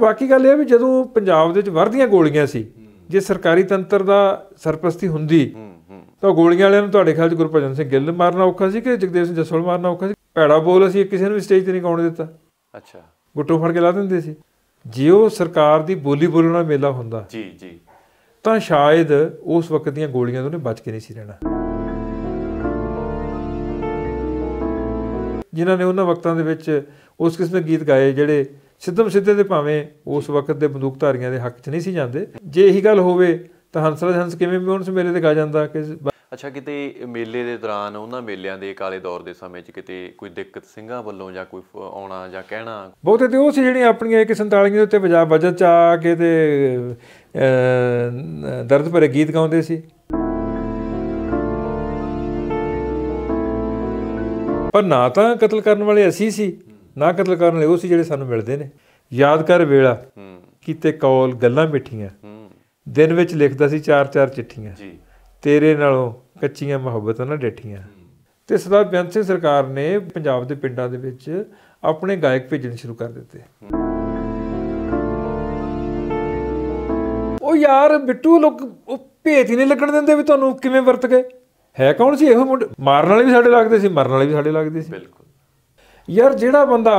ਬਾਕੀ ਗੱਲ ਇਹ ਵੀ ਜਦੋਂ ਪੰਜਾਬ ਦੇ ਵਿੱਚ ਵਰਦੀਆਂ ਗੋਲੀਆਂ ਸੀ ਜੇ ਸਰਕਾਰੀ ਤੰਤਰ ਦਾ ਸਰਪ੍ਰਸਤੀ ਹੁੰਦੀ ਤਾਂ ਗੋਲੀਆਂ ਵਾਲਿਆਂ ਨੂੰ ਤੁਹਾਡੇ ਖਿਆਲ ਚ ਗੁਰਪ੍ਰਜਨ ਸਿੰਘ ਗਿੱਲ ਮਾਰਨਾ ਔਖਾ ਸੀ ਕਿ ਜਗਦੇਵ ਸਿੰਘ ਜਸਵਾਲ ਮਾਰਨਾ ਔਖਾ ਸੀ ਭੈੜਾ ਬੋਲ ਅਸੀਂ ਕਿਸੇ ਨੂੰ ਵੀ ਸਟੇਜ ਤੇ ਨਹੀਂ ਗਾਉਣ ਦਿੱਤਾ ਅੱਛਾ ਗੁੱਟੋ ਫੜ ਕੇ ਲਾ ਦਿੰਦੇ ਸੀ ਜੇ ਉਹ ਸਰਕਾਰ ਦੀ ਬੋਲੀ ਬੋਲਣ ਦਾ ਮੇਲਾ ਹੁੰਦਾ ਜੀ ਜੀ ਤਾਂ ਸ਼ਾਇਦ ਉਸ ਵਕਤ ਦੀਆਂ ਗੋਲੀਆਂ ਤੋਂ ਨੇ ਬਚ ਕੇ ਨਹੀਂ ਸੀ ਰਹਿਣਾ ਜਿਨ੍ਹਾਂ ਨੇ ਉਹਨਾਂ ਵਕਤਾਂ ਦੇ ਵਿੱਚ ਉਸ ਕਿਸਮ ਦੇ ਗੀਤ ਗਾਏ ਜਿਹੜੇ ਸਿੱਧਮ ਸਿੱਧੇ ਦੇ ਭਾਵੇਂ ਉਸ ਵਕਤ ਦੇ ਬੰਦੂਕਧਾਰੀਆਂ ਦੇ ਹੱਕ 'ਚ ਨਹੀਂ ਸੀ ਜਾਂਦੇ ਜੇ ਇਹੀ ਗੱਲ ਹੋਵੇ ਤਾਂ ਹੰਸਰਾਜ ਹੰਸ ਕਿਵੇਂ ਉਸ ਮੇਲੇ ਤੇ ਗਾ ਜਾਂਦਾ ਕਿ ਅੱਛਾ ਕਿਤੇ ਮੇਲੇ ਦੇ ਦੌਰਾਨ ਉਹਨਾਂ ਮੇਲਿਆਂ ਦੇ ਕਾਲੇ ਦੌਰ ਦੇ ਸਮੇਂ 'ਚ ਕਿਤੇ ਕੋਈ ਦਿੱਕਤ ਸਿੰਘਾਂ ਵੱਲੋਂ ਜਾਂ ਕੋਈ ਆਉਣਾ ਜਾਂ ਕਹਿਣਾ ਬਹੁਤੇ ਤੇ ਉਹ ਸੀ ਜਿਹੜੀ ਆਪਣੀਆਂ 147 ਦੇ ਉੱਤੇ ਪੰਜਾਬ ਵਜਤ ਚ ਆ ਕੇ ਤੇ ਦਰਦ ਭਰੇ ਗੀਤ ਗਾਉਂਦੇ ਸੀ ਪਰ ਨਾ ਤਾਂ ਕਤਲ ਕਰਨ ਵਾਲੇ ਅਸੀਂ ਸੀ ਨਾ ਕਤਲ ਕਰਨ ਵਾਲੇ ਉਹ ਸੀ ਜਿਹੜੇ ਸਾਨੂੰ ਮਿਲਦੇ ਨੇ ਯਾਦ ਕਰ ਵੇਲਾ ਕੀਤੇ ਕੌਲ ਗੱਲਾਂ ਮਿੱਠੀਆਂ ਦਿਨ ਵਿੱਚ ਲਿਖਦਾ ਸੀ ਚਾਰ ਚਾਰ ਚਿੱਠੀਆਂ ਜੀ ਤੇਰੇ ਨਾਲੋਂ ਕੱਚੀਆਂ ਮੁਹੱਬਤਾਂ ਨਾ ਡੇਠੀਆਂ ਤੇ ਸਰਦਾਰ ਬੇਅੰਤ ਸਿੰਘ ਸਰਕਾਰ ਨੇ ਪੰਜਾਬ ਦੇ ਪਿੰਡਾਂ ਦੇ ਵਿੱਚ ਆਪਣੇ ਗਾਇਕ ਭੇਜਣੇ ਸ਼ੁਰੂ ਕਰ ਦਿੱਤੇ ਉਹ ਯਾਰ ਬਿੱਟੂ ਲੋਕ ਉਹ ਭੇਤ ਹੀ ਨਹੀਂ ਲੱਗਣ ਦਿੰਦੇ ਵੀ ਤੁਹਾਨੂੰ ਕਿਵੇਂ ਵਰਤ ਗਏ ਹੈ ਕੌਣ ਸੀ ਇਹੋ ਮੁੰਡੇ ਮਾਰਨ ਵਾਲੇ ਵੀ ਸਾਡੇ ਲੱਗਦੇ ਸੀ ਮਰਨ ਵਾਲੇ ਵੀ ਸਾਡੇ ਲੱਗਦੇ ਸੀ ਬਿਲਕੁਲ ਯਾਰ ਜਿਹੜਾ ਬੰਦਾ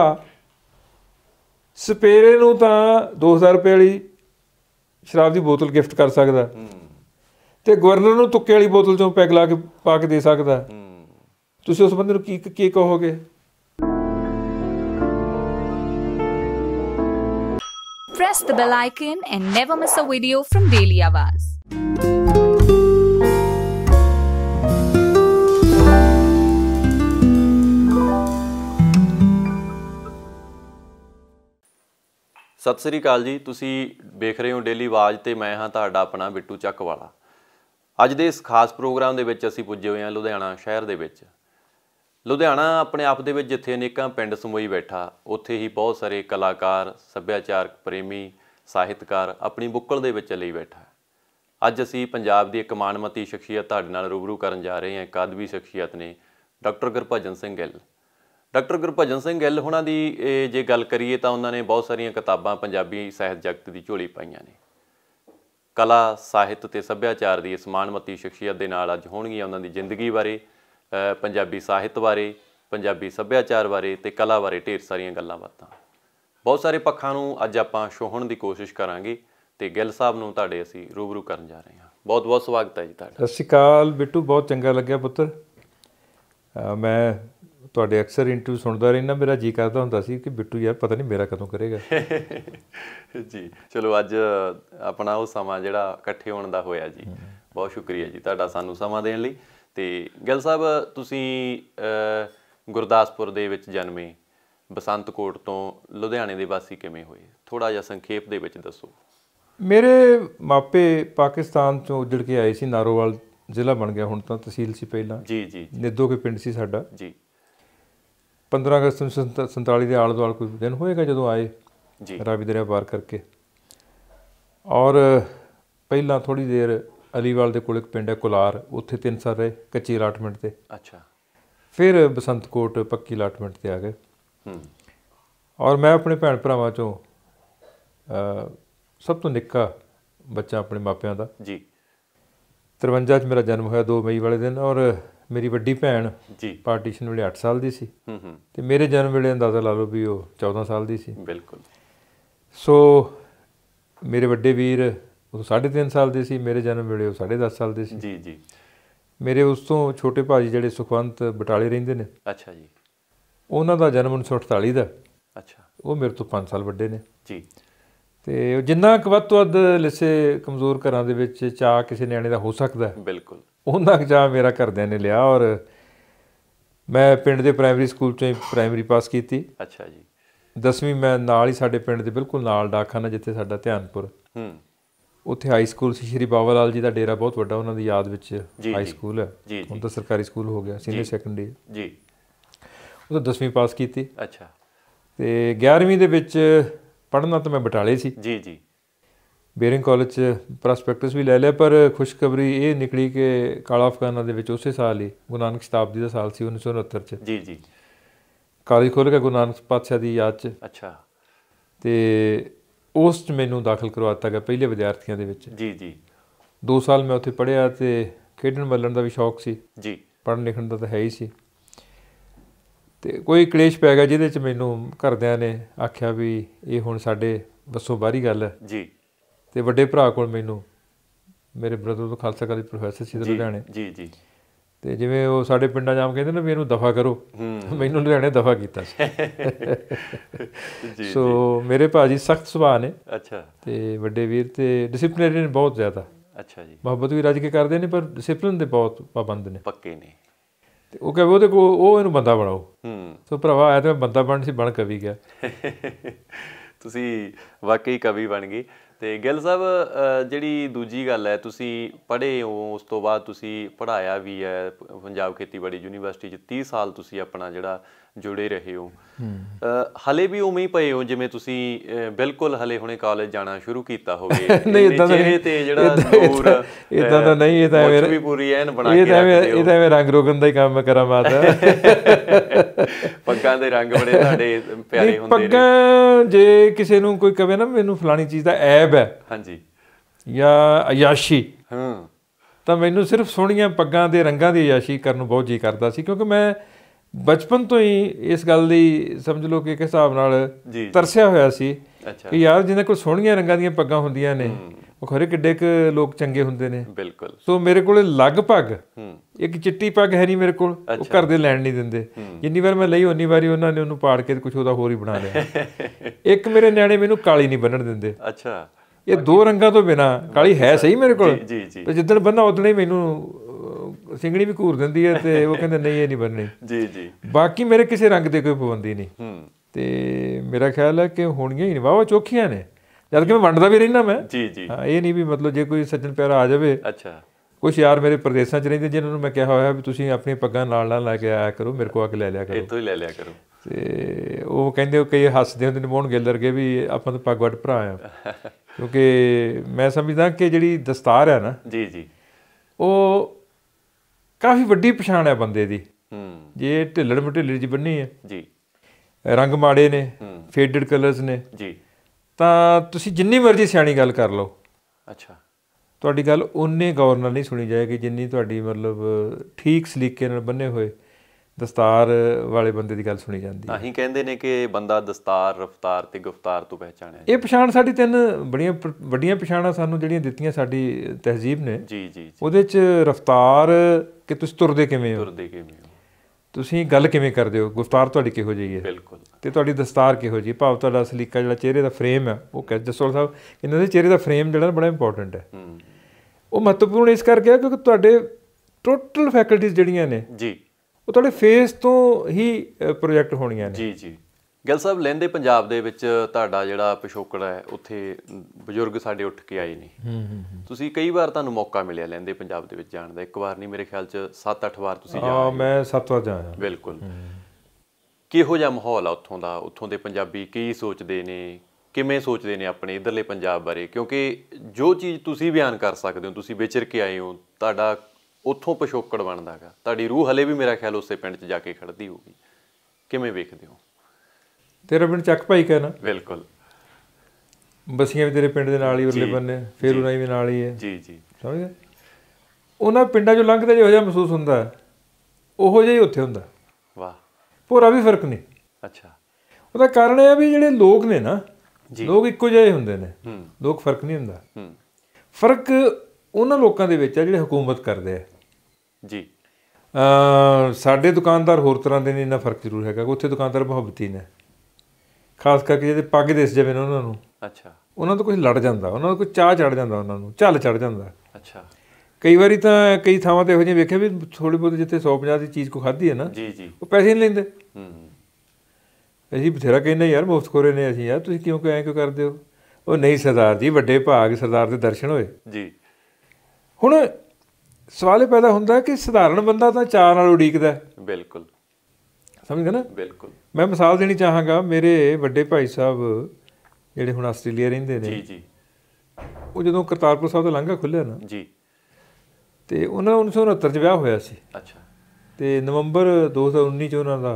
ਸਪੇਰੇ ਨੂੰ ਤਾਂ 2000 ਰੁਪਏ ਵਾਲੀ ਸ਼ਰਾਬ ਦੀ ਬੋਤਲ ਗਿਫਟ ਕਰ ਸਕਦਾ ਤੇ ਗਵਰਨਰ ਨੂੰ ਤੁੱਕੇ ਵਾਲੀ ਬੋਤਲ ਚੋਂ ਪੈਗ ਲਾ ਕੇ ਪਾ ਕੇ ਦੇ ਸਕਦਾ ਤੁਸੀਂ ਉਸ ਬੰਦੇ ਨੂੰ ਕੀ ਕੀ ਕਹੋਗੇ Press the bell icon and never miss a video from Daily ਆਵਾਜ਼ ਸਤਿ ਸ੍ਰੀ ਅਕਾਲ ਜੀ ਤੁਸੀਂ ਵੇਖ ਰਹੇ ਹੋ ਡੇਲੀ ਆਵਾਜ਼ ਤੇ ਮੈਂ ਹਾਂ ਤੁਹਾਡਾ ਆਪਣਾ ਬਿੱਟੂ ਚੱਕ ਵਾਲਾ ਅੱਜ ਦੇ ਇਸ ਖਾਸ ਪ੍ਰੋਗਰਾਮ ਦੇ ਵਿੱਚ ਅਸੀਂ ਪੁੱਜੇ ਹੋਏ ਹਾਂ ਲੁਧਿਆਣਾ ਸ਼ਹਿਰ ਦੇ ਵਿੱਚ ਲੁਧਿਆਣਾ ਆਪਣੇ ਆਪ ਦੇ ਵਿੱਚ ਜਿੱਥੇ ਅਨੇਕਾਂ ਪਿੰਡ ਸਮੋਈ ਬੈਠਾ ਉੱਥੇ ਹੀ ਬਹੁਤ ਸਾਰੇ ਕਲਾਕਾਰ ਸੱਭਿਆਚਾਰਕ ਪ੍ਰੇਮੀ ਸਾਹਿਤਕਾਰ ਆਪਣੀ ਬੁੱਕਲ ਦੇ ਵਿੱਚ ਲਈ ਬੈਠਾ ਅੱਜ ਅਸੀਂ ਪੰਜਾਬ ਦੀ ਇੱਕ ਮਾਨਮਤੀ ਸ਼ਖਸੀਅਤ ਤੁਹਾਡੇ ਨਾਲ ਰੂਬਰੂ ਕਰਨ ਜਾ ਰਹੇ ਹਾਂ ਇੱਕ ਆਦਮੀ ਸ਼ਖਸੀਅਤ ਨੇ ਡਾਕਟਰ ਗੁਰਭਜਨ ਸਿੰਘ ਗਿੱਲ ਡਾਕਟਰ ਗੁਰਭਜਨ ਸਿੰਘ ਗਿੱਲ ਹੁਣਾਂ ਦੀ ਜੇ ਗੱਲ ਕਰੀਏ ਤਾਂ ਉਹਨਾਂ ਨੇ ਬਹੁਤ ਸਾਰੀਆਂ ਕਿਤਾਬਾਂ ਪੰਜਾਬੀ ਸਾਹਿਤ ਜਗਤ ਦੀ ਝੋਲੀ ਪਾਈਆਂ ਨੇ ਕਲਾ ਸਾਹਿਤ ਤੇ ਸੱਭਿਆਚਾਰ ਦੀ ਸਮਾਨਮਤੀ ਸ਼ਖਸੀਅਤ ਦੇ ਨਾਲ ਅੱਜ ਹੋਣਗੀਆਂ ਉਹਨਾਂ ਦੀ ਜ਼ਿੰਦਗੀ ਬਾਰੇ ਪੰਜਾਬੀ ਸਾਹਿਤ ਬਾਰੇ ਪੰਜਾਬੀ ਸੱਭਿਆਚਾਰ ਬਾਰੇ ਤੇ ਕਲਾ ਬਾਰੇ ਢੇਰ ਸਾਰੀਆਂ ਗੱਲਾਂ ਬਾਤਾਂ ਬਹੁਤ ਸਾਰੇ ਪੱਖਾਂ ਨੂੰ ਅੱਜ ਆਪਾਂ ਸ਼ੋਹਣ ਦੀ ਕੋਸ਼ਿਸ਼ ਕਰਾਂਗੇ ਤੇ ਗਿੱਲ ਸਾਹਿਬ ਨੂੰ ਤੁਹਾਡੇ ਅਸੀਂ ਰੂਬਰੂ ਕਰਨ ਜਾ ਰਹੇ ਹਾਂ ਬਹੁਤ ਬਹੁਤ ਸਵਾਗਤ ਹੈ ਜੀ ਤੁਹਾਡਾ ਸਤਿ ਸ਼੍ਰੀ ਅਕਾਲ ਬਿੱਟੂ ਬਹੁਤ ਚੰਗਾ ਲੱਗਿਆ ਪੁੱਤਰ ਮੈਂ ਤੁਹਾਡੇ ਅਕਸਰ ਇੰਟਰਵਿਊ ਸੁਣਦਾ ਰਹਿਣਾ ਮੇਰਾ ਜੀ ਕਰਦਾ ਹੁੰਦਾ ਸੀ ਕਿ ਬਿੱਟੂ ਯਾਰ ਪਤਾ ਨਹੀਂ ਮੇਰਾ ਕਦੋਂ ਕਰੇਗਾ ਜੀ ਚਲੋ ਅੱਜ ਆਪਣਾ ਉਹ ਸਮਾਂ ਜਿਹੜਾ ਇਕੱਠੇ ਹੋਣ ਦਾ ਹੋਇਆ ਜੀ ਬਹੁਤ ਸ਼ੁਕਰੀਆ ਜੀ ਤੁਹਾਡਾ ਸਾਨੂੰ ਸਮਾਂ ਦੇਣ ਲਈ ਤੇ ਗਿੱਲ ਸਾਹਿਬ ਤੁਸੀਂ ਗੁਰਦਾਸਪੁਰ ਦੇ ਵਿੱਚ ਜਨਮੇ ਬਸੰਤ ਕੋਟ ਤੋਂ ਲੁਧਿਆਣੇ ਦੇ ਵਾਸੀ ਕਿਵੇਂ ਹੋਏ ਥੋੜਾ ਜਿਹਾ ਸੰਖੇਪ ਦੇ ਵਿੱਚ ਦੱਸੋ ਮੇਰੇ ਮਾਪੇ ਪਾਕਿਸਤਾਨ ਤੋਂ ਉੱਜੜ ਕੇ ਆਏ ਸੀ ਨਾਰੋਵਾਲ ਜ਼ਿਲ੍ਹਾ ਬਣ ਗਿਆ ਹੁਣ ਤਾਂ ਤਹਿਸੀਲ ਸੀ ਪਹਿਲਾਂ ਜੀ ਜੀ ਨਿੱਦੋ ਕੇ ਪਿੰਡ ਸੀ ਸਾਡਾ ਜੀ 15 ਅਗਸਤ 1947 ਦੇ ਆਲ ਦੁਆਲ ਕੋਈ ਦਿਨ ਹੋਏਗਾ ਜਦੋਂ ਆਏ ਜੀ ਰਾਵੀ ਦਰਿਆ ਪਾਰ ਕਰਕੇ ਔਰ ਪਹਿਲਾਂ ਥੋੜੀ ਦੇਰ ਅਲੀਵਾਲ ਦੇ ਕੋਲ ਇੱਕ ਪਿੰਡ ਹੈ ਕੁਲਾਰ ਉੱਥੇ 3 ਸਾਲ ਰਹੇ ਕੱਚੀ ਅਲਾਟਮੈਂਟ ਤੇ ਅੱਛਾ ਫਿਰ ਬਸੰਤ ਕੋਟ ਪੱਕੀ ਅਲਾਟਮੈਂਟ ਤੇ ਆ ਗਏ ਹੂੰ ਔਰ ਮੈਂ ਆਪਣੇ ਭੈਣ ਭਰਾਵਾਂ ਚੋਂ ਸਭ ਤੋਂ ਨਿੱਕਾ ਬੱਚਾ ਆਪਣੇ ਮਾਪਿਆਂ ਦਾ ਜੀ 53 ਚ ਮੇਰਾ ਜਨਮ ਹੋਇਆ 2 ਮਈ ਵਾਲੇ ਦਿਨ ਔਰ ਮੇਰੀ ਵੱਡੀ ਭੈਣ ਜੀ ਪਾਰਟੀਸ਼ਨ ਵੇਲੇ 8 ਸਾਲ ਦੀ ਸੀ ਹੂੰ ਹੂੰ ਤੇ ਮੇਰੇ ਜਨਮ ਵੇਲੇ ਅੰਦਾਜ਼ਾ ਲਾ ਲਓ ਵੀ ਉਹ 14 ਸਾਲ ਦੀ ਸੀ ਬਿਲਕੁਲ ਸੋ ਮੇਰੇ ਵੱਡੇ ਵੀਰ ਉਹ 3.5 ਸਾਲ ਦੇ ਸੀ ਮੇਰੇ ਜਨਮ ਵੇਲੇ ਉਹ 10.5 ਸਾਲ ਦੇ ਸੀ ਜੀ ਜੀ ਮੇਰੇ ਉਸ ਤੋਂ ਛੋਟੇ ਭਾਜੀ ਜਿਹੜੇ ਸੁਖਵੰਤ ਬਟਾਲੇ ਰਹਿੰਦੇ ਨੇ ਅੱਛਾ ਜੀ ਉਹਨਾਂ ਦਾ ਜਨਮ 1948 ਦਾ ਅੱਛਾ ਉਹ ਮੇਰੇ ਤੋਂ 5 ਸਾਲ ਵੱਡੇ ਨੇ ਜੀ ਤੇ ਜਿੰਨਾ ਕੁ ਵੱਧ ਤੋਂ ਵੱਧ ਲਿਸੇ ਕਮਜ਼ੋਰ ਘਰਾਂ ਦੇ ਵਿੱਚ ਚਾ ਕਿਸੇ ਨਿਆਣੇ ਦਾ ਹੋ ਸਕਦਾ ਬਿਲਕੁਲ ਉਹਨਾਂ ਜਾ ਮੇਰਾ ਘਰਦਿਆਂ ਨੇ ਲਿਆ ਔਰ ਮੈਂ ਪਿੰਡ ਦੇ ਪ੍ਰਾਇਮਰੀ ਸਕੂਲ ਚੋਂ ਪ੍ਰਾਇਮਰੀ ਪਾਸ ਕੀਤੀ ਅੱਛਾ ਜੀ 10ਵੀਂ ਮੈਂ ਨਾਲ ਹੀ ਸਾਡੇ ਪਿੰਡ ਦੇ ਬਿਲਕੁਲ ਨਾਲ ਡਾਕਖਾਨਾ ਜਿੱਥੇ ਸਾਡਾ ਧਿਆਨਪੁਰ ਹੂੰ ਉੱਥੇ ਹਾਈ ਸਕੂਲ ਸੀ ਸ਼੍ਰੀ ਬਾਬਾ ਲਾਲ ਜੀ ਦਾ ਡੇਰਾ ਬਹੁਤ ਵੱਡਾ ਉਹਨਾਂ ਦੀ ਯਾਦ ਵਿੱਚ ਹਾਈ ਸਕੂਲ ਹੈ ਹੁਣ ਤਾਂ ਸਰਕਾਰੀ ਸਕੂਲ ਹੋ ਗਿਆ ਸੀਨੀਅਰ ਸੈਕੰਡਰੀ ਜੀ ਉਹ ਤਾਂ 10ਵੀਂ ਪਾਸ ਕੀਤੀ ਅੱਛਾ ਤੇ 11ਵੀਂ ਦੇ ਵਿੱਚ ਪੜਨਾ ਤਾਂ ਮੈਂ ਬਟਾਲੇ ਸੀ ਜੀ ਜੀ ਬੇਰਿੰਗ ਕਾਲਜ 'ਚ ਪ੍ਰੋਸਪੈਕਟਸ ਵੀ ਲੈ ਲਿਆ ਪਰ ਖੁਸ਼ਖਬਰੀ ਇਹ ਨਿਕਲੀ ਕਿ ਕਾਲਾ ਅਫਗਾਨਾ ਦੇ ਵਿੱਚ ਉਸੇ ਸਾਲ ਹੀ ਗੁਨਾਨਕ ਸ਼ਤਾਬਦੀ ਦਾ ਸਾਲ ਸੀ 1969 'ਚ ਜੀ ਜੀ ਕਾਲਜ ਖੋਲ ਕੇ ਗੁਨਾਨਕ ਪਾਤਸ਼ਾਹ ਦੀ ਯਾਦ 'ਚ ਅੱਛਾ ਤੇ ਉਸ 'ਚ ਮੈਨੂੰ ਦਾਖਲ ਕਰਵਾਤਾ ਗਿਆ ਪਹਿਲੇ ਵਿਦਿਆਰਥੀਆਂ ਦੇ ਵਿੱਚ ਜੀ ਜੀ 2 ਸਾਲ ਮੈਂ ਉੱਥੇ ਪੜ੍ਹਿਆ ਤੇ ਖੇਡਣ ਵੱਲਣ ਦਾ ਵੀ ਸ਼ੌਕ ਸੀ ਜੀ ਪੜ੍ਹਨ ਲਿਖਣ ਦਾ ਤਾਂ ਹੈ ਹੀ ਸੀ ਤੇ ਕੋਈ ਕਲੇਸ਼ ਪੈ ਗਿਆ ਜਿਹਦੇ 'ਚ ਮੈਨੂੰ ਘਰਦਿਆਂ ਨੇ ਆਖਿਆ ਵੀ ਇਹ ਹੁਣ ਸਾਡੇ ਵੱਸੋਂ ਬਾਹਰੀ ਗੱਲ ਹੈ ਜੀ ਤੇ ਵੱਡੇ ਭਰਾ ਕੋਲ ਮੈਨੂੰ ਮੇਰੇ ਬ੍ਰਦਰ ਤੋਂ ਖਾਲਸਾ ਕਾਲਜ ਪ੍ਰੋਫੈਸਰ ਸੀ ਲੁਧਿਆਣੇ ਜੀ ਜੀ ਤੇ ਜਿਵੇਂ ਉਹ ਸਾਡੇ ਪਿੰਡਾਂ ਜਾਮ ਕਹਿੰਦੇ ਨੇ ਵੀ ਇਹਨੂੰ ਦਫਾ ਕਰੋ ਮੈਨੂੰ ਲੁਧਿਆਣੇ ਦਫਾ ਕੀਤਾ ਸੀ ਜੀ ਸੋ ਮੇਰੇ ਭਾਜੀ ਸਖਤ ਸੁਭਾਅ ਨੇ ਅੱਛਾ ਤੇ ਵੱਡੇ ਵੀਰ ਤੇ ਡਿਸਪਲਿਨਰੀ ਨੇ ਬਹੁਤ ਜ਼ਿਆਦਾ ਅੱਛਾ ਜੀ ਮੁਹੱਬਤ ਵੀ ਰਾਜ ਕੇ ਕਰਦੇ ਨੇ ਪਰ ਡਿਸਪਲਿਨ ਦੇ ਬਹੁਤ ਪਾਬੰਦ ਨੇ ਪੱਕੇ ਨੇ ਤੇ ਉਹ ਕਹੇ ਉਹ ਕੋ ਉਹ ਇਹਨੂੰ ਬੰਦਾ ਬਣਾਓ ਹੂੰ ਸੋ ਭਰਾਵਾ ਆਇਆ ਤੇ ਮੈਂ ਬੰਦਾ ਬਣ ਸੀ ਬਣ ਕਵੀ ਗਿਆ ਤੁਸੀਂ ਵਾਕਈ ਕਵੀ ਬਣ ਗਏ ਤੇ ਗਿੱਲ ਸਾਹਿਬ ਜਿਹੜੀ ਦੂਜੀ ਗੱਲ ਹੈ ਤੁਸੀਂ ਪੜ੍ਹੇ ਹੋ ਉਸ ਤੋਂ ਬਾਅਦ ਤੁਸੀਂ ਪੜ੍ਹਾਇਆ ਵੀ ਹੈ ਪੰਜਾਬ ਖੇਤੀਬਾੜੀ ਯੂਨੀਵਰਸਿਟੀ 'ਚ 30 ਸਾਲ ਤੁਸੀਂ ਆਪਣਾ ਜਿਹੜਾ ਜੁੜੇ ਰਹੇ ਹੋ ਹਲੇ ਵੀ ਉਵੇਂ ਹੀ ਪਏ ਹੋ ਜਿਵੇਂ ਤੁਸੀਂ ਬਿਲਕੁਲ ਹਲੇ ਹੁਣੇ ਕਾਲਜ ਜਾਣਾ ਸ਼ੁਰੂ ਕੀਤਾ ਹੋਵੇ ਨਹੀਂ ਇਦਾਂ ਦਾ ਨਹੀਂ ਤੇ ਜਿਹੜਾ ਦੂਰ ਇਦਾਂ ਦਾ ਨਹੀਂ ਇਹ ਤਾਂ ਮੇਰਾ ਵੀ ਪੂਰੀ ਐਨ ਬਣਾ ਕੇ ਰੱਖਦੇ ਹੋ ਇਹ ਤਾਂ ਮੇਰੇ ਰੰਗ ਰੋਗਨ ਦਾ ਹੀ ਕੰਮ ਕਰਾਂ ਮਾਤਾ ਪੱਗਾਂ ਦੇ ਰੰਗ ਬੜੇ ਤੁਹਾਡੇ ਪਿਆਰੇ ਹੁੰਦੇ ਨੇ ਪੱਗਾਂ ਜੇ ਕਿਸੇ ਨੂੰ ਕੋਈ ਕਵੇ ਨਾ ਮੈਨੂੰ ਫਲਾਣੀ ਚੀਜ਼ ਦਾ ਐਬ ਹੈ ਹਾਂਜੀ ਜਾਂ ਅਯਾਸ਼ੀ ਹਾਂ ਤਾਂ ਮੈਨੂੰ ਸਿਰਫ ਸੋਹਣੀਆਂ ਪੱਗਾਂ ਦੇ ਰੰਗਾਂ ਦੀ ਅਯਾਸ਼ੀ ਕਰਨ ਨੂੰ ਬਹੁਤ ਜੀ ਕਰਦਾ ਸੀ ਕਿਉਂਕਿ ਮੈਂ ਬਚਪਨ ਤੋਂ ਹੀ ਇਸ ਗੱਲ ਦੀ ਸਮਝ ਲਓ ਕਿ ਇੱਕ ਹਿਸਾਬ ਨਾਲ ਤਰਸਿਆ ਹੋਇਆ ਸੀ ਕਿ ਯਾਰ ਜਿਹਨਾਂ ਕੋਲ ਸੋਹਣੀਆਂ ਰੰਗਾਂ ਦੀਆਂ ਪੱਗਾਂ ਹੁੰਦੀਆਂ ਨੇ ਉਹ ਖਰੇ ਕਿੱਡੇ ਕ ਲੋਕ ਚੰਗੇ ਹੁੰਦੇ ਨੇ ਬਿਲਕੁਲ ਸੋ ਮੇਰੇ ਕੋਲੇ ਲਗਭਗ ਇੱਕ ਚਿੱਟੀ ਪੱਗ ਹੈ ਨਹੀਂ ਮੇਰੇ ਕੋਲ ਉਹ ਘਰ ਦੇ ਲੈਣ ਨਹੀਂ ਦਿੰਦੇ ਜਿੰਨੀ ਵਾਰ ਮੈਂ ਲਈ ਉਨੀ ਵਾਰੀ ਉਹਨਾਂ ਨੇ ਉਹਨੂੰ ਪਾੜ ਕੇ ਕੁਝ ਉਹਦਾ ਹੋਰ ਹੀ ਬਣਾ ਲਿਆ ਇੱਕ ਮੇਰੇ ਨਿਆਣੇ ਮੈਨੂੰ ਕਾਲੀ ਨਹੀਂ ਬੰਨਣ ਦਿੰਦੇ ਅੱਛਾ ਇਹ ਦੋ ਰੰਗਾਂ ਤੋਂ ਬਿਨਾ ਕਾਲੀ ਹੈ ਸਹੀ ਮੇਰੇ ਕੋਲ ਜੀ ਜੀ ਤੇ ਜਿੱਦਣ ਬੰਨਾ ਉਦੋਂ ਹੀ ਮੈਨੂੰ ਸਿੰਗਣੀ ਵੀ ਘੂਰ ਦਿੰਦੀ ਹੈ ਤੇ ਉਹ ਕਹਿੰਦੇ ਨਹੀਂ ਇਹ ਨਹੀਂ ਬੰਨਣੀ ਜੀ ਜੀ ਬਾਕੀ ਮੇਰੇ ਕਿਸੇ ਰੰਗ ਦੇ ਕੋਈ ਪਾਬੰਦੀ ਨਹੀਂ ਹੂੰ ਤੇ ਮੇਰਾ ਖਿਆਲ ਹੈ ਕਿ ਹੋਣੀਆਂ ਹੀ ਵਾਵਾ ਚੋਖੀਆਂ ਨੇ ਜਦ ਕਿ ਮੈਂ ਵੰਡਦਾ ਵੀ ਰਹਿਣਾ ਮੈਂ ਜੀ ਜੀ ਹਾਂ ਇਹ ਨਹੀਂ ਵੀ ਮਤਲਬ ਜੇ ਕੋਈ ਸੱਜਣ ਪਿਆਰਾ ਆ ਜਾਵੇ ਅੱਛਾ ਕੁਝ ਯਾਰ ਮੇਰੇ ਪ੍ਰਦੇਸ਼ਾਂ ਚ ਰਹਿੰਦੇ ਜਿਨ੍ਹਾਂ ਨੂੰ ਮੈਂ ਕਿਹਾ ਹੋਇਆ ਵੀ ਤੁਸੀਂ ਆਪਣੀ ਪੱਗਾਂ ਨਾਲ ਨਾਲ ਲੈ ਕੇ ਆਇਆ ਕਰੋ ਮੇਰੇ ਕੋਲ ਆ ਕੇ ਲੈ ਲਿਆ ਕਰੋ ਇੱਥੋਂ ਹੀ ਲੈ ਲਿਆ ਕਰੋ ਤੇ ਉਹ ਕਹਿੰਦੇ ਉਹ ਕਈ ਹੱਸਦੇ ਹੁੰਦੇ ਨੇ ਮੋਹਨ ਗਿੱਲਰ ਕੇ ਵੀ ਆਪਾਂ ਤਾਂ ਪੱਗ ਵੱਟ ਭਰਾ ਆ ਕਿਉਂਕਿ ਮੈਂ ਸਮਝਦਾ ਕਿ ਜਿਹੜੀ ਦਸਤਾਰ ਹੈ ਨਾ ਜੀ ਜੀ ਉਹ ਕਾਫੀ ਵੱਡੀ ਪਛਾਣ ਹੈ ਬੰਦੇ ਦੀ ਹੂੰ ਜੇ ਢਿੱਲੜ ਮਟਿੱਲੜ ਜੀ ਬੰਨੀ ਹੈ ਜੀ ਰੰਗ ਮਾੜੇ ਨੇ ਫੇਡਡ ਕਲਰਸ ਨੇ ਜੀ ਤਾਂ ਤੁਸੀਂ ਜਿੰਨੀ ਮਰਜ਼ੀ ਸਿਆਣੀ ਗੱਲ ਕਰ ਲਓ ਅੱਛਾ ਤੁਹਾਡੀ ਗੱਲ ਉਹਨੇ ਗੌਰ ਨਾਲ ਨਹੀਂ ਸੁਣੀ ਜਾਏਗੀ ਜਿੰਨੀ ਤੁਹਾਡੀ ਮਤਲਬ ਠੀਕ ਸਲੀਕੇ ਨਾਲ ਬੰਨੇ ਹੋਏ ਦਸਤਾਰ ਵਾਲੇ ਬੰਦੇ ਦੀ ਗੱਲ ਸੁਣੀ ਜਾਂਦੀ ਹੈ ਤਾਂ ਹੀ ਕਹਿੰਦੇ ਨੇ ਕਿ ਬੰਦਾ ਦਸਤਾਰ ਰਫਤਾਰ ਤੇ ਗੁਫਤਾਰ ਤੋਂ ਪਹਿਚਾਣਿਆ ਇਹ ਪਛਾਣ ਸਾਡੀ ਤਿੰਨ ਬੜੀਆਂ ਵੱਡੀਆਂ ਪਛਾਣਾਂ ਸਾਨੂੰ ਜਿਹੜੀਆਂ ਦਿੱਤੀਆਂ ਸਾਡੀ ਤਹਿਜ਼ੀਬ ਨੇ ਜੀ ਜੀ ਉਹਦੇ ਚ ਰਫਤਾਰ ਕਿ ਤੁਸੀਂ ਤੁਰਦੇ ਕਿਵੇਂ ਹੋ ਤੁਰਦੇ ਕਿਵੇਂ ਹੋ ਤੁਸੀਂ ਗੱਲ ਕਿਵੇਂ ਕਰਦੇ ਹੋ ਗੁਫਤਾਰ ਤੁਹਾਡੀ ਕਿਹੋ ਜਿਹੀ ਹੈ ਬਿਲਕੁਲ ਤੇ ਤੁਹਾਡੀ ਦਸਤਾਰ ਕਿਹੋ ਜਿਹੀ ਭਾਵ ਤੁਹਾਡਾ ਸਲੀਕਾ ਜਿਹੜਾ ਚਿਹਰੇ ਦਾ ਫਰੇਮ ਹੈ ਉਹ ਕਹਿੰਦੇ ਜਸੋਲ ਸਾਹਿਬ ਇਹਨਾਂ ਦੇ ਚਿਹਰੇ ਦਾ ਫਰੇਮ ਜਿਹੜਾ ਬੜਾ ਇੰਪੋਰਟੈਂਟ ਹੈ ਉਹ ਮਹੱਤਵਪੂਰਨ ਇਸ ਕਰਕੇ ਕਿਉਂਕਿ ਤੁਹਾਡੇ ਟੋਟਲ ਫੈਕਲਟੀਆਂ ਜਿਹੜੀਆਂ ਨੇ ਜੀ ਉਹ ਤੁਹਾਡੇ ਫੇਸ ਤੋਂ ਹੀ ਪ੍ਰੋਜੈਕਟ ਹੋਣੀਆਂ ਨੇ ਜੀ ਜੀ ਗਿੱਲ ਸਾਹਿਬ ਲੈਂਦੇ ਪੰਜਾਬ ਦੇ ਵਿੱਚ ਤੁਹਾਡਾ ਜਿਹੜਾ ਪਿਛੋਕੜ ਹੈ ਉੱਥੇ ਬਜ਼ੁਰਗ ਸਾਡੇ ਉੱਠ ਕੇ ਆਏ ਨੇ ਤੁਸੀਂ ਕਈ ਵਾਰ ਤੁਹਾਨੂੰ ਮੌਕਾ ਮਿਲਿਆ ਲੈਂਦੇ ਪੰਜਾਬ ਦੇ ਵਿੱਚ ਜਾਣ ਦਾ ਇੱਕ ਵਾਰ ਨਹੀਂ ਮੇਰੇ ਖਿਆਲ 'ਚ 7-8 ਵਾਰ ਤੁਸੀਂ ਜਾ ਹਾਂ ਮੈਂ 7 ਵਾਰ ਜਾ ਆਇਆ ਬਿਲਕੁਲ ਕਿਹੋ ਜਿਹਾ ਮਾਹੌਲ ਆ ਉੱਥੋਂ ਦਾ ਉੱਥੋਂ ਦੇ ਪੰਜਾਬੀ ਕੀ ਸੋਚਦੇ ਨੇ ਕਿਵੇਂ ਸੋਚਦੇ ਨੇ ਆਪਣੇ ਇਧਰਲੇ ਪੰਜਾਬ ਬਾਰੇ ਕਿਉਂਕਿ ਜੋ ਚੀਜ਼ ਤੁਸੀਂ ਬਿਆਨ ਕਰ ਸਕਦੇ ਹੋ ਤੁਸੀਂ ਵਿਚਰ ਕੇ ਆਏ ਹੋ ਤੁਹਾਡਾ ਉੱਥੋਂ ਬਣਦਾ ਬਣਦਾਗਾ ਤੁਹਾਡੀ ਰੂਹ ਹਲੇ ਵੀ ਮੇਰਾ ਖਿਆਲ ਉਸੇ ਪਿੰਡ 'ਚ ਜਾ ਕੇ ਖੜਦੀ ਹੋਊਗੀ ਕਿਵੇਂ ਵੇਖਦੇ ਹੋ ਤੇਰਾ ਪਿੰਡ ਚੱਕ ਭਾਈ ਕਾ ਨਾ ਬਿਲਕੁਲ ਬਸੀਆਂ ਵੀ ਤੇਰੇ ਪਿੰਡ ਦੇ ਨਾਲ ਹੀ ਉਰਲੇ ਬੰਨੇ ਫੇਰ ਉਹਨਾਂ ਵੀ ਨਾਲ ਹੀ ਹੈ ਜੀ ਜੀ ਸਮਝ ਗਏ ਉਹਨਾਂ ਪਿੰਡਾਂ 'ਚੋਂ ਲੰਘਦੇ ਜਿਹੋ ਜਿਹਾ ਮਹਿਸੂਸ ਹੁੰਦਾ ਉਹੋ ਜਿਹਾ ਹੀ ਉੱਥੇ ਹੁੰਦਾ ਵਾਹ ਪੂਰਾ ਵੀ ਫਰਕ ਨਹੀਂ ਅੱਛਾ ਉਹਦਾ ਕਾਰਨ ਇਹ ਆ ਵੀ ਜਿਹੜੇ ਲੋਕ ਨੇ ਨਾ ਲੋਕ ਇੱਕੋ ਜਿਹੇ ਹੁੰਦੇ ਨੇ ਲੋਕ ਫਰਕ ਨਹੀਂ ਹੁੰਦਾ ਫਰਕ ਉਹਨਾਂ ਲੋਕਾਂ ਦੇ ਵਿੱਚ ਆ ਜਿਹੜੇ ਹਕੂਮਤ ਕਰਦੇ ਆ ਜੀ ਸਾਡੇ ਦੁਕਾਨਦਾਰ ਹੋਰ ਤਰ੍ਹਾਂ ਦੇ ਨੇ ਇਹਨਾਂ ਫਰਕ ਜ਼ਰੂਰ ਹੈਗਾ ਉੱਥੇ ਦੁਕਾਨਦਾਰ ਮੁਹੱਬਤੀ ਨੇ ਖਾਸ ਕਰਕੇ ਜਿਹੜੇ ਪੱਗ ਦੇਸ ਜਾਵੇ ਨਾ ਉਹਨਾਂ ਨੂੰ ਅੱਛਾ ਉਹਨਾਂ ਤੋਂ ਕੁਝ ਲੜ ਜਾਂਦਾ ਉਹਨਾਂ ਨੂੰ ਕੋਈ ਚਾਹ ਚੜ ਜਾਂਦਾ ਉਹਨਾਂ ਨੂੰ ਝੱਲ ਚੜ ਜਾਂਦਾ ਅੱਛਾ ਕਈ ਵਾਰੀ ਤਾਂ ਕਈ ਥਾਵਾਂ ਤੇ ਇਹੋ ਜਿਹੇ ਵੇਖਿਆ ਵੀ ਥੋੜੀ ਬੋਤ ਜਿੱਥੇ 150 ਦੀ ਚੀਜ਼ ਕੋ ਖਾਧੀ ਹੈ ਨਾ ਜੀ ਜੀ ਉਹ ਪੈਸੇ ਨਹੀਂ ਲੈਂਦੇ ਹੂੰ ਅਸੀਂ ਬਥੇਰਾ ਕਹਿੰਦੇ ਯਾਰ ਮੁਫਤ ਕੋਰੇ ਨੇ ਅਸੀਂ ਯਾਰ ਤੁਸੀਂ ਕਿਉਂ ਐਂ ਕਿਉਂ ਕਰਦੇ ਹੋ ਉਹ ਨਹੀਂ ਸਰਦਾਰ ਜੀ ਵੱਡੇ ਭਾਗ ਸਰਦਾਰ ਦੇ ਦਰਸ਼ਨ ਹੋਏ ਜੀ ਹੁਣ ਸਵਾਲ ਇਹ ਪੈਦਾ ਹੁੰਦਾ ਕਿ ਸਧਾਰਨ ਬੰਦਾ ਤਾਂ ਚਾਰ ਨਾਲ ਉਡੀਕਦਾ ਬਿਲਕੁਲ ਸਮਝਦੇ ਨਾ ਬਿਲਕੁਲ ਮੈਂ ਮਿਸਾਲ ਦੇਣੀ ਚਾਹਾਂਗਾ ਮੇਰੇ ਵੱਡੇ ਭਾਈ ਸਾਹਿਬ ਜਿਹੜੇ ਹੁਣ ਆਸਟ੍ਰੇਲੀਆ ਰਹਿੰਦੇ ਨੇ ਜੀ ਜੀ ਉਹ ਜਦੋਂ ਕਰਤਾਰਪੁਰ ਸਾਹਿਬ ਦਾ ਲਾਂਘਾ ਖੁੱਲਿਆ ਨਾ ਜੀ ਤੇ ਉਹਨਾਂ 1969 ਚ ਵਿਆਹ ਹੋਇਆ ਸੀ ਅੱਛਾ ਤੇ ਨਵੰਬਰ 2019 ਚ ਉਹਨਾਂ ਦਾ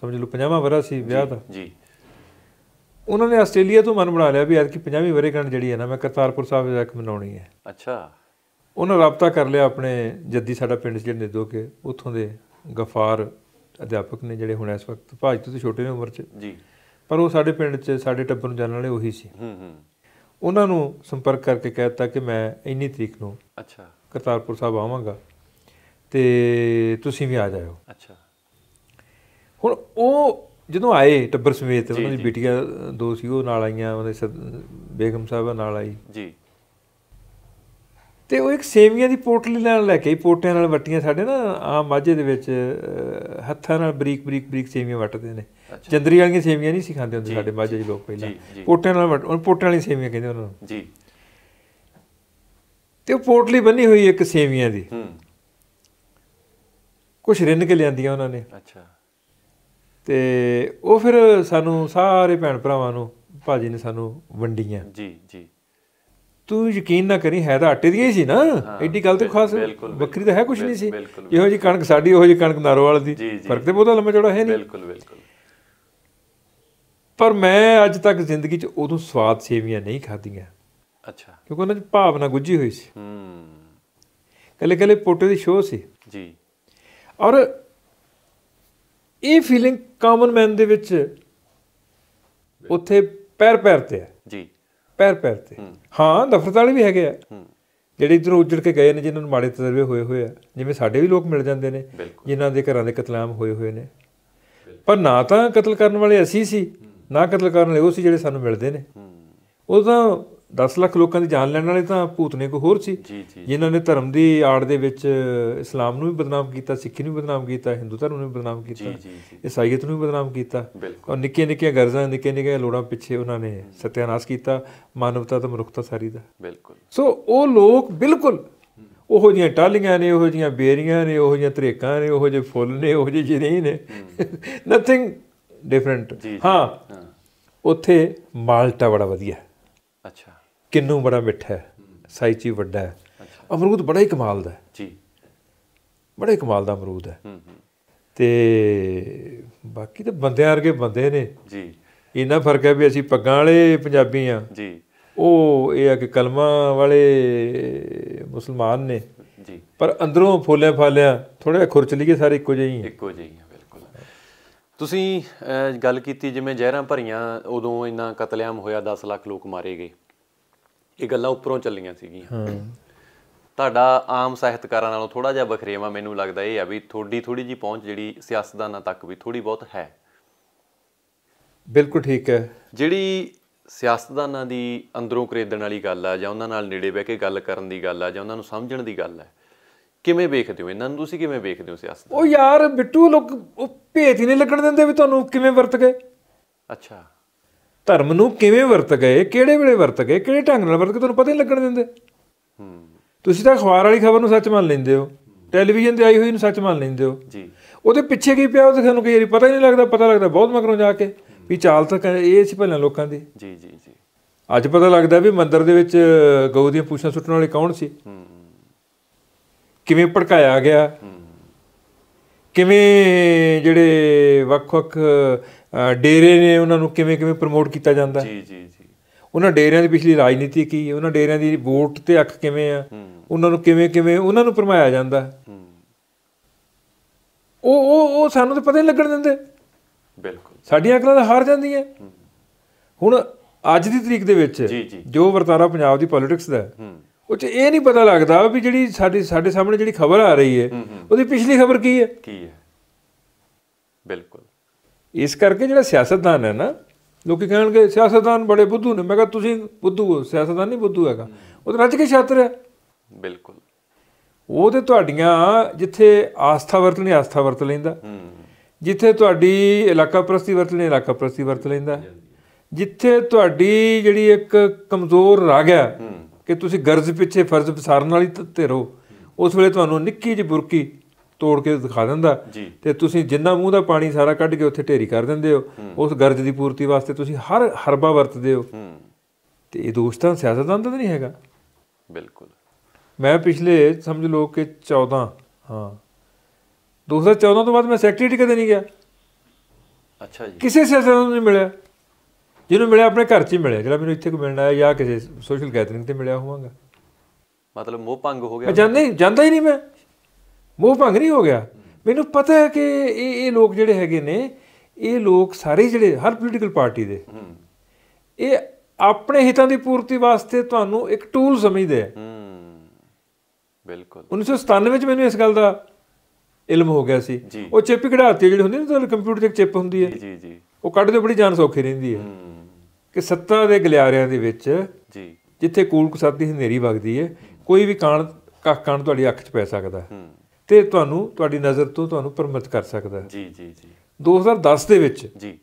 ਸਮਝ ਲਓ 50ਵਾਂ ਵਰਾ ਸੀ ਵਿਆਹ ਦਾ ਜੀ ਉਹਨਾਂ ਨੇ ਆਸਟ੍ਰੇਲੀਆ ਤੋਂ ਮਨ ਬਣਾ ਲਿਆ ਵੀ ਅੱਜ ਕਿ 50ਵੀਂ ਕਰਨ ਜਿਹੜੀ ਹੈ ਨਾ ਮੈਂ ਕਰਤਾਰਪੁਰ ਸਾਹਿਬ ਜਾ ਕੇ ਮਨਾਉਣੀ ਹੈ ਅੱਛਾ ਉਹਨਾਂ ਰਾਬਤਾ ਕਰ ਲਿਆ ਆਪਣੇ ਜੱਦੀ ਸਾਡਾ ਪਿੰਡ ਜਿਹੜੇ ਨਿੱਦੋ ਕੇ ਉੱਥੋਂ ਦੇ ਗਫਾਰ ਅਧਿਆਪਕ ਨੇ ਜਿਹੜੇ ਹੁਣ ਇਸ ਵਕਤ ਭਾਜ ਤੁਸੀਂ ਛੋਟੇ ਨੇ ਉਮਰ 'ਚ ਜੀ ਪਰ ਉਹ ਸਾਡੇ ਪਿੰਡ 'ਚ ਸਾਡੇ ਟੱਬਰ ਨੂੰ ਜਾਣਨ ਵਾਲੇ ਉਹੀ ਸੀ ਹੂੰ ਹੂੰ ਉਹਨਾਂ ਨੂੰ ਸੰਪਰਕ ਕਰਕੇ ਕਹਿਤਾ ਕਿ ਮੈਂ ਇੰਨੀ ਤਰੀਕ ਨੂੰ ਅੱਛਾ ਕਰਤਾਰਪੁਰ ਸਾਹਿਬ ਆਵਾਂਗਾ ਤੇ ਤੁਸੀਂ ਵੀ ਆ ਜਾਇਓ ਅੱਛਾ ਹੁਣ ਉਹ ਜਦੋਂ ਆਏ ਟੱਬਰ ਸਮੇਤ ਉਹਨਾਂ ਦੀ ਬੇਟੀਆਂ ਦੋ ਸੀ ਉਹ ਨਾਲ ਆਈਆਂ ਉਹਦੇ ਬੇਗਮ ਸਾਹਿਬਾ ਨਾਲ ਆਈ ਜੀ ਤੇ ਉਹ ਇੱਕ ਸੇਵੀਆਂ ਦੀ ਪੋਟਲੀ ਨਾਲ ਲੈ ਕੇ ਪੋਟਿਆਂ ਨਾਲ ਵੱਟੀਆਂ ਸਾਡੇ ਨਾ ਆ ਮਾਝੇ ਦੇ ਵਿੱਚ ਹੱਥਾਂ ਨਾਲ ਬਰੀਕ ਬਰੀਕ ਬਰੀਕ ਸੇਵੀਆਂ ਵੱਟਦੇ ਨੇ ਜੰਦਰੀ ਵਾਲੀਆਂ ਸੇਵੀਆਂ ਨਹੀਂ ਸਿਖਾਉਂਦੇ ਹੁੰਦੇ ਸਾਡੇ ਮਾਝੇ ਦੇ ਲੋਕ ਪਹਿਲਾਂ ਪੋਟਿਆਂ ਨਾਲ ਉਹ ਪੋਟਿਆਂ ਵਾਲੀ ਸੇਵੀਆਂ ਕਹਿੰਦੇ ਉਹਨਾਂ ਨੂੰ ਜੀ ਤੇ ਉਹ ਪੋਟਲੀ ਬੰਨੀ ਹੋਈ ਇੱਕ ਸੇਵੀਆਂ ਦੀ ਹੂੰ ਕੁਝ ਰਿੰਨ ਕੇ ਲਿਆਂਦੀਆਂ ਉਹਨਾਂ ਨੇ ਅੱਛਾ ਤੇ ਉਹ ਫਿਰ ਸਾਨੂੰ ਸਾਰੇ ਭੈਣ ਭਰਾਵਾਂ ਨੂੰ ਭਾਜੀ ਨੇ ਸਾਨੂੰ ਵੰਡੀਆਂ ਜੀ ਜੀ ਤੂੰ ਯਕੀਨ ਨਾ ਕਰੀ ਹੈ ਤਾਂ ਆਟੇ ਦੀ ਹੀ ਸੀ ਨਾ ਐਡੀ ਗੱਲ ਤੇ ਖਾਸ ਬੱਕਰੀ ਤਾਂ ਹੈ ਕੁਝ ਨਹੀਂ ਸੀ ਇਹੋ ਜੀ ਕਣਕ ਸਾਡੀ ਉਹੋ ਜੀ ਕਣਕ ਨਾਰੋਵਾਲ ਦੀ ਫਰਕ ਤੇ ਬਹੁਤਾ ਲੰਮਾ ਚੌੜਾ ਹੈ ਨਹੀਂ ਬਿਲਕੁਲ ਬਿਲਕੁਲ ਪਰ ਮੈਂ ਅੱਜ ਤੱਕ ਜ਼ਿੰਦਗੀ 'ਚ ਉਦੋਂ ਸਵਾਦ ਸੇਵੀਆਂ ਨਹੀਂ ਖਾਧੀਆਂ ਅੱਛਾ ਕਿਉਂਕਿ ਉਹਨਾਂ 'ਚ ਭਾਵਨਾ ਗੁੱਝੀ ਹੋਈ ਸੀ ਹੂੰ ਕੱਲੇ ਕੱਲੇ ਪੋਟੇ ਦੀ ਸ਼ੋਅ ਸੀ ਜੀ ਔਰ ਇਹ ਫੀਲਿੰਗ ਕਾਮਨ ਮੈਨ ਦੇ ਵਿੱਚ ਉੱਥੇ ਪੈਰ ਪੈਰ ਤੇ ਹੈ ਜੀ ਪੈਰ ਪੈਰ ਤੇ ਹਾਂ ਦਫ਼ਤਰ ਵਾਲੇ ਵੀ ਹੈਗੇ ਆ ਜਿਹੜੇ ਇਧਰ ਉੱਜੜ ਕੇ ਗਏ ਨੇ ਜਿਨ੍ਹਾਂ ਨੂੰ ਮਾੜੇ ਤਜਰਬੇ ਹੋਏ ਹੋਏ ਆ ਜਿਵੇਂ ਸਾਡੇ ਵੀ ਲੋਕ ਮਿਲ ਜਾਂਦੇ ਨੇ ਜਿਨ੍ਹਾਂ ਦੇ ਘਰਾਂ ਦੇ ਕਤਲਾਮ ਹੋਏ ਹੋਏ ਨੇ ਪਰ ਨਾ ਤਾਂ ਕਤਲ ਕਰਨ ਵਾਲੇ ਅਸੀਂ ਸੀ ਨਾ ਕਤਲ ਕਰਨ ਵਾਲੇ ਉਹ ਸੀ ਜਿਹੜੇ ਸਾਨੂੰ ਮਿਲਦੇ ਨੇ ਉਹ ਤਾਂ 10 ਲੱਖ ਲੋਕਾਂ ਦੀ ਜਾਨ ਲੈਣ ਵਾਲੇ ਤਾਂ ਭੂਤਨੇ ਕੋ ਹੋਰ ਸੀ ਜਿਨ੍ਹਾਂ ਨੇ ਧਰਮ ਦੀ ਆੜ ਦੇ ਵਿੱਚ ਇਸਲਾਮ ਨੂੰ ਵੀ ਬਦਨਾਮ ਕੀਤਾ ਸਿੱਖੀ ਨੂੰ ਵੀ ਬਦਨਾਮ ਕੀਤਾ ਹਿੰਦੂ ਧਰਮ ਨੂੰ ਵੀ ਬਦਨਾਮ ਕੀਤਾ ਇਸਾਈਅਤ ਨੂੰ ਵੀ ਬਦਨਾਮ ਕੀਤਾ ਔਰ ਨਿੱਕੇ ਨਿੱਕੇ ਗਰਜ਼ਾਂ ਨਿੱਕੇ ਨਿੱਕੇ ਲੋੜਾਂ ਪਿੱਛੇ ਉਹਨਾਂ ਨੇ ਸਤਿਆਨਾਸ਼ ਕੀਤਾ ਮਾਨਵਤਾ ਤੋਂ ਮਨੁੱਖਤਾ ਸਾਰੀ ਦਾ ਬਿਲਕੁਲ ਸੋ ਉਹ ਲੋਕ ਬਿਲਕੁਲ ਉਹੋ ਜਿਹੀਆਂ ਟਾਲੀਆਂ ਨੇ ਉਹੋ ਜਿਹੀਆਂ ਬੇਰੀਆਂ ਨੇ ਉਹੋ ਜੀਆਂ ਤਰੇਕਾਂ ਨੇ ਉਹੋ ਜਿਹੇ ਫੁੱਲ ਨੇ ਉਹੋ ਜਿਹੇ ਜਿਹੜੇ ਨੇ ਨਥਿੰਗ ਡਿਫਰੈਂਟ ਹਾਂ ਉੱਥੇ ਮਾਲਟਾ ਬੜਾ ਵਧੀਆ ਅੱਛਾ ਕਿੰਨੂ ਬੜਾ ਮਿੱਠਾ ਹੈ ਚੀ ਵੱਡਾ ਹੈ ਅਮਰੂਦ ਬੜਾ ਹੀ ਕਮਾਲ ਦਾ ਹੈ ਜੀ ਬੜਾ ਹੀ ਕਮਾਲ ਦਾ ਅਮਰੂਦ ਹੈ ਤੇ ਬਾਕੀ ਤਾਂ ਬੰਦਿਆਂ ਵਰਗੇ ਬੰਦੇ ਨੇ ਜੀ ਇੰਨਾ ਫਰਕ ਹੈ ਵੀ ਅਸੀਂ ਪੱਗਾਂ ਵਾਲੇ ਪੰਜਾਬੀ ਆ ਜੀ ਉਹ ਇਹ ਆ ਕਿ ਕਲਮਾ ਵਾਲੇ ਮੁਸਲਮਾਨ ਨੇ ਜੀ ਪਰ ਅੰਦਰੋਂ ਫੋਲੇ ਫਾਲਿਆ ਥੋੜਾ ਖੁਰਚਲੀਏ ਸਾਰੇ ਇੱਕੋ ਜਿਹੇ ਹੀ ਆ ਇੱਕੋ ਜਿਹੇ ਹੀ ਆ ਬਿਲਕੁਲ ਤੁਸੀਂ ਗੱਲ ਕੀਤੀ ਜਿਵੇਂ ਜ਼ਹਿਰਾਂ ਭਰੀਆਂ ਉਦੋਂ ਇੰਨਾ ਕਤਲੇਆਮ ਹੋਇਆ 10 ਲੱਖ ਲੋਕ ਮਾਰੇ ਗਏ ਇਹ ਗੱਲਾਂ ਉੱਪਰੋਂ ਚੱਲੀਆਂ ਸੀਗੀਆਂ ਹਾਂ ਤੁਹਾਡਾ ਆਮ ਸਾਹਿਤਕਾਰਾਂ ਨਾਲੋਂ ਥੋੜਾ ਜਿਹਾ ਬਖਰੇਵਾ ਮੈਨੂੰ ਲੱਗਦਾ ਇਹ ਆ ਵੀ ਥੋੜੀ ਥੋੜੀ ਜੀ ਪਹੁੰਚ ਜਿਹੜੀ ਸਿਆਸਤਦਾਨਾਂ ਤੱਕ ਵੀ ਥੋੜੀ ਬਹੁਤ ਹੈ ਬਿਲਕੁਲ ਠੀਕ ਹੈ ਜਿਹੜੀ ਸਿਆਸਤਦਾਨਾਂ ਦੀ ਅੰਦਰੋਂ ਕਰੇਦਣ ਵਾਲੀ ਗੱਲ ਆ ਜਾਂ ਉਹਨਾਂ ਨਾਲ ਨੇੜੇ ਬਹਿ ਕੇ ਗੱਲ ਕਰਨ ਦੀ ਗੱਲ ਆ ਜਾਂ ਉਹਨਾਂ ਨੂੰ ਸਮਝਣ ਦੀ ਗੱਲ ਹੈ ਕਿਵੇਂ ਵੇਖਦੇ ਹੋ ਇਹਨਾਂ ਨੂੰ ਤੁਸੀਂ ਕਿਵੇਂ ਵੇਖਦੇ ਹੋ ਸਿਆਸਤ ਉਹ ਯਾਰ ਬਿੱਟੂ ਲੋਕ ਉਹ ਭੇਤ ਹੀ ਨਹੀਂ ਲੱਗਣ ਦਿੰਦੇ ਵੀ ਤੁਹਾਨੂੰ ਕਿਵੇਂ ਵਰਤ ਗਏ ਅੱਛਾ ਧਰਮ ਨੂੰ ਕਿਵੇਂ ਵਰਤ ਗਏ ਕਿਹੜੇ ਵੇਲੇ ਵਰਤ ਗਏ ਕਿਹੜੇ ਢੰਗ ਨਾਲ ਵਰਤ ਗਏ ਤੁਹਾਨੂੰ ਪਤਾ ਹੀ ਲੱਗਣ ਦਿੰਦੇ ਤੁਸੀਂ ਤਾਂ ਅਖਬਾਰ ਵਾਲੀ ਖਬਰ ਨੂੰ ਸੱਚ ਮੰਨ ਲੈਂਦੇ ਹੋ ਟੈਲੀਵਿਜ਼ਨ ਤੇ ਆਈ ਹੋਈ ਨੂੰ ਸੱਚ ਮੰਨ ਲੈਂਦੇ ਹੋ ਜੀ ਉਹਦੇ ਪਿੱਛੇ ਕੀ ਪਿਆ ਉਹ ਤੁਹਾਨੂੰ ਕਈ ਵਾਰੀ ਪਤਾ ਹੀ ਨਹੀਂ ਲੱਗਦਾ ਪਤਾ ਲੱਗਦਾ ਬਹੁਤ ਮਗਰੋਂ ਜਾ ਕੇ ਵੀ ਚਾਲ ਤਾਂ ਇਹ ਸੀ ਪਹਿਲਾਂ ਲੋਕਾਂ ਦੀ ਜੀ ਜੀ ਜੀ ਅੱਜ ਪਤਾ ਲੱਗਦਾ ਵੀ ਮੰਦਰ ਦੇ ਵਿੱਚ ਗਊ ਦੀਆਂ ਪੂਛਾਂ ਸੁੱਟਣ ਵਾਲੇ ਕੌਣ ਸੀ ਕਿਵੇਂ ਭੜਕਾਇਆ ਗਿਆ ਕਿਵੇਂ ਜਿਹੜੇ ਵੱਖ-ਵੱਖ ਡੇਰੇ ਨੇ ਉਹਨਾਂ ਨੂੰ ਕਿਵੇਂ ਕਿਵੇਂ ਪ੍ਰਮੋਟ ਕੀਤਾ ਜਾਂਦਾ ਜੀ ਜੀ ਜੀ ਉਹਨਾਂ ਡੇਰਿਆਂ ਦੀ ਪਿਛਲੀ ਰਾਜਨੀਤੀ ਕੀ ਉਹਨਾਂ ਡੇਰਿਆਂ ਦੀ ਵੋਟ ਤੇ ਅੱਖ ਕਿਵੇਂ ਆ ਉਹਨਾਂ ਨੂੰ ਕਿਵੇਂ ਕਿਵੇਂ ਉਹਨਾਂ ਨੂੰ ਪਰਮਾਇਆ ਜਾਂਦਾ ਉਹ ਉਹ ਉਹ ਸਾਨੂੰ ਤਾਂ ਪਤਾ ਹੀ ਲੱਗਣ ਦਿੰਦੇ ਬਿਲਕੁਲ ਸਾਡੀਆਂ ਅਕਲਾਂ ਤਾਂ ਹਾਰ ਜਾਂਦੀਆਂ ਹੁਣ ਅੱਜ ਦੀ ਤਰੀਕ ਦੇ ਵਿੱਚ ਜੋ ਵਰਤਾਰਾ ਪੰਜਾਬ ਦੀ ਪੋਲਿਟਿਕਸ ਦਾ ਉਹ ਚ ਇਹ ਨਹੀਂ ਪਤਾ ਲੱਗਦਾ ਵੀ ਜਿਹੜੀ ਸਾਡੀ ਸਾਡੇ ਸਾਹਮਣੇ ਜਿਹੜੀ ਖਬਰ ਆ ਰਹੀ ਹੈ ਉਹਦੀ ਪਿਛਲੀ ਖਬਰ ਕੀ ਹੈ ਕੀ ਹੈ ਬਿਲਕੁਲ ਇਸ ਕਰਕੇ ਜਿਹੜਾ ਸਿਆਸਤਦਾਨ ਹੈ ਨਾ ਲੋਕੀ ਕਹਿਣਗੇ ਸਿਆਸਤਦਾਨ ਬੜੇ ਬੁੱਧੂ ਨੇ ਮੈਂ ਕਿਹਾ ਤੁਸੀਂ ਬੁੱਧੂ ਹੋ ਸਿਆਸਤਦਾਨ ਨਹੀਂ ਬੁੱਧੂ ਹੈਗਾ ਉਹ ਤਾਂ ਰੱਜ ਕੇ ਛਾਤਰ ਹੈ ਬਿਲਕੁਲ ਉਹ ਤੇ ਤੁਹਾਡੀਆਂ ਜਿੱਥੇ ਆਸਥਾ ਵਰਤਣੀ ਆਸਥਾ ਵਰਤ ਲੈਂਦਾ ਜਿੱਥੇ ਤੁਹਾਡੀ ਇਲਾਕਾ ਪ੍ਰਸਤੀ ਵਰਤਣੀ ਇਲਾਕਾ ਪ੍ਰਸਤੀ ਵਰਤ ਲੈਂਦਾ ਜਿੱਥੇ ਤੁਹਾਡੀ ਜਿਹੜੀ ਇੱਕ ਕਮਜ਼ੋਰ ਰਾਗ ਹੈ ਕਿ ਤੁਸੀਂ ਗਰਜ਼ ਪਿੱਛੇ ਫਰਜ਼ ਪਸਾਰਨ ਵਾਲੀ ਧਿਰੋ ਉਸ ਵੇਲੇ ਤੁਹਾਨੂੰ ਨਿੱਕੀ ਜਿਹੀ ਬੁਰਕੀ ਤੋੜ ਕੇ ਦਿਖਾ ਦਿੰਦਾ ਤੇ ਤੁਸੀਂ ਜਿੰਨਾ ਮੂੰਹ ਦਾ ਪਾਣੀ ਸਾਰਾ ਕੱਢ ਕੇ ਉੱਥੇ ਢੇਰੀ ਕਰ ਦਿੰਦੇ ਹੋ ਉਸ ਗਰਜ ਦੀ ਪੂਰਤੀ ਵਾਸਤੇ ਤੁਸੀਂ ਹਰ ਹਰਬਾ ਵਰਤਦੇ ਹੋ ਤੇ ਇਹ ਦੋਸਤਾਂ ਸਿਆਸਤਾਂ ਤਾਂ ਨਹੀਂ ਹੈਗਾ ਬਿਲਕੁਲ ਮੈਂ ਪਿਛਲੇ ਸਮਝ ਲਓ ਕਿ 14 ਹਾਂ 2014 ਤੋਂ ਬਾਅਦ ਮੈਂ ਸੈਕਟਰੀ ਕਦੇ ਨਹੀਂ ਗਿਆ ਅੱਛਾ ਜੀ ਕਿਸੇ ਸਿਆਸਤਦਾਨ ਨੂੰ ਨਹੀਂ ਮਿਲਿਆ ਜਿਹਨੂੰ ਮਿਲਿਆ ਆਪਣੇ ਘਰ 'ਚ ਹੀ ਮਿਲਿਆ ਜਿਹੜਾ ਮੈਨੂੰ ਇੱਥੇ ਕੋ ਮਿਲਣਾ ਆਇਆ ਜਾਂ ਕਿਸੇ ਸੋਸ਼ਲ ਗੈਦਰਿੰਗ ਤੇ ਮਿਲਿਆ ਹੋਵਾਂਗਾ ਮਤਲਬ ਮੋਹ ਪੰਗ ਹੋ ਗਿਆ ਜਾਂ ਨਹੀਂ ਜਾਂਦਾ ਹੀ ਨਹੀਂ ਮੈਂ ਮੋਹ ਨਹੀਂ ਹੋ ਗਿਆ ਮੈਨੂੰ ਪਤਾ ਹੈ ਕਿ ਇਹ ਇਹ ਲੋਕ ਜਿਹੜੇ ਹੈਗੇ ਨੇ ਇਹ ਲੋਕ ਸਾਰੇ ਜਿਹੜੇ ਹਰ ਪੋਲੀਟੀਕਲ ਪਾਰਟੀ ਦੇ ਇਹ ਆਪਣੇ ਹਿੱਤਾਂ ਦੀ ਪੂਰਤੀ ਵਾਸਤੇ ਤੁਹਾਨੂੰ ਇੱਕ ਟੂਲ ਸਮਝਦੇ ਹੂੰ ਬਿਲਕੁਲ 1997 ਵਿੱਚ ਮੈਨੂੰ ਇਸ ਗੱਲ ਦਾ ਇਲਮ ਹੋ ਗਿਆ ਸੀ ਉਹ ਚਿਪ ਕਢਾਤੀ ਜਿਹੜੀ ਹੁੰਦੀ ਨਾ ਤੁਹਾਨੂੰ ਕੰਪਿਊਟਰ ਤੇ ਚਿਪ ਹੁੰਦੀ ਹੈ ਜੀ ਜੀ ਉਹ ਕੱਢ ਦੇ ਬੜੀ ਜਾਨ ਸੌਖੀ ਰਹਿੰਦੀ ਹੈ ਕਿ ਸੱਤਾ ਦੇ ਗਲਿਆਰਿਆਂ ਦੇ ਵਿੱਚ ਜੀ ਜਿੱਥੇ ਕੂਲ ਕਸਾਤੀ ਹਨੇਰੀ ਵਗਦੀ ਹੈ ਕੋਈ ਵੀ ਕਾਣ ਕਾਣ ਤੁਹਾਡੀ ਅੱਖ 'ਚ ਪੈ ਸਕਦਾ ਹੈ ਤੇ ਤੁਹਾਨੂੰ ਤੁਹਾਡੀ ਨਜ਼ਰ ਤੋਂ ਤੁਹਾਨੂੰ ਪਰਮਿਤ ਕਰ ਸਕਦਾ ਹੈ ਜੀ ਜੀ ਜੀ 2010 ਦੇ ਵਿੱਚ ਜੀ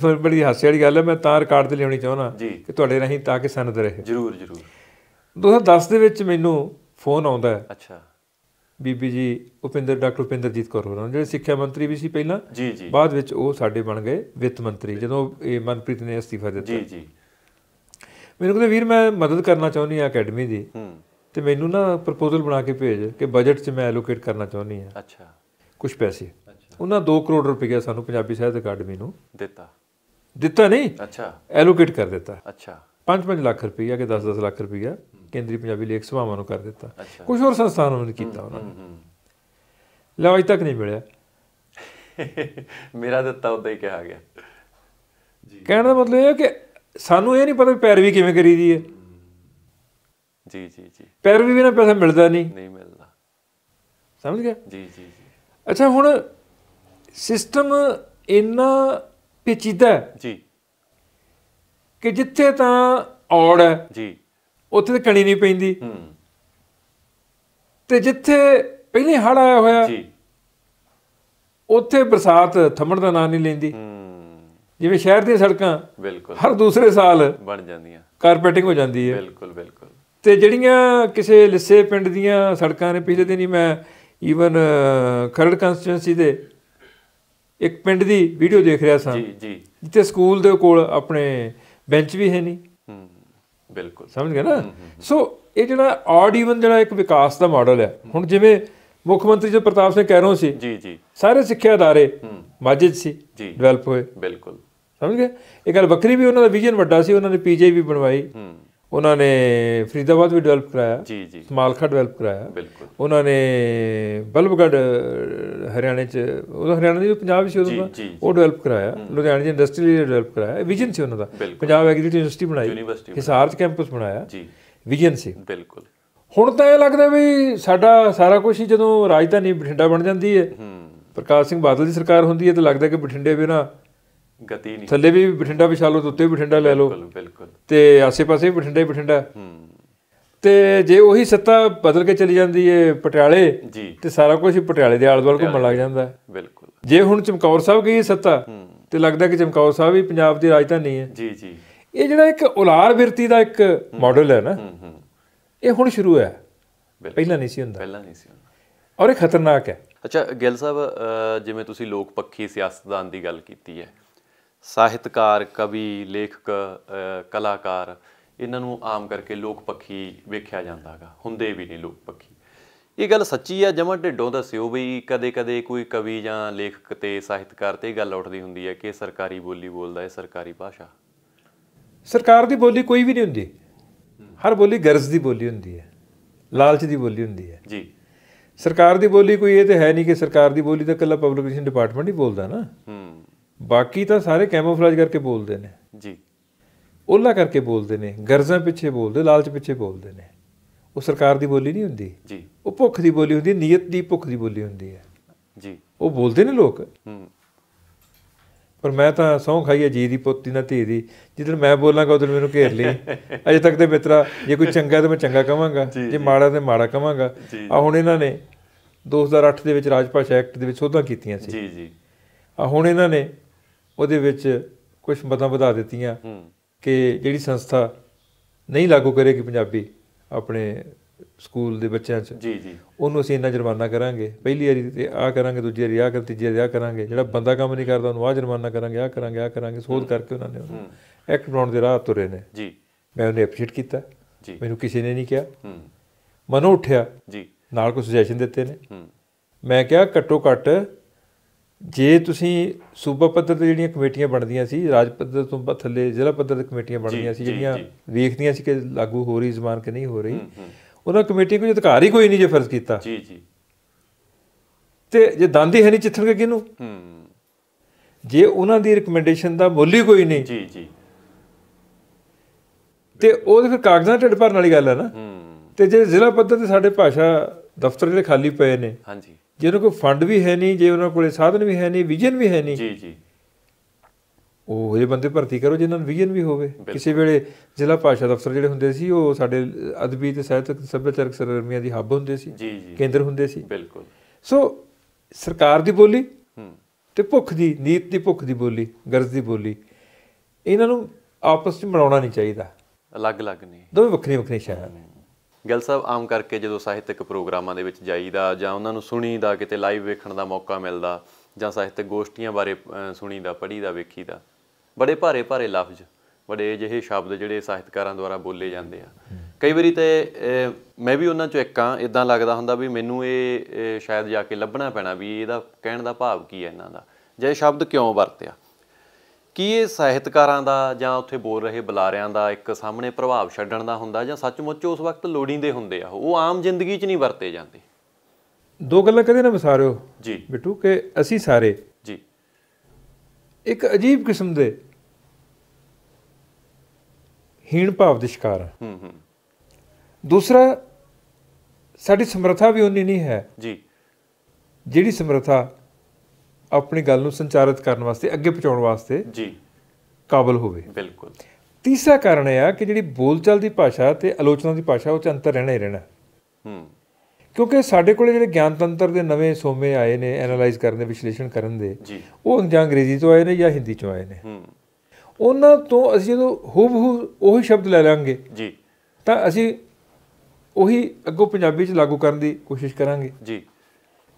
ਪਰ ਬੜੀ ਹਾਸੇ ਵਾਲੀ ਗੱਲ ਹੈ ਮੈਂ ਤਾਂ ਰਿਕਾਰਡ ਤੇ ਲਿਆਉਣੀ ਚਾਹੁੰਦਾ ਕਿ ਤੁਹਾਡੇ ਰਹੀਂ ਤਾਂ ਕਿ ਸਨਦ ਰਹੇ ਜਰੂਰ ਜਰੂਰ 2010 ਦੇ ਵਿੱਚ ਮੈਨੂੰ ਫੋਨ ਆਉਂਦਾ ਹੈ ਅੱਛਾ ਬੀਬੀ ਜੀ ਉਪਿੰਦਰ ਡਾਕਟਰ ਉਪਿੰਦਰਜੀਤ ਕੌਰ ਹੋਰਾਂ ਜਿਹੜੇ ਸਿੱਖਿਆ ਮੰਤਰੀ ਵੀ ਸੀ ਪਹਿਲਾਂ ਜੀ ਜੀ ਬਾਅਦ ਵਿੱਚ ਉਹ ਸਾਡੇ ਬਣ ਗਏ ਵਿੱਤ ਮੰਤਰੀ ਜਦੋਂ ਇਹ ਮਨਪ੍ਰੀਤ ਨੇ ਅਸਤੀਫਾ ਦਿੱਤਾ ਜੀ ਜੀ ਮੈਨੂੰ ਕਹਿੰਦੇ ਵੀਰ ਮੈਂ ਮਦਦ ਕਰਨਾ ਚਾਹੁੰਦੀ ਆ ਅਕੈਡਮੀ ਦੀ ਹੂੰ ਤੇ ਮੈਨੂੰ ਨਾ ਪ੍ਰਪੋਜ਼ਲ ਬਣਾ ਕੇ ਭੇਜ ਕਿ ਬਜਟ 'ਚ ਮੈਂ ਅਲੋਕੇਟ ਕਰਨਾ ਚਾਹੁੰਦੀ ਆ ਅੱਛਾ ਕੁਝ ਪੈਸੇ ਉਹਨਾਂ 2 ਕਰੋੜ ਰੁਪਏ ਸਾਨੂੰ ਪੰਜਾਬੀ ਸਾਹਿਤ ਅਕਾਡਮੀ ਨੂੰ ਦਿੱਤਾ ਦਿੱਤਾ ਨਹੀਂ ਅੱਛਾ ਐਲੋਕੇਟ ਕਰ ਦਿੱਤਾ ਅੱਛਾ 5-5 ਲੱਖ ਰੁਪਈਆ ਕਿ 10-10 ਲੱਖ ਰੁਪਈਆ ਕੇਂਦਰੀ ਪੰਜਾਬੀ ਲੇਖ ਸਭਾਵਾਂ ਨੂੰ ਕਰ ਦਿੱਤਾ ਕੁਝ ਹੋਰ ਸੰਸਥਾਨ ਨੂੰ ਕੀਤਾ ਉਹਨਾਂ ਨੇ ਲੈ ਅਜੇ ਤੱਕ ਨਹੀਂ ਮਿਲਿਆ ਮੇਰਾ ਦਿੱਤਾ ਉਦਾਂ ਹੀ ਕਿਹਾ ਗਿਆ ਜੀ ਕਹਿਣ ਦਾ ਮਤਲਬ ਇਹ ਹੈ ਕਿ ਸਾਨੂੰ ਇਹ ਨਹੀਂ ਪਤਾ ਵੀ ਪੈਰਵੀ ਕਿਵੇਂ ਕਰੀਦੀ ਹੈ ਜੀ ਜੀ ਜੀ ਪੈਰਵੀ ਬਿਨਾ ਪੈਸਾ ਮਿਲਦਾ ਨਹੀਂ ਨਹੀਂ ਮਿਲਦਾ ਸਮਝ ਗਿਆ ਜੀ ਜੀ ਜੀ ਅੱਛਾ ਹੁਣ ਸਿਸਟਮ ਇੰਨਾ ਪੇਚੀਦਾ ਹੈ ਜੀ ਕਿ ਜਿੱਥੇ ਤਾਂ ਔੜ ਹੈ ਜੀ ਉੱਥੇ ਤਾਂ ਕਣੀ ਨਹੀਂ ਪੈਂਦੀ ਹੂੰ ਤੇ ਜਿੱਥੇ ਪਹਿਲੇ ਹੜ ਆਇਆ ਹੋਇਆ ਜੀ ਉੱਥੇ ਬਰਸਾਤ ਥੰਮਣ ਦਾ ਨਾਂ ਨਹੀਂ ਲੈਂਦੀ ਹੂੰ ਜਿਵੇਂ ਸ਼ਹਿਰ ਦੀਆਂ ਸੜਕਾਂ ਬਿਲਕੁਲ ਹਰ ਦੂਸਰੇ ਸਾਲ ਬਣ ਜਾਂਦੀਆਂ ਕਾਰਪੈਟਿੰਗ ਹੋ ਜਾਂਦੀ ਹੈ ਬਿਲਕੁਲ ਬਿਲਕੁਲ ਤੇ ਜਿਹੜੀਆਂ ਕਿਸੇ ਲਿੱਸੇ ਪਿੰਡ ਦੀਆਂ ਸੜਕਾਂ ਨੇ ਪਿਛਲੇ ਦਿਨੀ ਮੈਂ ਈਵਨ ਖਰੜ ਕੰਸਟੀਟੂਐਂਸੀ ਦੇ ਇੱਕ ਪਿੰਡ ਦੀ ਵੀਡੀਓ ਦੇਖ ਰਿਹਾ ਸਾਂ ਜੀ ਜੀ ਜਿੱਥੇ ਸਕੂਲ ਦੇ ਕੋਲ ਆਪਣੇ ਬੈਂਚ ਵੀ ਹੈ ਨਹੀਂ ਹੂੰ ਬਿਲਕੁਲ ਸਮਝ ਗਏ ਨਾ ਸੋ ਇਹ ਜਿਹੜਾ ਆਡ ਈਵਨ ਜਿਹੜਾ ਇੱਕ ਵਿਕਾਸ ਦਾ ਮਾਡਲ ਹੈ ਹੁਣ ਜਿਵੇਂ ਮੁੱਖ ਮੰਤਰੀ ਜੀ ਪ੍ਰਤਾਪ ਸਿੰਘ ਕਹਿ ਰਹੇ ਸੀ ਜੀ ਜੀ ਸਾਰੇ ਸਿੱਖਿਆ ادارے ਮਾਜਿਦ ਸੀ ਜੀ ਡਿਵੈਲਪ ਹੋਏ ਬਿਲਕੁਲ ਸਮਝ ਗਏ ਇਹ ਗੱਲ ਵੱਖਰੀ ਵੀ ਉਹਨਾਂ ਦਾ ਵਿਜ਼ਨ ਵੱਡਾ ਸੀ ਉਹਨਾਂ ਨੇ ਪੀਜੇ ਵੀ ਬਣਵਾਈ ਹੂੰ ਉਹਨਾਂ ਨੇ ਫਰੀਦਾਬਾਦ ਵੀ ਡਿਵੈਲਪ ਕਰਾਇਆ ਜੀ ਜੀ ਸਮਾਲਖਾ ਡਿਵੈਲਪ ਕਰਾਇਆ ਬਿਲਕੁਲ ਉਹਨਾਂ ਨੇ ਬਲਬਗੜ ਹਰਿਆਣੇ ਚ ਉਹ ਹਰਿਆਣਾ ਦੀ ਪੰਜਾਬ ਸੀ ਉਦੋਂ ਉਹ ਡਿਵੈਲਪ ਕਰਾਇਆ ਲੁਧਿਆਣੇ ਦੀ ਇੰਡਸਟਰੀ ਡਿਵੈਲਪ ਕਰਾਇਆ ਵਿਜ਼ਨ ਸੀ ਉਹਨਾਂ ਦਾ ਪੰਜਾਬ ਐਗਰੀਕਲਚਰ ਯੂਨੀਵਰਸਿਟੀ ਬਣਾਈ ਹਿਸਾਰ ਚ ਕੈਂਪਸ ਬਣਾਇਆ ਜੀ ਵਿਜ਼ਨ ਸੀ ਬਿਲਕੁਲ ਹੁਣ ਤਾਂ ਇਹ ਲੱਗਦਾ ਵੀ ਸਾਡਾ ਸਾਰਾ ਕੁਝ ਹੀ ਜਦੋਂ ਰਾਜਧਾਨੀ ਬਠਿੰਡਾ ਬਣ ਜਾਂਦੀ ਹੈ ਪ੍ਰਕਾਸ਼ ਸਿੰਘ ਬਾਦਲ ਦੀ ਸਰਕਾਰ ਹੁੰਦੀ ਹੈ ਤਾਂ ਲੱਗਦਾ ਕਿ ਬਠਿੰਡੇ ਬਿਨਾ ਗਤੀ ਨਹੀਂ ਥੱਲੇ ਵੀ ਬਠਿੰਡਾ ਵਿਛਾ ਲਓ ਤੇ ਉੱਤੇ ਵੀ ਬਠਿੰਡਾ ਲੈ ਲਓ ਬਿਲਕੁਲ ਤੇ ਆਸੇ-ਪਾਸੇ ਵੀ ਬਠਿੰਡਾ ਹੀ ਬਠਿੰਡਾ ਹੂੰ ਤੇ ਜੇ ਉਹੀ ਸੱਤਾ ਬਦਲ ਕੇ ਚਲੀ ਜਾਂਦੀ ਏ ਪਟਿਆਲੇ ਜੀ ਤੇ ਸਾਰਾ ਕੁਝ ਪਟਿਆਲੇ ਦੇ ਆਲੇ-ਦੁਆਲੇ ਘੁੰਮਣ ਲੱਗ ਜਾਂਦਾ ਬਿਲਕੁਲ ਜੇ ਹੁਣ ਚਮਕੌਰ ਸਾਹਿਬ ਗਈ ਸੱਤਾ ਤੇ ਲੱਗਦਾ ਕਿ ਚਮਕੌਰ ਸਾਹਿਬ ਵੀ ਪੰਜਾਬ ਦੀ ਰਾਜਧਾਨੀ ਹੈ ਜੀ ਜੀ ਇਹ ਜਿਹੜਾ ਇੱਕ ਉਲਾਰ ਵਿਰਤੀ ਦਾ ਇੱਕ ਮਾਡਲ ਹੈ ਨਾ ਇਹ ਹੁਣ ਸ਼ੁਰੂ ਹੈ ਪਹਿਲਾਂ ਨਹੀਂ ਸੀ ਹੁੰਦਾ ਪਹਿਲਾਂ ਨਹੀਂ ਸੀ ਹੁੰਦਾ ਔਰ ਇਹ ਖਤਰਨਾਕ ਹੈ ਅੱਛਾ ਗਿੱਲ ਸਾਹਿਬ ਜਿਵੇਂ ਤੁਸੀਂ ਲੋਕਪੱਖੀ ਸਿਆਸਤਦਾਨ ਦੀ ਗੱਲ ਕੀਤੀ ਹੈ ਸਾਹਿਤਕਾਰ ਕਵੀ ਲੇਖਕ ਕਲਾਕਾਰ ਇਹਨਾਂ ਨੂੰ ਆਮ ਕਰਕੇ ਲੋਕ ਪੱਖੀ ਵੇਖਿਆ ਜਾਂਦਾਗਾ ਹੁੰਦੇ ਵੀ ਨਹੀਂ ਲੋਕ ਪੱਖੀ ਇਹ ਗੱਲ ਸੱਚੀ ਆ ਜਮਾ ਢਿੱਡੋਂ ਦੱਸਿਓ ਵੀ ਕਦੇ-ਕਦੇ ਕੋਈ ਕਵੀ ਜਾਂ ਲੇਖਕ ਤੇ ਸਾਹਿਤਕਾਰ ਤੇ ਗੱਲ ਉੱਠਦੀ ਹੁੰਦੀ ਹੈ ਕਿ ਸਰਕਾਰੀ ਬੋਲੀ ਬੋਲਦਾ ਹੈ ਸਰਕਾਰੀ ਭਾਸ਼ਾ ਸਰਕਾਰ ਦੀ ਬੋਲੀ ਕੋਈ ਵੀ ਨਹੀਂ ਹੁੰਦੀ ਹਰ ਬੋਲੀ ਗਰਜ਼ ਦੀ ਬੋਲੀ ਹੁੰਦੀ ਹੈ ਲਾਲਚ ਦੀ ਬੋਲੀ ਹੁੰਦੀ ਹੈ ਜੀ ਸਰਕਾਰ ਦੀ ਬੋਲੀ ਕੋਈ ਇਹ ਤੇ ਹੈ ਨਹੀਂ ਕਿ ਸਰਕਾਰ ਦੀ ਬੋਲੀ ਤਾਂ ਇਕੱਲਾ ਪਬਲਿਕੇਸ਼ਨ ਡਿਪਾਰਟਮੈਂਟ ਹੀ ਬੋਲਦਾ ਨਾ ਹੂੰ ਬਾਕੀ ਤਾਂ ਸਾਰੇ ਕੈਮੋਫਲਾਜ ਕਰਕੇ ਬੋਲਦੇ ਨੇ ਜੀ ਉਹਲਾ ਕਰਕੇ ਬੋਲਦੇ ਨੇ ਗਰਜ਼ਾਂ ਪਿੱਛੇ ਬੋਲਦੇ ਲਾਲਚ ਪਿੱਛੇ ਬੋਲਦੇ ਨੇ ਉਹ ਸਰਕਾਰ ਦੀ ਬੋਲੀ ਨਹੀਂ ਹੁੰਦੀ ਜੀ ਉਹ ਭੁੱਖ ਦੀ ਬੋਲੀ ਹੁੰਦੀ ਨੀਅਤ ਦੀ ਭੁੱਖ ਦੀ ਬੋਲੀ ਹੁੰਦੀ ਹੈ ਜੀ ਉਹ ਬੋਲਦੇ ਨੇ ਲੋਕ ਹੂੰ ਪਰ ਮੈਂ ਤਾਂ ਸੌਂ ਖਾਈਏ ਜੀ ਦੀ ਦੀ ਨਾ ਧੀ ਦੀ ਜਿੱਦਣ ਮੈਂ ਬੋਲਾਂਗਾ ਉਦੋਂ ਮੈਨੂੰ ਘੇਰ ਲਈ ਅਜੇ ਤੱਕ ਤੇ ਮਿੱਤਰਾ ਜੇ ਕੋਈ ਚੰਗਾ ਤਾਂ ਮੈਂ ਚੰਗਾ ਕਵਾਂਗਾ ਜੇ ਮਾੜਾ ਤੇ ਮਾੜਾ ਕਵਾਂਗਾ ਆ ਹੁਣ ਇਹਨਾਂ ਨੇ 2008 ਦੇ ਵਿੱਚ ਰਾਜਪਾਲ ਐਕਟ ਦੇ ਵਿੱਚ ਸੋਧਾਂ ਕੀਤੀਆਂ ਸੀ ਜੀ ਜੀ ਆ ਹੁਣ ਇਹਨਾਂ ਨੇ ਉਹਦੇ ਵਿੱਚ ਕੁਝ ਮਤਾਂ ਵਧਾ ਦਿੱਤੀਆਂ ਕਿ ਜਿਹੜੀ ਸੰਸਥਾ ਨਹੀਂ ਲਾਗੂ ਕਰੇਗੀ ਪੰਜਾਬੀ ਆਪਣੇ ਸਕੂਲ ਦੇ ਬੱਚਿਆਂ 'ਚ ਜੀ ਜੀ ਉਹਨੂੰ ਅਸੀਂ ਇੰਨਾ ਜੁਰਮਾਨਾ ਕਰਾਂਗੇ ਪਹਿਲੀ ਵਾਰੀ ਤੇ ਆ ਕਰਾਂਗੇ ਦੂਜੀ ਵਾਰੀ ਆ ਕਰ ਤੀਜੀ ਵਾਰੀ ਆ ਕਰਾਂਗੇ ਜਿਹੜਾ ਬੰਦਾ ਕੰਮ ਨਹੀਂ ਕਰਦਾ ਉਹਨੂੰ ਆ ਜੁਰਮਾਨਾ ਕਰਾਂਗੇ ਆ ਕਰਾਂਗੇ ਆ ਕਰਾਂਗੇ ਸੋਧ ਕਰਕੇ ਉਹਨਾਂ ਨੇ ਉਹਨੂੰ ਐਕਟ ਬਣਾਉਣ ਦੇ ਰਾਹ ਤੁਰੇ ਨੇ ਜੀ ਮੈਂ ਉਹਨੇ ਐਪਰੀਸ਼ੀਏਟ ਕੀਤਾ ਜੀ ਮੈਨੂੰ ਕਿਸੇ ਨੇ ਨਹੀਂ ਕਿਹਾ ਹੂੰ ਮਨ ਉੱਠਿਆ ਜੀ ਨਾਲ ਕੋਈ ਸੁਜੈਸ਼ਨ ਦਿੱਤੇ ਨੇ ਹੂੰ ਮੈਂ ਕਿਹਾ ਘੱਟੋ ਘੱਟ ਜੇ ਤੁਸੀਂ ਸੂਬਾ ਪੱਧਰ ਤੇ ਜਿਹੜੀਆਂ ਕਮੇਟੀਆਂ ਬਣਦੀਆਂ ਸੀ ਰਾਜ ਪੱਧਰ ਤੋਂ ਥੱਲੇ ਜ਼ਿਲ੍ਹਾ ਪੱਧਰ ਤੇ ਕਮੇਟੀਆਂ ਬਣਦੀਆਂ ਸੀ ਜਿਹੜੀਆਂ ਵੇਖਦੀਆਂ ਸੀ ਕਿ ਲਾਗੂ ਹੋ ਰਹੀ ਜ਼ਮਾਨ ਕਿ ਨਹੀਂ ਹੋ ਰਹੀ ਉਹਨਾਂ ਕਮੇਟੀ ਕੋਈ ਅਧਿਕਾਰ ਹੀ ਕੋਈ ਨਹੀਂ ਜੇ ਫਰਜ਼ ਕੀਤਾ ਜੀ ਜੀ ਤੇ ਜੇ ਦੰਦੀ ਹੈ ਨਹੀਂ ਚਿੱਥਣਗੇ ਕਿਹਨੂੰ ਹੂੰ ਜੇ ਉਹਨਾਂ ਦੀ ਰეკਮੈਂਡੇਸ਼ਨ ਦਾ ਮੁੱਲ ਹੀ ਕੋਈ ਨਹੀਂ ਜੀ ਜੀ ਤੇ ਉਹ ਫਿਰ ਕਾਗਜ਼ਾਂ ਢਿੱਡ ਭਰਨ ਵਾਲੀ ਗੱਲ ਹੈ ਨਾ ਤੇ ਜੇ ਜ਼ਿਲ੍ਹਾ ਪੱਧਰ ਤੇ ਸਾਡੇ ਭਾਸ਼ਾ ਦਫ਼ਤਰ ਜਿਹੜੇ ਖਾਲੀ ਪਏ ਨੇ ਹਾਂਜੀ ਜਿਹਨਾਂ ਕੋਲ ਫੰਡ ਵੀ ਹੈ ਨਹੀਂ ਜੇ ਉਹਨਾਂ ਕੋਲੇ ਸਾਧਨ ਵੀ ਹੈ ਨਹੀਂ ਵਿਜ਼ਨ ਵੀ ਹੈ ਨਹੀਂ ਜੀ ਜੀ ਉਹ ਇਹ ਬੰਦੇ ਭਰਤੀ ਕਰੋ ਜਿਨ੍ਹਾਂ ਨੂੰ ਵਿਜ਼ਨ ਵੀ ਹੋਵੇ ਕਿਸੇ ਵੇਲੇ ਜ਼ਿਲ੍ਹਾ ਭਾਸ਼ਾ ਦਫ਼ਤਰ ਜਿਹੜੇ ਹੁੰਦੇ ਸੀ ਉਹ ਸਾਡੇ ਅਦਬੀ ਤੇ ਸਾਹਿਤਕ ਸੱਭਿਆਚਾਰਕ ਸਰਗਰਮੀਆਂ ਦੀ ਹੱਬ ਹੁੰਦੇ ਸੀ ਜੀ ਜੀ ਕੇਂਦਰ ਹੁੰਦੇ ਸੀ ਬਿਲਕੁਲ ਸੋ ਸਰਕਾਰ ਦੀ ਬੋਲੀ ਤੇ ਭੁੱਖ ਦੀ ਨੀਤ ਦੀ ਭੁੱਖ ਦੀ ਬੋਲੀ ਗਰਜ਼ ਦੀ ਬੋਲੀ ਇਹਨਾਂ ਨੂੰ ਆਪਸ ਵਿੱਚ ਮਿਲਾਉਣਾ ਨਹੀਂ ਚਾਹੀਦਾ ਅਲੱਗ-ਅਲੱਗ ਨਹੀਂ ਦੋਵੇਂ ਵੱਖਰੀਆਂ ਵੱਖਰੀਆਂ ਸ਼ਾਇਰ ਨੇ ਗੱਲ ਸਭ ਆਮ ਕਰਕੇ ਜਦੋਂ ਸਾਹਿਤਕ ਪ੍ਰੋਗਰਾਮਾਂ ਦੇ ਵਿੱਚ ਜਾਈਦਾ ਜਾਂ ਉਹਨਾਂ ਨੂੰ ਸੁਣੀਦਾ ਕਿਤੇ ਲਾਈਵ ਵੇਖਣ ਦਾ ਮੌਕਾ ਮਿਲਦਾ ਜਾਂ ਸਾਹਿਤਕ ਗੋਸ਼ਟੀਆਂ ਬਾਰੇ ਸੁਣੀਦਾ ਪੜੀਦਾ ਵੇਖੀਦਾ ਬੜੇ ਭਾਰੇ ਭਾਰੇ ਲਫ਼ਜ਼ ਬੜੇ ਜਿਹੇ ਸ਼ਬਦ ਜਿਹੜੇ ਸਾਹਿਤਕਾਰਾਂ ਦੁਆਰਾ ਬੋਲੇ ਜਾਂਦੇ ਆ ਕਈ ਵਾਰੀ ਤੇ ਮੈਂ ਵੀ ਉਹਨਾਂ ਚੋਂ ਇੱਕ ਆ ਇਦਾਂ ਲੱਗਦਾ ਹੁੰਦਾ ਵੀ ਮੈਨੂੰ ਇਹ ਸ਼ਾਇਦ ਜਾ ਕੇ ਲੱਭਣਾ ਪੈਣਾ ਵੀ ਇਹਦਾ ਕਹਿਣ ਦਾ ਭਾਵ ਕੀ ਹੈ ਇਹਨਾਂ ਦਾ ਜੇ ਸ਼ਬਦ ਕਿਉਂ ਵਰਤਿਆ ਕੀ ਇਹ ਸਾਹਿਤਕਾਰਾਂ ਦਾ ਜਾਂ ਉੱਥੇ ਬੋਲ ਰਹੇ ਬੁਲਾਰਿਆਂ ਦਾ ਇੱਕ ਸਾਹਮਣੇ ਪ੍ਰਭਾਵ ਛੱਡਣ ਦਾ ਹੁੰਦਾ ਜਾਂ ਸੱਚਮੁੱਚ ਉਸ ਵਕਤ ਲੋੜੀਂਦੇ ਹੁੰਦੇ ਆ ਉਹ ਆਮ ਜ਼ਿੰਦਗੀ 'ਚ ਨਹੀਂ ਵਰਤੇ ਜਾਂਦੇ ਦੋ ਗੱਲਾਂ ਕਦੇ ਨਾ ਵਿਸਾਰਿਓ ਜੀ ਬਿੱਟੂ ਕਿ ਅਸੀਂ ਸਾਰੇ ਜੀ ਇੱਕ ਅਜੀਬ ਕਿਸਮ ਦੇ ਹੀਣ ਭਾਵ ਦੇ ਸ਼ਿਕਾਰ ਹਾਂ ਹੂੰ ਹੂੰ ਦੂਸਰਾ ਸਾਡੀ ਸਮਰੱਥਾ ਵੀ ਉਨੀ ਨਹੀਂ ਹੈ ਜੀ ਜਿਹੜੀ ਸਮਰੱਥਾ ਆਪਣੀ ਗੱਲ ਨੂੰ ਸੰਚਾਰਿਤ ਕਰਨ ਵਾਸਤੇ ਅੱਗੇ ਪਹੁੰਚਾਉਣ ਵਾਸਤੇ ਜੀ ਕਾਬਲ ਹੋਵੇ ਬਿਲਕੁਲ ਤੀਸਰਾ ਕਾਰਨ ਇਹ ਆ ਕਿ ਜਿਹੜੀ ਬੋਲਚਾਲ ਦੀ ਭਾਸ਼ਾ ਤੇ ਆਲੋਚਨਾ ਦੀ ਭਾਸ਼ਾ ਉਹ ਚ ਅੰਤਰ ਰਹਿਣਾ ਹੀ ਰਹਿਣਾ ਹੂੰ ਕਿਉਂਕਿ ਸਾਡੇ ਕੋਲੇ ਜਿਹੜੇ ਗਿਆਨ ਤੰਤਰ ਦੇ ਨਵੇਂ ਸੋਮੇ ਆਏ ਨੇ ਐਨਲਾਈਜ਼ ਕਰਨ ਦੇ ਵਿਸ਼ਲੇਸ਼ਣ ਕਰਨ ਦੇ ਉਹ ਜਾਂ ਅੰਗਰੇਜ਼ੀ ਤੋਂ ਆਏ ਨੇ ਜਾਂ ਹਿੰਦੀ ਤੋਂ ਆਏ ਨੇ ਹੂੰ ਉਹਨਾਂ ਤੋਂ ਅਸੀਂ ਜਦੋਂ ਬਹੂ ਉਹੀ ਸ਼ਬਦ ਲੈ ਲਾਂਗੇ ਜੀ ਤਾਂ ਅਸੀਂ ਉਹੀ ਅੱਗੋਂ ਪੰਜਾਬੀ 'ਚ ਲਾਗੂ ਕਰਨ ਦੀ ਕੋਸ਼ਿਸ਼ ਕਰਾਂਗੇ ਜੀ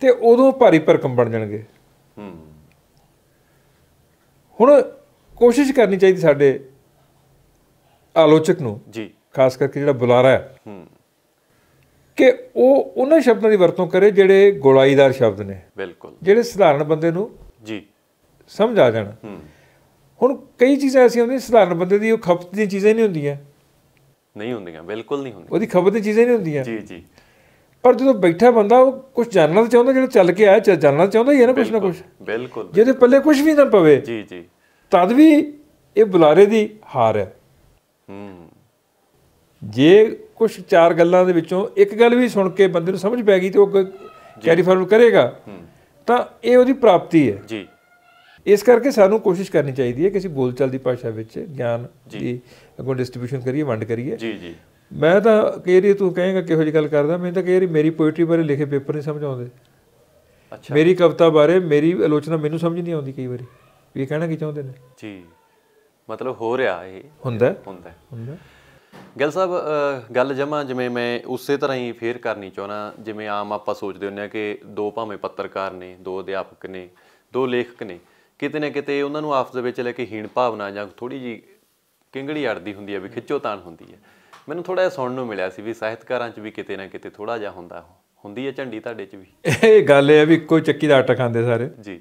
ਤੇ ਉਦੋਂ ਭਾਰੀ ਪਰਕਮ ਬਣ ਜਾਣਗੇ ਹੁਣ ਕੋਸ਼ਿਸ਼ ਕਰਨੀ ਚਾਹੀਦੀ ਸਾਡੇ ਆਲੋਚਕ ਨੂੰ ਜੀ ਖਾਸ ਕਰਕੇ ਜਿਹੜਾ ਬੁਲਾਰਾ ਹੈ ਕਿ ਉਹ ਉਹਨਾਂ ਸ਼ਬਦਾਂ ਦੀ ਵਰਤੋਂ ਕਰੇ ਜਿਹੜੇ ਗੋਲਾਈਦਾਰ ਸ਼ਬਦ ਨੇ ਬਿਲਕੁਲ ਜਿਹੜੇ ਸਧਾਰਨ ਬੰਦੇ ਨੂੰ ਜੀ ਸਮਝ ਆ ਜਾਣ ਹੁਣ ਕਈ ਚੀਜ਼ਾਂ ਐਸੀ ਹੁੰਦੀਆਂ ਸਧਾਰਨ ਬੰਦੇ ਦੀ ਉਹ ਖਪਤ ਦੀਆਂ ਚੀਜ਼ਾਂ ਨਹੀਂ ਹੁੰਦੀਆਂ ਨਹੀਂ ਹੁੰਦੀਆਂ ਬਿਲਕੁਲ ਨਹੀਂ ਹੁੰਦੀਆਂ ਉਹਦੀ ਖਪਤ ਦੀ ਚੀਜ਼ਾਂ ਨਹੀਂ ਹੁੰਦੀਆਂ ਜੀ ਜੀ ਪਰ ਜਦੋਂ ਬੈਠਾ ਬੰਦਾ ਉਹ ਕੁਝ ਜਾਣਨਾ ਤਾਂ ਚਾਹੁੰਦਾ ਜਿਹੜਾ ਚੱਲ ਕੇ ਆਇਆ ਜਾਣਨਾ ਚਾਹੁੰਦਾ ਹੀ ਹੈ ਨਾ ਕੁਝ ਨਾ ਕੁਝ ਬਿਲਕੁਲ ਜਿਹਦੇ ਪੱਲੇ ਕੁਝ ਵੀ ਨਾ ਪਵੇ ਜੀ ਜੀ ਤਦ ਵੀ ਇਹ ਬੁਲਾਰੇ ਦੀ ਹਾਰ ਹੈ ਹੂੰ ਜੇ ਕੁਝ ਚਾਰ ਗੱਲਾਂ ਦੇ ਵਿੱਚੋਂ ਇੱਕ ਗੱਲ ਵੀ ਸੁਣ ਕੇ ਬੰਦੇ ਨੂੰ ਸਮਝ ਪੈ ਗਈ ਤੇ ਉਹ ਕੈਰੀ ਫਾਰਵਰਡ ਕਰੇਗਾ ਤਾਂ ਇਹ ਉਹਦੀ ਪ੍ਰਾਪਤੀ ਹੈ ਜੀ ਇਸ ਕਰਕੇ ਸਾਨੂੰ ਕੋਸ਼ਿਸ਼ ਕਰਨੀ ਚਾਹੀਦੀ ਹੈ ਕਿ ਅਸੀਂ ਬੋਲਚਾਲ ਦੀ ਭਾਸ਼ਾ ਵਿੱਚ ਗਿਆਨ ਦੀ ਅਗੋਂ ਡਿਸਟ੍ਰੀਬਿਊਸ਼ਨ ਕਰੀਏ ਵੰਡ ਕਰੀਏ ਜੀ ਜੀ ਮੈਂ ਤਾਂ ਕਹਿ ਤੂੰ ਕਹੇਗਾ ਕਿਹੋ ਜਿਹੀ ਗੱਲ ਕਰਦਾ ਮੈਨੂੰ ਤਾਂ ਕਹਿ ਮੇਰੀ ਪੋਇਟਰੀ ਬਾਰੇ ਲਿਖੇ ਪੇਪਰ ਨਹੀਂ ਸਮਝ ਆਉਂਦੇ ਅੱਛਾ ਮੇਰੀ ਕਵਿਤਾ ਬਾਰੇ ਮੇਰੀ ਆਲੋਚਨਾ ਮੈਨੂੰ ਸਮਝ ਨਹੀਂ ਆਉਂਦੀ ਕਈ ਵਾਰੀ ਵੀ ਇਹ ਕਹਿਣਾ ਕੀ ਚਾਹੁੰਦੇ ਨੇ ਜੀ ਮਤਲਬ ਹੋ ਰਿਹਾ ਇਹ ਹੁੰਦਾ ਹੁੰਦਾ ਹੁੰਦਾ ਗੱਲ ਸਾਹਿਬ ਗੱਲ ਜਮਾ ਜਿਵੇਂ ਮੈਂ ਉਸੇ ਤਰ੍ਹਾਂ ਹੀ ਫੇਰ ਕਰਨੀ ਚਾਹਣਾ ਜਿਵੇਂ ਆਮ ਆਪਾਂ ਸੋਚਦੇ ਹੁੰਦੇ ਆ ਕਿ ਦੋ ਭਾਵੇਂ ਪੱਤਰਕਾਰ ਨੇ ਦੋ ਅਧਿਆਪਕ ਨੇ ਦੋ ਲੇਖਕ ਨੇ ਕਿਤੇ ਨਾ ਕਿਤੇ ਉਹਨਾਂ ਨੂੰ ਆਪਸ ਦੇ ਵਿੱਚ ਲੈ ਕੇ ਹੀਣ ਭਾਵਨਾ ਜਾਂ ਥੋੜੀ ਜੀ ਕਿੰਗੜੀ ਅੜਦੀ ਹੁੰਦੀ ਹੈ ਵੀ ਖਿੱਚੋ ਤਾਣ ਹੁੰਦੀ ਹੈ ਮੈਨੂੰ ਥੋੜਾ ਜਿਹਾ ਸੁਣਨ ਨੂੰ ਮਿਲਿਆ ਸੀ ਵੀ ਸਾਹਿਤਕਾਰਾਂ 'ਚ ਵੀ ਕਿਤੇ ਨਾ ਕਿਤੇ ਥੋੜਾ ਜਿਹਾ ਹੁੰਦਾ ਹੁੰਦੀ ਹੈ ਝੰਡੀ ਤੁਹਾਡੇ 'ਚ ਵੀ ਇਹ ਗੱਲ ਹੈ ਵੀ ਕੋਈ ਚੱਕੀ ਦਾ ਆਟਾ ਖਾਂਦੇ ਸਾਰੇ ਜੀ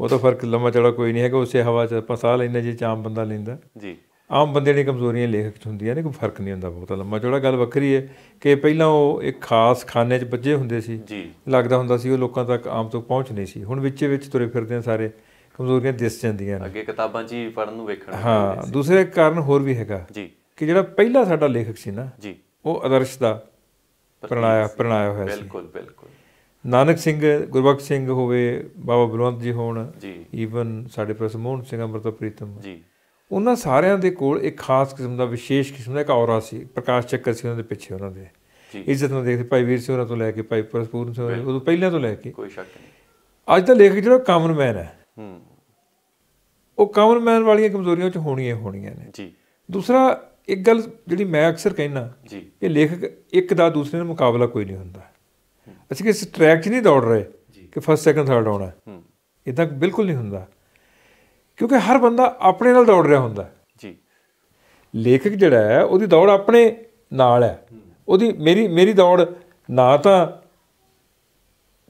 ਉਹ ਤਾਂ ਫਰਕ ਲੰਮਾ ਚੜਾ ਕੋਈ ਨਹੀਂ ਹੈਗਾ ਉਸੇ ਹਵਾ 'ਚ ਆਪਾਂ ਸਾਹ ਲੈਂਦੇ ਜੇ ਚਾਮ ਬੰਦਾ ਲੈਂਦਾ ਜੀ ਆਮ ਬੰਦੇ ਦੀ ਕਮਜ਼ੋਰੀਆਂ ਲੇਖਕ 'ਚ ਹੁੰਦੀਆਂ ਨੇ ਕੋਈ ਫਰਕ ਨਹੀਂ ਹੁੰਦਾ ਬਹੁਤਾ ਲੰਮਾ ਚੌੜਾ ਗੱਲ ਵੱਖਰੀ ਹੈ ਕਿ ਪਹਿਲਾਂ ਉਹ ਇੱਕ ਖਾਸ ਖਾਨੇ 'ਚ ਬੱਜੇ ਹੁੰਦੇ ਸੀ ਜੀ ਲੱਗਦਾ ਹੁੰਦਾ ਸੀ ਉਹ ਲੋਕਾਂ ਤੱਕ ਆਮ ਤੋਂ ਪਹੁੰਚ ਨਹੀਂ ਸੀ ਹੁਣ ਵਿੱਚੇ ਵਿੱਚ ਤੁਰੇ ਫਿਰਦੇ ਆ ਸਾਰੇ ਕਮਜ਼ੋਰੀਆਂ ਦਿਸ ਜਾਂਦੀਆਂ ਨੇ ਅੱਗੇ ਕਿਤਾਬਾਂ 'ਚ ਹੀ ਪੜਨ ਨੂੰ ਵੇਖਣ ਹਾਂ ਦੂਸਰੇ ਕਾਰਨ ਹੋਰ ਵੀ ਹੈਗਾ ਜੀ ਕਿ ਜਿਹੜਾ ਪਹਿਲਾ ਸਾਡਾ ਲੇਖਕ ਸੀ ਨਾ ਜੀ ਉਹ ਆਦਰਸ਼ ਦਾ ਪ੍ਰਣਾਇਆ ਪ੍ਰਣਾਇਆ ਹੋਇਆ ਸੀ ਬਿਲਕੁਲ ਬਿਲਕੁਲ ਨਾਨਕ ਸਿੰਘ ਗੁਰਬਖਸ਼ ਸਿੰਘ ਹੋਵੇ ਬਾਬਾ ਬਲਵੰਤ ਜੀ ਹੋਣ ਜੀ ਈਵਨ ਸਾਡੇ ਪ੍ਰਸ ਮੋਹਨ ਸਿੰਘ ਅਮਰਤਾ ਪ੍ਰੀਤਮ ਜੀ ਉਹਨਾਂ ਸਾਰਿਆਂ ਦੇ ਕੋਲ ਇੱਕ ਖਾਸ ਕਿਸਮ ਦਾ ਵਿਸ਼ੇਸ਼ ਕਿਸਮ ਦਾ ਇੱਕ ਔਰਾ ਸੀ ਪ੍ਰਕਾਸ਼ ਚੱਕਰ ਸੀ ਉਹਨਾਂ ਦੇ ਪਿੱਛੇ ਉਹਨਾਂ ਦੇ ਇੱਜ਼ਤ ਨਾਲ ਦੇਖਦੇ ਭਾਈ ਵੀਰ ਸਿੰਘ ਉਹਨਾਂ ਤੋਂ ਲੈ ਕੇ ਭਾਈ ਪਰਸਪੂਰਨ ਸਿੰਘ ਉਹਦੋਂ ਪਹਿਲਾਂ ਤੋਂ ਲੈ ਕੇ ਕੋਈ ਸ਼ੱਕ ਨਹੀਂ ਅੱਜ ਦਾ ਲੇਖਕ ਜਿਹੜਾ ਕਾਮਨ ਮੈਨ ਹੈ ਹੂੰ ਉਹ ਕਾਮਨ ਮੈਨ ਵਾਲੀਆਂ ਕਮਜ਼ੋਰੀਆਂ ਚ ਹੋਣੀਆਂ ਹੋਣੀਆਂ ਨੇ ਜੀ ਦੂਸਰਾ ਇੱਕ ਗੱਲ ਜਿਹੜੀ ਮੈਂ ਅਕਸਰ ਕਹਿਣਾ ਜੀ ਇਹ ਲੇਖਕ ਇੱਕ ਦਾ ਦੂਸਰੇ ਨਾਲ ਮੁਕਾਬਲਾ ਕੋਈ ਨਹੀਂ ਹੁੰਦਾ ਅਸੀਂ ਕਿਸ ਟਰੈਕ 'ਚ ਨਹੀਂ ਦੌੜ ਰਹੇ ਕਿ ਫਸਟ ਸੈਕੰਡ ਥਰਡ ਆਉਣਾ ਹੈ ਇਦਾਂ ਬਿਲਕੁਲ ਨਹੀਂ ਹੁੰਦਾ ਕਿਉਂਕਿ ਹਰ ਬੰਦਾ ਆਪਣੇ ਨਾਲ ਦੌੜ ਰਿਹਾ ਹੁੰਦਾ ਜੀ ਲੇਖਕ ਜਿਹੜਾ ਹੈ ਉਹਦੀ ਦੌੜ ਆਪਣੇ ਨਾਲ ਹੈ ਉਹਦੀ ਮੇਰੀ ਮੇਰੀ ਦੌੜ ਨਾ ਤਾਂ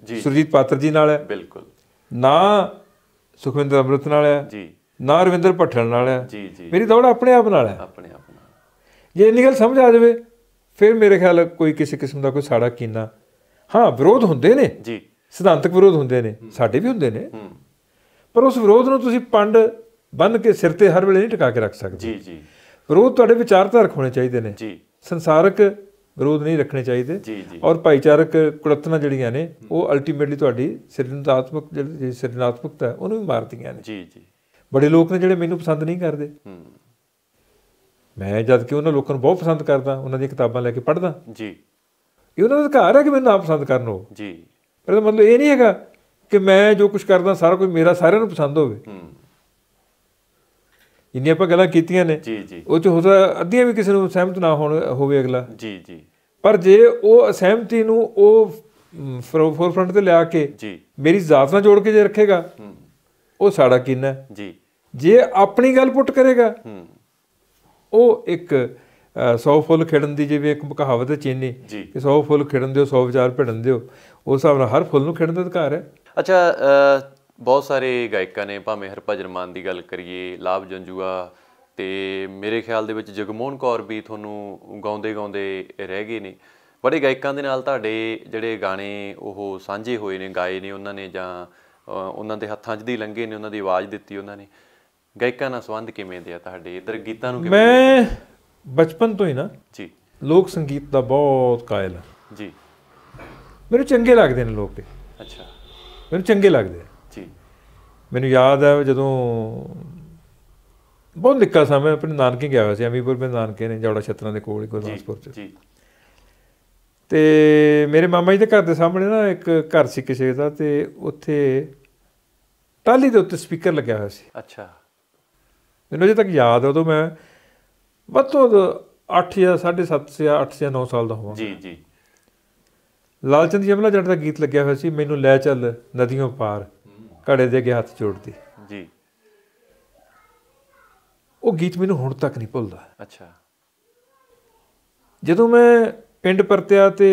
ਜੀ ਸੁਰਜੀਤ ਪਾਤਰ ਜੀ ਨਾਲ ਹੈ ਬਿਲਕੁਲ ਨਾ ਸੁਖਵਿੰਦਰ ਅਮਰਤ ਨਾਲ ਹੈ ਜੀ ਨਾ ਰਵਿੰਦਰ ਭੱਠਲ ਨਾਲ ਹੈ ਜੀ ਜੀ ਮੇਰੀ ਦੌੜ ਆਪਣੇ ਆਪ ਨਾਲ ਹੈ ਆਪਣੇ ਜੇ ਇੰਨੀ ਗੱਲ ਸਮਝ ਆ ਜਾਵੇ ਫਿਰ ਮੇਰੇ ਖਿਆਲ ਕੋਈ ਕਿਸੇ ਕਿਸਮ ਦਾ ਕੋਈ ਸਾੜਾ ਕੀਨਾ ਹਾਂ ਵਿਰੋਧ ਹੁੰਦੇ ਨੇ ਜੀ ਸਿਧਾਂਤਕ ਵਿਰੋਧ ਹੁੰਦੇ ਨੇ ਸਾਡੇ ਵੀ ਹੁੰਦੇ ਨੇ ਪਰ ਉਸ ਵਿਰੋਧ ਨੂੰ ਤੁਸੀਂ ਪੰਡ ਬੰਨ ਕੇ ਸਿਰ ਤੇ ਹਰ ਵੇਲੇ ਨਹੀਂ ਟਿਕਾ ਕੇ ਰੱਖ ਸਕਦੇ ਜੀ ਜੀ ਵਿਰੋਧ ਤੁਹਾਡੇ ਵਿਚਾਰਧਾਰਕ ਹੋਣੇ ਚਾਹੀਦੇ ਨੇ ਜੀ ਸੰਸਾਰਕ ਵਿਰੋਧ ਨਹੀਂ ਰੱਖਣੇ ਚਾਹੀਦੇ ਔਰ ਭਾਈਚਾਰਕ ਕੁੜਤਨਾ ਜਿਹੜੀਆਂ ਨੇ ਉਹ ਅਲਟੀਮੇਟਲੀ ਤੁਹਾਡੀ ਸਿਰਜਣਾਤਮਕ ਜਿਹੜੀ ਸਿਰਜਣਾਤਮਕਤਾ ਉਹਨੂੰ ਵੀ ਮਾਰਦੀਆਂ ਨੇ ਜੀ ਜੀ ਬੜੇ ਲੋਕ ਨੇ ਜਿਹੜੇ ਮੈਨੂੰ ਪਸੰਦ ਨਹੀਂ ਕਰਦੇ ਮੈਂ ਜਦ ਕਿ ਉਹਨਾਂ ਲੋਕਾਂ ਨੂੰ ਬਹੁਤ ਪਸੰਦ ਕਰਦਾ ਉਹਨਾਂ ਦੀਆਂ ਕਿਤਾਬਾਂ ਲੈ ਕੇ ਪੜ੍ਹਦਾ ਜੀ ਇਹ ਉਹਨਾਂ ਦਾ ਅਧਿਕਾਰ ਹੈ ਕਿ ਮੈਨੂੰ ਆਪ ਪਸੰਦ ਕਰਨ ਉਹ ਜੀ ਪਰ ਇਹਦਾ ਮਤਲਬ ਇਹ ਨਹੀਂ ਹੈਗਾ ਕਿ ਮੈਂ ਜੋ ਕੁਝ ਕਰਦਾ ਸਾਰਾ ਕੁਝ ਮੇਰਾ ਸਾਰਿਆਂ ਨੂੰ ਪਸੰਦ ਹੋਵੇ ਹੂੰ ਇੰਨੀ ਆਪਾਂ ਗੱਲਾਂ ਕੀਤੀਆਂ ਨੇ ਜੀ ਜੀ ਉਹ ਚ ਹੋ ਸਕਦਾ ਅੱਧੀਆਂ ਵੀ ਕਿਸੇ ਨੂੰ ਸਹਿਮਤ ਨਾ ਹੋਣ ਹੋਵੇ ਅਗਲਾ ਜੀ ਜੀ ਪਰ ਜੇ ਉਹ ਅਸਹਿਮਤੀ ਨੂੰ ਉਹ ਫਰੰਟ ਤੇ ਲਿਆ ਕੇ ਜੀ ਮੇਰੀ ਜ਼ਾਤ ਨਾਲ ਜੋੜ ਕੇ ਜੇ ਰੱਖੇਗਾ ਹੂੰ ਉਹ ਸਾਡਾ ਕਿੰਨਾ ਜੀ ਜੇ ਆਪਣੀ ਗੱਲ ਪੁੱਟ ਕਰੇਗਾ ਹੂੰ ਉਹ ਇੱਕ 100 ਫੁੱਲ ਖਿੜਨ ਦੀ ਜਿਵੇਂ ਇੱਕ ਕਹਾਵਤ ਹੈ ਚੀਨੀ ਕਿ 100 ਫੁੱਲ ਖਿੜਨ ਦਿਓ 100 ਵਿਚਾਰ ਭਿੜਨ ਦਿਓ ਉਸ ਹਿਸਾਬ ਨਾਲ ਹਰ ਫੁੱਲ ਨੂੰ ਖਿੜਨ ਦਾ ਅਧਿਕਾਰ ਹੈ ਅੱਛਾ ਬਹੁਤ ਸਾਰੇ ਗਾਇਕਾਂ ਨੇ ਭਾਵੇਂ ਹਰਭਜਨ ਮਾਨ ਦੀ ਗੱਲ ਕਰੀਏ ਲਾਭ ਜੰਜੂਆ ਤੇ ਮੇਰੇ ਖਿਆਲ ਦੇ ਵਿੱਚ ਜਗਮੋਹਨ ਕੌਰ ਵੀ ਤੁਹਾਨੂੰ ਗਾਉਂਦੇ ਗਾਉਂਦੇ ਰਹਿ ਗਏ ਨੇ ਬੜੇ ਗਾਇਕਾਂ ਦੇ ਨਾਲ ਤੁਹਾਡੇ ਜਿਹੜੇ ਗਾਣੇ ਉਹ ਸਾਂਝੇ ਹੋਏ ਨੇ ਗਾਏ ਨੇ ਉਹਨਾਂ ਨੇ ਜਾਂ ਉਹਨਾਂ ਦੇ ਹੱਥਾਂ 'ਚ ਦੀ ਲੰਗੇ ਨੇ ਉਹਨਾਂ ਦੀ ਆਵਾਜ਼ ਦਿੱਤੀ ਉਹਨਾਂ ਨੇ ਗਾਇਕਾਂ ਨਾਲ ਸੰਬੰਧ ਕਿਵੇਂ ਦਿਆ ਆ ਤੁਹਾਡੇ ਇਧਰ ਗੀਤਾਂ ਨੂੰ ਕਿਵੇਂ ਮੈਂ ਬਚਪਨ ਤੋਂ ਹੀ ਨਾ ਜੀ ਲੋਕ ਸੰਗੀਤ ਦਾ ਬਹੁਤ ਕਾਇਲ ਹਾਂ ਜੀ ਮੈਨੂੰ ਚੰਗੇ ਲੱਗਦੇ ਨੇ ਲੋਕ ਅੱਛਾ ਮੈਨੂੰ ਚੰਗੇ ਲੱਗਦੇ ਜੀ ਮੈਨੂੰ ਯਾਦ ਹੈ ਜਦੋਂ ਬਹੁਤ ਨਿੱਕਾ ਸਾਂ ਮੈਂ ਆਪਣੇ ਨਾਨਕੇ ਗਿਆ ਹੋਇਆ ਸੀ ਅਮੀਪੁਰ ਮੇ ਨਾਨਕੇ ਨੇ ਜੌੜਾ ਛਤਰਾਂ ਦੇ ਕੋਲ ਹੀ ਗੁਰਦਾਸਪੁਰ ਚ ਜੀ ਤੇ ਮੇਰੇ ਮਾਮਾ ਜੀ ਦੇ ਘਰ ਦੇ ਸਾਹਮਣੇ ਨਾ ਇੱਕ ਘਰ ਸੀ ਕਿਸੇ ਦਾ ਤੇ ਉੱਥੇ ਟਾਲੀ ਦੇ ਉੱਤੇ ਸਪੀਕਰ ਲੱਗਿਆ ਹੋਇਆ ਸੀ ਅੱਛਾ ਮੈਨੂੰ ਅਜੇ ਤੱਕ ਯਾਦ ਹੈ ਉਦੋਂ ਮੈਂ ਵੱਧ ਤੋਂ 8 ਜਾਂ 7.5 ਜਾਂ 8 ਜਾਂ 9 ਸਾਲ ਦਾ ਹੋਵਾਂ ਜੀ ਜੀ ਲਾਲਚੰਦ ਜਮਲਾ ਜੱਟ ਦਾ ਗੀਤ ਲੱਗਿਆ ਹੋਇਆ ਸੀ ਮੈਨੂੰ ਲੈ ਚੱਲ ਨਦੀਆਂ ਪਾਰ ਘੜੇ ਦੇ ਕੇ ਹੱਥ ਜੋੜਦੀ ਜੀ ਉਹ ਗੀਤ ਮੈਨੂੰ ਹੁਣ ਤੱਕ ਨਹੀਂ ਭੁੱਲਦਾ ਅੱਛਾ ਜਦੋਂ ਮੈਂ ਪਿੰਡ ਪਰਤਿਆ ਤੇ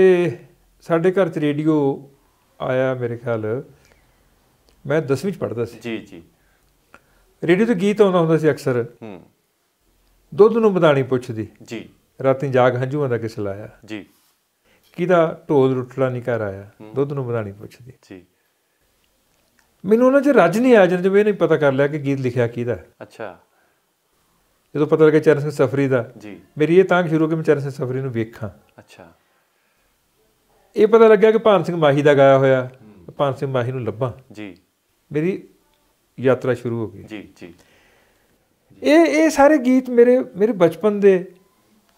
ਸਾਡੇ ਘਰ 'ਚ ਰੇਡੀਓ ਆਇਆ ਮੇਰੇ ਖਿਆਲ ਮੈਂ 10ਵੀਂ ਚ ਪੜਦਾ ਸੀ ਜੀ ਜੀ ਰੇਡੀਓ ਤੇ ਗੀਤ ਆਉਂਦਾ ਹੁੰਦਾ ਸੀ ਅਕਸਰ ਹੂੰ ਦੁੱਧ ਨੂੰ ਬਦਾਣੀ ਪੁੱਛਦੀ ਜੀ ਰਾਤੀ ਜਾਗ ਹੰਝੂਆਂ ਦਾ ਕਿਸ ਲਾਇਆ ਜੀ ਕਿਹਦਾ ਢੋਲ ਰੁੱਟਲਾ ਨਹੀਂ ਕਰ ਆਇਆ ਦੁੱਧ ਨੂੰ ਬਦਾਣੀ ਪੁੱਛਦੀ ਜੀ ਮੈਨੂੰ ਉਹਨਾਂ 'ਚ ਰੱਜ ਨਹੀਂ ਆਇਆ ਜਦੋਂ ਇਹ ਨਹੀਂ ਪਤਾ ਕਰ ਲਿਆ ਕਿ ਗੀਤ ਲਿਖਿਆ ਕਿਹਦਾ ਅੱਛਾ ਜਦੋਂ ਪਤਾ ਲੱਗਿਆ ਚਰਨ ਸਿੰਘ ਸਫਰੀ ਦਾ ਜੀ ਮੇਰੀ ਇਹ ਤਾਂ ਸ਼ੁਰੂ ਕਿ ਮੈਂ ਚਰਨ ਸਿੰਘ ਸਫਰੀ ਨੂੰ ਵੇਖਾਂ ਅੱਛਾ ਇਹ ਪਤਾ ਲੱਗਿਆ ਕਿ ਭਾਨ ਸਿੰਘ ਮਾਹੀ ਦਾ ਗਾਇਆ ਹੋਇਆ ਭਾਨ ਸਿੰਘ ਮਾਹੀ ਨੂੰ ਲੱਭਾਂ ਜੀ ਮੇਰੀ ਯਾਤਰਾ ਸ਼ੁਰੂ ਹੋ ਗਈ ਜੀ ਜੀ ਇਹ ਇਹ ਸਾਰੇ ਗੀਤ ਮੇਰੇ ਮੇਰੇ ਬਚਪਨ ਦੇ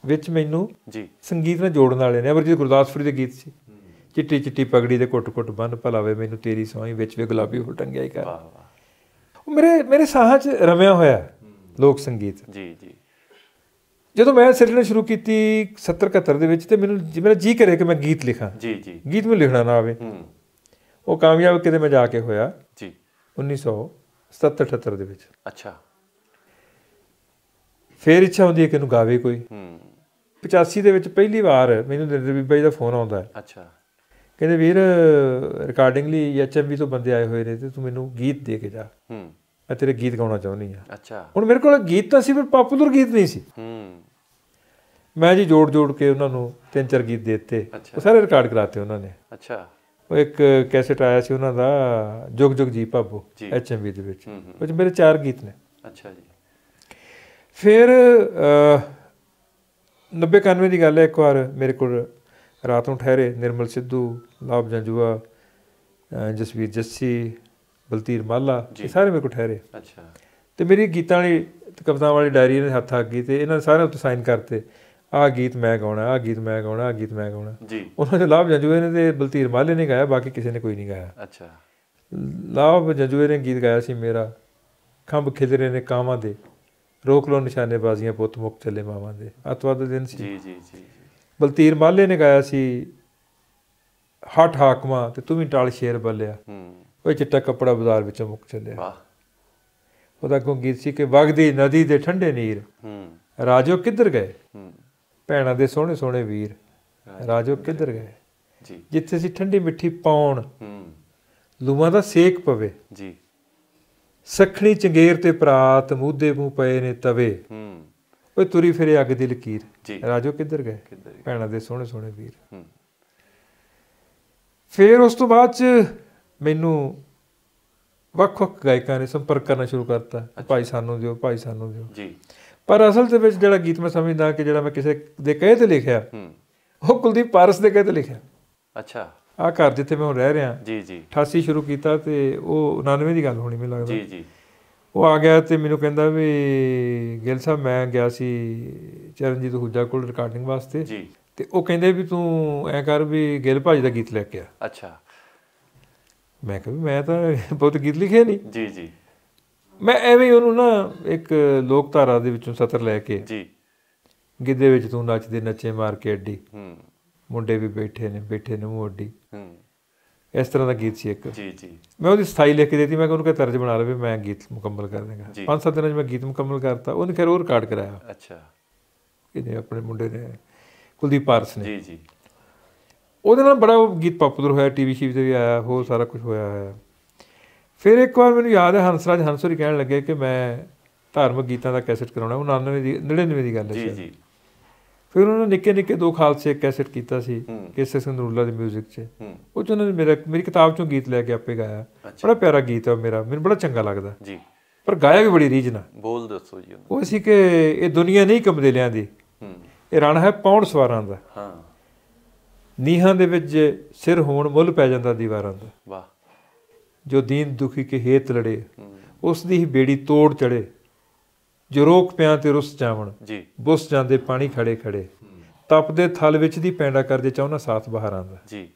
ਵਿੱਚ ਮੈਨੂੰ ਜੀ ਸੰਗੀਤ ਨਾਲ ਜੋੜਨ ਵਾਲੇ ਨੇ ਅਮਰਜੀਤ ਗੁਰਦਾਸਪੁਰੀ ਦੇ ਗੀਤ ਸੀ ਚਿੱਟੀ ਚਿੱਟੀ ਪਗੜੀ ਦੇ ਕੁੱਟ-ਕੁੱਟ ਬੰਨ ਭਲਾਵੇ ਮੈਨੂੰ ਤੇਰੀ ਸੋਹਣੀ ਵਿੱਚ ਵੇ ਗੁਲਾਬੀ ਫੁੱਲ ਟੰਗਿਆ ਹੀ ਕਰ ਵਾਹ ਵਾਹ ਉਹ ਮੇਰੇ ਮੇਰੇ ਸਾਹਾਂ 'ਚ ਰਮਿਆ ਹੋਇਆ ਲੋਕ ਸੰਗੀਤ ਜੀ ਜੀ ਜਦੋਂ ਮੈਂ ਸਿਰਜਣਾ ਸ਼ੁਰੂ ਕੀਤੀ 70 71 ਦੇ ਵਿੱਚ ਤੇ ਮੈਨੂੰ ਮੇਰਾ ਜੀ ਕਰੇ ਕਿ ਮੈਂ ਗੀਤ ਲਿਖਾਂ ਜੀ ਜੀ ਗੀਤ ਮੈਂ ਲਿਖਣਾ ਨਾ ਆਵੇ ਉਹ ਕਾਮਯਾਬ ਕਿਤੇ ਮੈਂ ਜਾ ਕੇ ਹੋਇਆ ਜੀ 1900 77 78 ਦੇ ਵਿੱਚ ਅੱਛਾ ਫੇਰ ਇੱਛਾ ਹੁੰਦੀ ਹੈ ਕਿ ਇਹਨੂੰ ਗਾਵੇ ਕੋਈ ਹੂੰ 85 ਦੇ ਵਿੱਚ ਪਹਿਲੀ ਵਾਰ ਮੈਨੂੰ ਨਿਰਦੇਵੀ ਬਾਈ ਦਾ ਫੋਨ ਆਉਂਦਾ ਹੈ ਅੱਛਾ ਕਹਿੰਦੇ ਵੀਰ ਰਿਕਾਰਡਿੰਗ ਲਈ ਐਚਐਮਵੀ ਤੋਂ ਬੰਦੇ ਆਏ ਹੋਏ ਨੇ ਤੇ ਤੂੰ ਮੈਨੂੰ ਗੀਤ ਦੇ ਕੇ ਜਾ ਹੂੰ ਮੈਂ ਤੇਰੇ ਗੀਤ ਗਾਉਣਾ ਚਾਹੁੰਦੀ ਆ ਅੱਛਾ ਹੁਣ ਮੇਰੇ ਕੋਲ ਗੀਤ ਤਾਂ ਸੀ ਪਰ ਪਪੂਲਰ ਗੀਤ ਨਹੀਂ ਸੀ ਹੂੰ ਮੈਂ ਜੀ ਜੋੜ ਜੋੜ ਕੇ ਉਹਨਾਂ ਨੂੰ ਤਿੰਨ ਚਾਰ ਗੀਤ ਦੇ ਦਿੱਤੇ ਉਹ ਸਾਰੇ ਰਿਕਾਰਡ ਕਰਾਤੇ ਉਹਨਾਂ ਨੇ ਅੱਛਾ ਉਹ ਇੱਕ ਕੈਸਟ ਆਇਆ ਸੀ ਉਹਨਾਂ ਦਾ ਜੁਗ ਜੁਗ ਜੀ ਭਾਬੋ ਐਚਐਮਵੀ ਦੇ ਵਿੱਚ ਵਿੱਚ ਮੇਰੇ ਚਾਰ ਗੀਤ ਨੇ ਅੱਛਾ ਜੀ ਫਿਰ 90 ਦੀ ਗੱਲ ਹੈ ਇੱਕ ਵਾਰ ਮੇਰੇ ਕੋਲ ਰਾਤ ਨੂੰ ਠਹਿਰੇ ਨਿਰਮਲ ਸਿੱਧੂ ਲਾਭ ਜੰਜੂਆ ਜਸਵੀਰ ਜੱਸੀ ਬਲਤੀਰ ਮਾਲਾ ਇਹ ਸਾਰੇ ਮੇਰੇ ਕੋਲ ਠਹਿਰੇ ਅੱਛਾ ਤੇ ਮੇਰੀ ਗੀਤਾਂ ਵਾਲੀ ਕਵਿਤਾਵਾਂ ਵਾਲੀ ਡਾਇਰੀ ਨੇ ਹੱਥ ਆ ਗਈ ਤੇ ਇਹਨਾਂ ਸਾਰਿਆਂ ਉੱਤੇ ਸਾਈਨ ਕਰਤੇ ਆ ਗੀਤ ਮੈਂ ਗਾਉਣਾ ਆ ਗੀਤ ਮੈਂ ਗਾਉਣਾ ਆ ਗੀਤ ਮੈਂ ਗਾਉਣਾ ਜੀ ਉਹਨਾਂ ਦੇ ਲਾਭ ਜੰਜੂਏ ਨੇ ਤੇ ਬਲਤੀਰ ਮਾਲੇ ਨੇ ਗਾਇਆ ਬਾਕੀ ਕਿਸੇ ਨੇ ਕੋਈ ਨਹੀਂ ਗਾਇਆ ਅੱਛਾ ਲਾਭ ਜੰਜੂਏ ਨੇ ਗੀਤ ਗਾਇਆ ਸੀ ਮੇਰਾ ਖੰਭ ਖਿਦਰੇ ਨੇ ਕਾਵਾਂ ਦੇ ਰੋਕ ਲੋ ਨਿਸ਼ਾਨੇ ਬਾਜ਼ੀਆਂ ਪੁੱਤ ਮੁਕ ਚੱਲੇ ਮਾਵਾਂ ਦੇ ਅਤਵਾਦ ਦਿਨ ਸੀ ਜੀ ਜੀ ਜੀ ਬਲਤੀਰ ਮਾਲੇ ਨੇ ਗਾਇਆ ਸੀ ਹਟ ਹਾਕਮਾ ਤੇ ਤੂੰ ਵੀ ਟਾਲ ਸ਼ੇਰ ਬੱਲਿਆ ਹੂੰ ਉਹ ਚਿੱਟਾ ਕੱਪੜਾ ਬਾਜ਼ਾਰ ਵਿੱਚੋਂ ਮੁਕ ਚੱਲਿਆ ਵਾਹ ਉਹਦਾ ਕੋ ਗੀਤ ਸੀ ਕਿ ਵਗਦੀ ਨਦੀ ਦੇ ਠੰਡੇ ਨੀਰ ਹੂੰ ਰਾਜੋ ਕਿੱਧਰ ਗਏ ਹੂੰ ਭੈਣਾਂ ਦੇ ਸੋਹਣੇ ਸੋਹਣੇ ਵੀਰ ਰਾਜੋ ਕਿੱਧਰ ਗਏ ਜੀ ਜਿੱਥੇ ਸੀ ਠੰਡੀ ਮਿੱਠੀ ਪੌਣ ਹੂੰ ਲੂਆਂ ਦਾ ਸੇਕ ਪਵੇ ਜੀ ਸਖਣੀ ਚੰਗੇਰ ਤੇ ਪ੍ਰਾਤ ਮੂਦੇ ਮੂੰ ਪਏ ਨੇ ਤਵੇ ਹੂੰ ਓਏ ਤੁਰੀ ਫਿਰੇ ਅੱਗ ਦੀ ਲਕੀਰ ਜੀ ਰਾਜੋ ਕਿੱਧਰ ਗਏ ਭੈਣਾਂ ਦੇ ਸੋਹਣੇ ਸੋਹਣੇ ਵੀਰ ਹੂੰ ਫੇਰ ਉਸ ਤੋਂ ਬਾਅਦ ਚ ਮੈਨੂੰ ਵੱਖ-ਵੱਖ ਗਾਇਕਾਂ ਨੇ ਸੰਪਰਕ ਕਰਨਾ ਸ਼ੁਰੂ ਕਰਤਾ ਭਾਈ ਸਾਨੂੰ ਦਿਓ ਭਾਈ ਸਾਨੂੰ ਦਿਓ ਜੀ ਪਰ ਅਸਲ ਦੇ ਵਿੱਚ ਜਿਹੜਾ ਗੀਤ ਮੈਂ ਸਮਝਦਾ ਕਿ ਜਿਹੜਾ ਮੈਂ ਕਿਸੇ ਦੇ ਕਹੇ ਤੇ ਲਿਖਿਆ ਉਹ ਕੁਲਦੀਪ ਪਾਰਸ ਦੇ ਕਹੇ ਤੇ ਲਿਖਿਆ ਅੱਛਾ ਆ ਘਰ ਜਿੱਥੇ ਮੈਂ ਹੁਣ ਰਹਿ ਰਿਹਾ ਜੀ ਜੀ 88 ਸ਼ੁਰੂ ਕੀਤਾ ਤੇ ਉਹ 99 ਦੀ ਗੱਲ ਹੋਣੀ ਮੈਨੂੰ ਲੱਗਦਾ ਜੀ ਜੀ ਉਹ ਆ ਗਿਆ ਤੇ ਮੈਨੂੰ ਕਹਿੰਦਾ ਵੀ ਗਿਲ ਸਾਹਿਬ ਮੈਂ ਗਿਆ ਸੀ ਚਰਨਜੀਤ ਹੁਜਾ ਕੋਲ ਰਿਕਾਰਡਿੰਗ ਵਾਸਤੇ ਜੀ ਤੇ ਉਹ ਕਹਿੰਦੇ ਵੀ ਤੂੰ ਐ ਕਰ ਵੀ ਗਿਲ ਭਾਜੀ ਦਾ ਗੀਤ ਲੈ ਕੇ ਆ ਅੱਛਾ ਮੈਂ ਕਿਹਾ ਮੈਂ ਤਾਂ ਬਹੁਤ ਗੀਤ ਲਿਖੇ ਨਹੀਂ ਜੀ ਜੀ ਮੈਂ ਐਵੇਂ ਉਹਨੂੰ ਨਾ ਇੱਕ ਲੋਕਧਾਰਾ ਦੇ ਵਿੱਚੋਂ ਸਤਰ ਲੈ ਕੇ ਜੀ ਗਿੱਧੇ ਵਿੱਚ ਤੂੰ ਨੱਚਦੇ ਨੱਚੇ ਮਾਰ ਕੇ ਅੱਡੀ ਹੂੰ ਮੁੰਡੇ ਵੀ ਬੈਠੇ ਨੇ ਬੈਠੇ ਨੇ ਮੋਢੀ ਹੂੰ ਇਸ ਤਰ੍ਹਾਂ ਦਾ ਗੀਤ ਸੀ ਇੱਕ ਜੀ ਜੀ ਮੈਂ ਉਹਦੀ ਸਥਾਈ ਲਿਖ ਕੇ ਦਿੱਤੀ ਮੈਂ ਕਿ ਉਹਨੂੰ ਕਿ ਤਰਜ ਬਣਾ ਲਵੇ ਮੈਂ ਗੀਤ ਮੁਕੰਮਲ ਕਰ ਦੇਗਾ ਪੰਜ ਸੱਤ ਦਿਨਾਂ 'ਚ ਮੈਂ ਗੀਤ ਮੁਕੰਮਲ ਕਰਤਾ ਉਹਨੇ ਫਿਰ ਹੋਰ ਰਿਕਾਰਡ ਕਰਾਇਆ ਅੱਛਾ ਕਿਹਨੇ ਆਪਣੇ ਮੁੰਡੇ ਨੇ ਕੁਲਦੀਪ ਪਾਰਸ ਨੇ ਜੀ ਜੀ ਉਹਦੇ ਨਾਲ ਬੜਾ ਗੀਤ ਪਪੂਲਰ ਹੋਇਆ ਟੀਵੀ ਸ਼ੀਵ ਤੇ ਵੀ ਆਇਆ ਹੋਰ ਸਾਰਾ ਕੁਝ ਹੋਇਆ ਹੋਇਆ ਫਿਰ ਇੱਕ ਵਾਰ ਮੈਨੂੰ ਯਾਦ ਹੈ ਹੰਸਰਾਜ ਹੰਸੂਰੀ ਕਹਿਣ ਲੱਗੇ ਕਿ ਮੈਂ ਧਾਰਮਿਕ ਗੀਤਾਂ ਦਾ ਕੈਸਟ ਕਰਾਉਣਾ ਉਹ 99 ਦੀ 99 ਦੀ ਗੱਲ ਹੈ ਜੀ ਜੀ ਫਿਰ ਉਹਨਾਂ ਨੇ ਨਿੱਕੇ ਨਿੱਕੇ ਦੋ ਖਾਲਸੇ ਕੈਸਟ ਕੀਤਾ ਸੀ ਕਿਸੇ ਸੰਦਰੂਲਾ ਦੇ 뮤직 'ਚ ਉਹ ਚ ਉਹਨਾਂ ਨੇ ਮੇਰਾ ਮੇਰੀ ਕਿਤਾਬ ਚੋਂ ਗੀਤ ਲੈ ਕੇ ਆਪੇ ਗਾਇਆ ਬੜਾ ਪਿਆਰਾ ਗੀਤ ਹੈ ਮੇਰਾ ਮੈਨੂੰ ਬੜਾ ਚੰਗਾ ਲੱਗਦਾ ਜੀ ਪਰ ਗਾਇਆ ਵੀ ਬੜੀ ਰੀਜਨ ਬੋਲ ਦੱਸੋ ਜੀ ਉਹ ਸੀ ਕਿ ਇਹ ਦੁਨੀਆ ਨਹੀਂ ਕਮਦੇਲਿਆਂ ਦੀ ਇਹ ਰਣ ਹੈ ਪੌਣ ਸਵਾਰਾਂ ਦਾ ਹਾਂ ਨੀਹਾਂ ਦੇ ਵਿੱਚ ਸਿਰ ਹੋਣ ਮੁੱਲ ਪੈ ਜਾਂਦਾ ਦੀਵਾਰਾਂ ਦਾ ਵਾਹ ਜੋ ਦੀਨ ਦੁਖੀ ਕੇ ਹੇਤ ਲੜੇ ਉਸ ਦੀ ਹੀ ਬੇੜੀ ਤੋੜ ਚੜੇ ਜੋ ਰੋਕ ਪਿਆਂ ਤੇ ਰੁੱਸ ਜਾਵਣ ਜੀ ਬੁੱਸ ਜਾਂਦੇ ਪਾਣੀ ਖੜੇ ਖੜੇ ਤਪਦੇ ਥਲ ਵਿੱਚ ਦੀ ਪੈਂਡਾ ਕਰਦੇ ਚਾਹੁੰਨਾ ਸਾਥ ਬਹਾਰਾਂ ਦਾ ਜੀ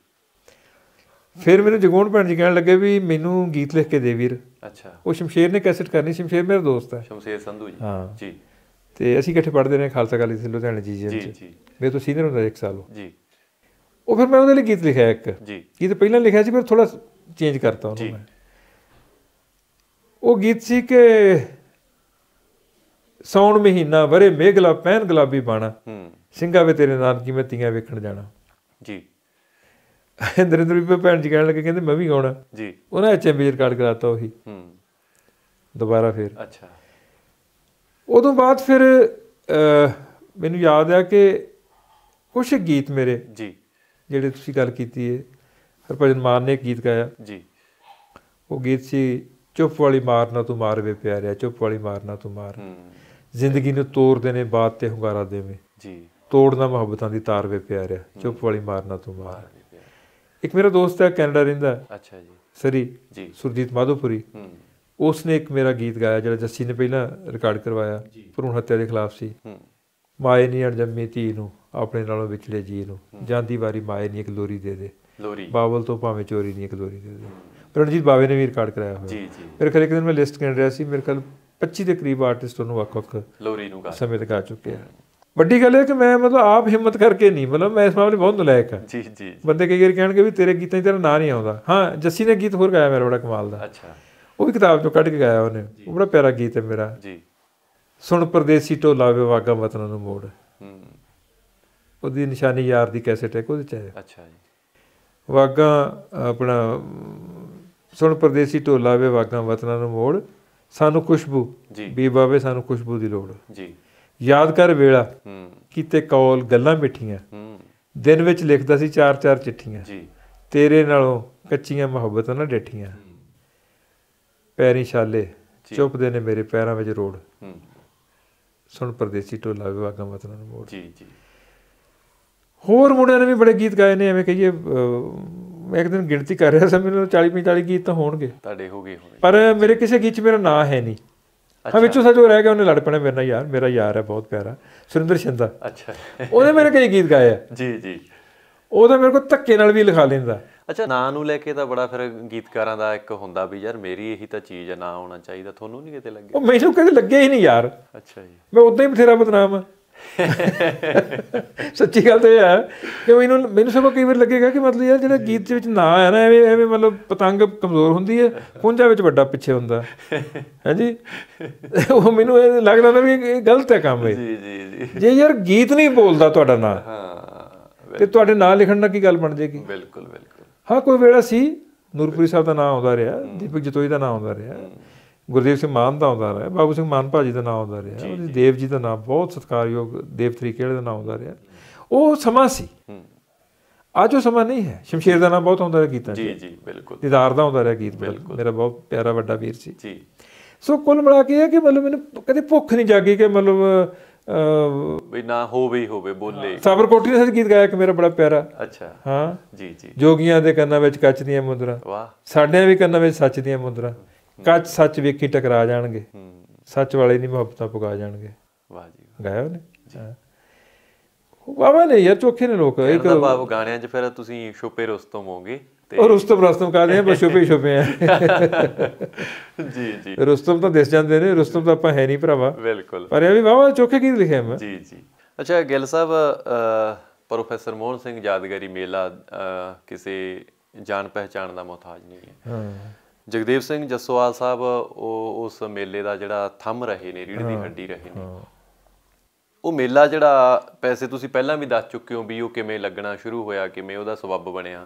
ਫਿਰ ਮੈਨੂੰ ਜਗੋਣ ਭੈਣ ਜੀ ਕਹਿਣ ਲੱਗੇ ਵੀ ਮੈਨੂੰ ਗੀਤ ਲਿਖ ਕੇ ਦੇ ਵੀਰ ਅੱਛਾ ਉਹ ਸ਼ਮਸ਼ੇਰ ਨੇ ਕੈਸਟ ਕਰਨੀ ਸ਼ਮਸ਼ੇਰ ਮੇਰਾ ਦੋਸਤ ਹੈ ਸ਼ਮਸ਼ੇਰ ਸੰਧੂ ਜੀ ਹਾਂ ਜੀ ਤੇ ਅਸੀਂ ਇਕੱਠੇ ਪੜਦੇ ਰਹੇ ਖਾਲਸਾ ਕਾਲਜ ਸੀ ਲੁਧਿਆਣਾ ਜੀ ਜੀ ਜੀ ਮੇਰੇ ਤੋਂ ਸੀਨੀਅਰ ਹੁੰਦਾ ਇੱਕ ਸਾਲ ਉਹ ਜੀ ਉਹ ਫਿਰ ਮੈਂ ਉਹਦੇ ਲਈ ਗੀਤ ਲਿਖਿਆ ਇੱਕ ਜੀ ਗੀਤ ਪਹਿਲਾਂ ਲਿਖਿਆ ਸੀ ਫਿਰ ਥੋੜਾ ਚੇਂਜ ਕਰਤਾ ਉਹਨੂੰ ਮੈਂ ਉਹ ਗੀਤ ਸੀ ਕਿ ਸੌਣ ਮਹੀਨਾ ਵਰੇ ਮੇਘਲਾ ਪਹਿਨ ਗੁਲਾਬੀ ਬਾਣਾ ਸਿੰਘਾ ਵੇ ਤੇਰੇ ਨਾਲ ਕੀ ਮੈਂ ਤੀਆਂ ਵੇਖਣ ਜਾਣਾ ਜੀ ਇੰਦਰਿੰਦਰ ਵੀ ਭੈਣ ਜੀ ਕਹਿਣ ਲੱਗੇ ਕਹਿੰਦੇ ਮੈਂ ਵੀ ਗਾਉਣਾ ਜੀ ਉਹਨਾਂ ਐਮ ਵੀ ਰਿਕਾਰਡ ਕਰਾਤਾ ਉਹੀ ਹੂੰ ਦੁਬਾਰਾ ਫਿਰ ਅੱਛਾ ਉਦੋਂ ਬਾਅਦ ਫਿਰ ਮੈਨੂੰ ਯਾਦ ਆ ਕਿ ਕੁਝ ਗੀਤ ਮੇਰੇ ਜੀ ਜਿਹੜੇ ਤੁਸੀਂ ਗੱਲ ਕੀਤੀ ਹੈ ਹਰਭਜਨ ਮਾਨ ਨੇ ਗੀਤ ਗਾਇਆ ਜੀ ਉਹ ਗੀਤ ਸੀ ਚੁੱਪ ਵਾਲੀ ਮਾਰ ਨਾ ਤੂੰ ਮਾਰ ਵੇ ਪਿਆਰਿਆ ਚੁੱਪ ਵਾਲੀ ਮਾਰ ਨਾ ਤੂੰ ਮਾਰ ਜ਼ਿੰਦਗੀ ਨੂੰ ਤੋੜਦੇ ਨੇ ਬਾਤ ਤੇ ਹੁੰਗਾਰਾ ਦੇਵੇਂ ਜੀ ਤੋੜਨਾ ਮੁਹੱਬਤਾਂ ਦੀ ਤਾਰ ਵੇ ਪਿਆਰਿਆ ਚੁੱਪ ਵਾਲੀ ਮਾਰ ਨਾ ਤੂੰ ਮਾਰ ਇੱਕ ਮੇਰਾ ਦੋਸਤ ਹੈ ਕੈਨੇਡਾ ਰਹਿੰਦਾ ਅੱਛਾ ਜੀ ਸਰੀ ਜੀ ਸੁਰਜੀਤ ਮਾਧੋਪੁਰੀ ਉਸ ਨੇ ਇੱਕ ਮੇਰਾ ਗੀਤ ਗਾਇਆ ਜਿਹੜਾ ਜੱਸੀ ਨੇ ਪਹਿਲਾਂ ਰਿਕਾਰਡ ਕਰਵਾਇਆ ਭਰੂਣ ਹੱਤਿਆ ਦੇ ਖਿਲਾਫ ਸੀ ਹੂੰ ਮਾਏ ਨਹੀਂ ਅਣਜੰਮੀ ਧੀ ਨੂੰ ਆਪਣੇ ਨਾਲੋਂ ਵਿਛੜੇ ਜੀ ਨੂੰ ਜਾਂਦੀ ਵਾਰੀ ਮਾਏ ਨਹੀਂ ਇੱਕ ਲੋਰੀ ਦੇ ਦੇ ਲੋਰੀ ਬਾਬਲ ਤੋਂ ਭਾਵੇਂ ਚੋਰੀ ਨਹੀਂ ਇੱਕ ਲੋਰੀ ਦੇ ਦੇ ਰਣਜੀਤ ਬਾਵੇ ਨੇ ਵੀ ਰਿਕਾਰਡ ਕਰਾਇਆ ਹੋਇਆ ਜੀ ਜੀ ਮੇਰੇ ਖਿਆਲ ਇੱਕ ਦਿਨ ਮੈਂ ਲਿਸਟ ਕਰ ਰਿਹਾ ਸੀ ਮੇਰੇ ਖਿਆਲ 25 ਦੇ ਕਰੀਬ ਆਰਟਿਸਟ ਉਹਨੂੰ ਵੱਖ-ਵੱਖ ਲੋਰੀ ਨੂੰ ਗਾ ਸਮੇਂ ਤੱਕ ਆ ਚੁੱਕੇ ਆ ਵੱਡੀ ਗੱਲ ਇਹ ਕਿ ਮੈਂ ਮਤਲਬ ਆਪ ਹਿੰਮਤ ਕਰਕੇ ਨਹੀਂ ਮਤਲਬ ਮੈਂ ਇਸ ਮਾਮਲੇ ਬਹੁਤ ਨਲਾਇਕ ਹਾਂ ਜੀ ਜੀ ਬੰਦੇ ਕਈ ਵਾਰ ਕਹਿਣਗੇ ਵੀ ਤੇਰੇ ਗੀਤਾਂ 'ਚ ਤੇਰਾ ਨਾਂ ਨਹੀਂ ਆਉਂਦਾ ਹਾਂ ਜੱਸੀ ਨੇ ਗੀਤ ਹੋਰ ਗਾਇਆ ਮੇਰਾ ਬੜਾ ਕਮਾਲ ਦਾ ਅੱਛਾ ਉਹ ਵੀ ਕਿਤਾਬ 'ਚੋਂ ਕੱਢ ਕੇ ਗਾਇਆ ਉਹਨੇ ਉਹ ਬੜਾ ਪਿਆਰਾ ਗੀਤ ਹੈ ਮੇਰਾ ਜੀ ਸੁਣ ਪਰਦੇਸੀ ਢੋਲਾ ਵਿਵਾਗਾ ਵਤਨ ਨੂੰ ਮੋੜ ਹੂੰ ਉਹਦੀ ਨਿਸ਼ਾਨੀ ਯਾਰ ਦੀ ਕੈਸੇਟ ਹੈ ਕੋਈ ਚਾਹੇ ਅੱਛਾ ਜੀ ਵਾਗਾ ਆਪਣਾ ਸੁਣ ਪਰਦੇਸੀ ਢੋਲਾ ਵੇ ਵਾਗਾ ਵਤਨਾਂ ਨੂੰ ਮੋੜ ਸਾਨੂੰ ਖੁਸ਼ਬੂ ਜੀ ਬੀ ਬਾਵੇ ਸਾਨੂੰ ਖੁਸ਼ਬੂ ਦੀ ਲੋੜ ਜੀ ਯਾਦ ਕਰ ਵੇਲਾ ਕੀਤੇ ਕੌਲ ਗੱਲਾਂ ਮਿੱਠੀਆਂ ਦਿਨ ਵਿੱਚ ਲਿਖਦਾ ਸੀ ਚਾਰ ਚਾਰ ਚਿੱਠੀਆਂ ਜੀ ਤੇਰੇ ਨਾਲੋਂ ਕੱਚੀਆਂ ਮੁਹੱਬਤਾਂ ਨਾਲ ਡੇਠੀਆਂ ਪੈਰੀ ਛਾਲੇ ਚੁੱਪਦੇ ਨੇ ਮੇਰੇ ਪੈਰਾਂ ਵਿੱਚ ਰੋੜ ਸੁਣ ਪਰਦੇਸੀ ਢੋਲਾ ਵੇ ਵਾਗਾ ਵਤਨਾਂ ਨੂੰ ਮੋੜ ਜੀ ਜੀ ਹੋਰ ਮੁੰਡਿਆਂ ਨੇ ਵੀ ਬੜੇ ਗੀਤ ਗਾਏ ਨੇ ਐਵੇਂ ਕਹੀਏ ਮੈਂ ਇੱਕ ਦਿਨ ਗਿਣਤੀ ਕਰ ਰਿਹਾ ਸੀ ਮੈਨੂੰ 40 45 ਗੀਤ ਤਾਂ ਹੋਣਗੇ ਤੁਹਾਡੇ ਹੋ ਗਏ ਹੋਣੇ ਪਰ ਮੇਰੇ ਕਿਸੇ ਗੀਤ 'ਚ ਮੇਰਾ ਨਾਂ ਹੈ ਨਹੀਂ ਹਾਂ ਵਿੱਚੋਂ ਸਾਜੋ ਰਹਿ ਗਿਆ ਉਹਨੇ ਲੜ ਪੈਣਾ ਮੇਰੇ ਨਾਲ ਯਾਰ ਮੇਰਾ ਯਾਰ ਹੈ ਬਹੁਤ ਪਿਆਰਾ ਸੁਰਿੰਦਰ ਸ਼ਿੰਦਾ ਅੱਛਾ ਉਹਨੇ ਮੇਰੇ ਕਈ ਗੀਤ ਗਾਏ ਆ ਜੀ ਜੀ ਉਹਦਾ ਮੇਰੇ ਕੋਲ ਧੱਕੇ ਨਾਲ ਵੀ ਲਿਖਾ ਲੈਂਦਾ ਅੱਛਾ ਨਾਂ ਨੂੰ ਲੈ ਕੇ ਤਾਂ ਬੜਾ ਫਿਰ ਗੀਤਕਾਰਾਂ ਦਾ ਇੱਕ ਹੁੰਦਾ ਵੀ ਯਾਰ ਮੇਰੀ ਇਹੀ ਤਾਂ ਚੀਜ਼ ਹੈ ਨਾਂ ਹੋਣਾ ਚਾਹੀਦਾ ਤੁਹਾਨੂੰ ਨਹੀਂ ਕਿਤੇ ਲੱਗੇ ਉਹ ਮੈਨੂੰ ਕਦੇ ਲੱਗੇ ਹੀ ਨਹੀਂ ਯਾਰ ਅੱਛਾ ਜੀ ਮੈਂ ਉਦਾਂ ਹੀ ਬਥੇਰਾ ਬਦਨਾਮ ਆ ਸੱਚੀ ਗੱਲ ਤੇ ਹੈ ਕਿ ਮੈਨੂੰ ਮੈਨੂੰ ਸਭ ਕਈ ਵਾਰ ਲੱਗੇਗਾ ਕਿ ਮਤਲਬ ਯਾਰ ਜਿਹੜਾ ਗੀਤ ਦੇ ਵਿੱਚ ਨਾ ਆ ਨਾ ਐਵੇਂ ਐਵੇਂ ਮਤਲਬ ਪਤੰਗ ਕਮਜ਼ੋਰ ਹੁੰਦੀ ਹੈ ਪੁੰਜਾ ਵਿੱਚ ਵੱਡਾ ਪਿੱਛੇ ਹੁੰਦਾ ਹਾਂਜੀ ਉਹ ਮੈਨੂੰ ਇਹ ਲੱਗਦਾ ਨਾ ਵੀ ਇਹ ਗਲਤ ਹੈ ਕੰਮ ਇਹ ਜੀ ਜੀ ਜੀ ਜੇ ਯਾਰ ਗੀਤ ਨਹੀਂ ਬੋਲਦਾ ਤੁਹਾਡਾ ਨਾਂ ਹਾਂ ਤੇ ਤੁਹਾਡੇ ਨਾਂ ਲਿਖਣ ਨਾਲ ਕੀ ਗੱਲ ਬਣ ਜੇਗੀ ਬਿਲਕੁਲ ਬਿਲਕੁਲ ਹਾਂ ਕੋਈ ਵੇਲਾ ਸੀ ਨੂਰਪੁਰੀ ਸਾਹਿਬ ਦਾ ਨਾਂ ਆਉਂਦਾ ਰਿਹਾ ਦੀਪਕ ਜਤੋਈ ਦਾ ਨਾਂ ਆਉਂਦਾ ਰਿਹਾ ਗੁਰਦੇਵ ਸਿੰਘ ਮਾਨ ਦਾ ਆਉਂਦਾ ਰਿਹਾ ਬਾਬੂ ਸਿੰਘ ਮਾਨ ਭਾਜੀ ਦਾ ਨਾਮ ਆਉਂਦਾ ਰਿਹਾ ਉਹਦੀ ਦੇਵ ਜੀ ਦਾ ਨਾਮ ਬਹੁਤ ਸਤਕਾਰਯੋਗ ਦੇਵ ਤਰੀਕੇ ਦਾ ਨਾਮ ਆਉਂਦਾ ਰਿਹਾ ਉਹ ਸਮਾਂ ਸੀ ਅੱਜ ਉਹ ਸਮਾਂ ਨਹੀਂ ਹੈ ਸ਼ਮਸ਼ੀਰ ਦਾ ਨਾਮ ਬਹੁਤ ਆਉਂਦਾ ਰਿਹਾ ਕੀਤਾ ਜੀ ਜੀ ਬਿਲਕੁਲ ਦੀਦਾਰ ਦਾ ਆਉਂਦਾ ਰਿਹਾ ਗੀਤ ਮੇਰਾ ਬਹੁਤ ਪਿਆਰਾ ਵੱਡਾ ਵੀਰ ਸੀ ਜੀ ਸੋ ਕੁੱਲ ਮਿਲਾ ਕੇ ਇਹ ਕਿ ਮਤਲਬ ਮੈਨੂੰ ਕਦੇ ਭੁੱਖ ਨਹੀਂ ਜਾਗੀ ਕਿ ਮਤਲਬ ਵੀ ਨਾ ਹੋਵੇ ਹੋਵੇ ਬੋਲੇ ਸਾਬਰ ਕੋਟੀ ਸੱਚ ਗੀਤ ਗਾਇਆ ਕਿ ਮੇਰਾ ਬੜਾ ਪਿਆਰਾ ਅੱਛਾ ਹਾਂ ਜੀ ਜੀ ਜੋਗੀਆਂ ਦੇ ਕੰਨਾਂ ਵਿੱਚ ਕੱਚ ਦੀਆਂ ਮੁੰਦਰਾ ਵਾਹ ਸਾਡੇ ਵੀ ਕੰਨਾਂ ਵਿੱਚ ਸੱਚ ਦੀਆਂ ਮੁੰਦਰਾ ਕੱਚ ਸੱਚ ਵੇਖੀ ਟਕਰਾ ਜਾਣਗੇ ਸੱਚ ਵਾਲੇ ਦੀ ਮੁਹੱਬਤਾਂ ਪੁਗਾ ਜਾਣਗੇ ਵਾਹ ਜੀ ਗਾਇਓ ਨੇ ਉਹ ਬਾਬਾ ਨੇ ਯਾਰ ਚੋਖੇ ਨੇ ਲੋਕ ਇੱਕ ਬਾਬਾ ਗਾਣਿਆਂ 'ਚ ਫਿਰ ਤੁਸੀਂ ਛੁਪੇ ਰਸਤੋਂ ਮੋਗੇ ਤੇ ਰਸਤੋਂ ਰਸਤਮ ਰਸਤਮ ਆ ਬਸ ਛੁਪੇ ਛੁਪੇ ਆ ਜੀ ਜੀ ਰਸਤਮ ਤਾਂ ਦਿਸ ਜਾਂਦੇ ਨੇ ਰਸਤਮ ਤਾਂ ਆਪਾਂ ਹੈ ਨਹੀਂ ਭਰਾਵਾ ਬਿਲਕੁਲ ਪਰ ਇਹ ਵੀ ਬਾਬਾ ਚੋਖੇ ਕੀ ਲਿਖਿਆ ਮੈਂ ਜੀ ਜੀ ਅੱਛਾ ਗਿੱਲ ਸਾਹਿਬ ਪ੍ਰੋਫੈਸਰ ਮੋਹਨ ਸਿੰਘ ਯਾਦਗਾਰੀ ਮੇਲਾ ਕਿਸੇ ਜਾਣ ਪਹਿਚਾਣ ਦਾ ਮੁਹਤਾਜ ਨਹੀਂ ਹੈ ਹਾਂ ਜਗਦੇਵ ਸਿੰਘ ਜਸਵਾਲ ਸਾਹਿਬ ਉਹ ਉਸ ਮੇਲੇ ਦਾ ਜਿਹੜਾ ਥੰਮ ਰਹੇ ਨੇ ਰੀੜ ਦੀ ਹੱਡੀ ਰਹੇ ਨੇ ਉਹ ਮੇਲਾ ਜਿਹੜਾ ਪੈਸੇ ਤੁਸੀਂ ਪਹਿਲਾਂ ਵੀ ਦੱਸ ਚੁੱਕੇ ਹੋ ਵੀ ਉਹ ਕਿਵੇਂ ਲੱਗਣਾ ਸ਼ੁਰੂ ਹੋਇਆ ਕਿਵੇਂ ਉਹਦਾ ਸਬੱਬ ਬਣਿਆ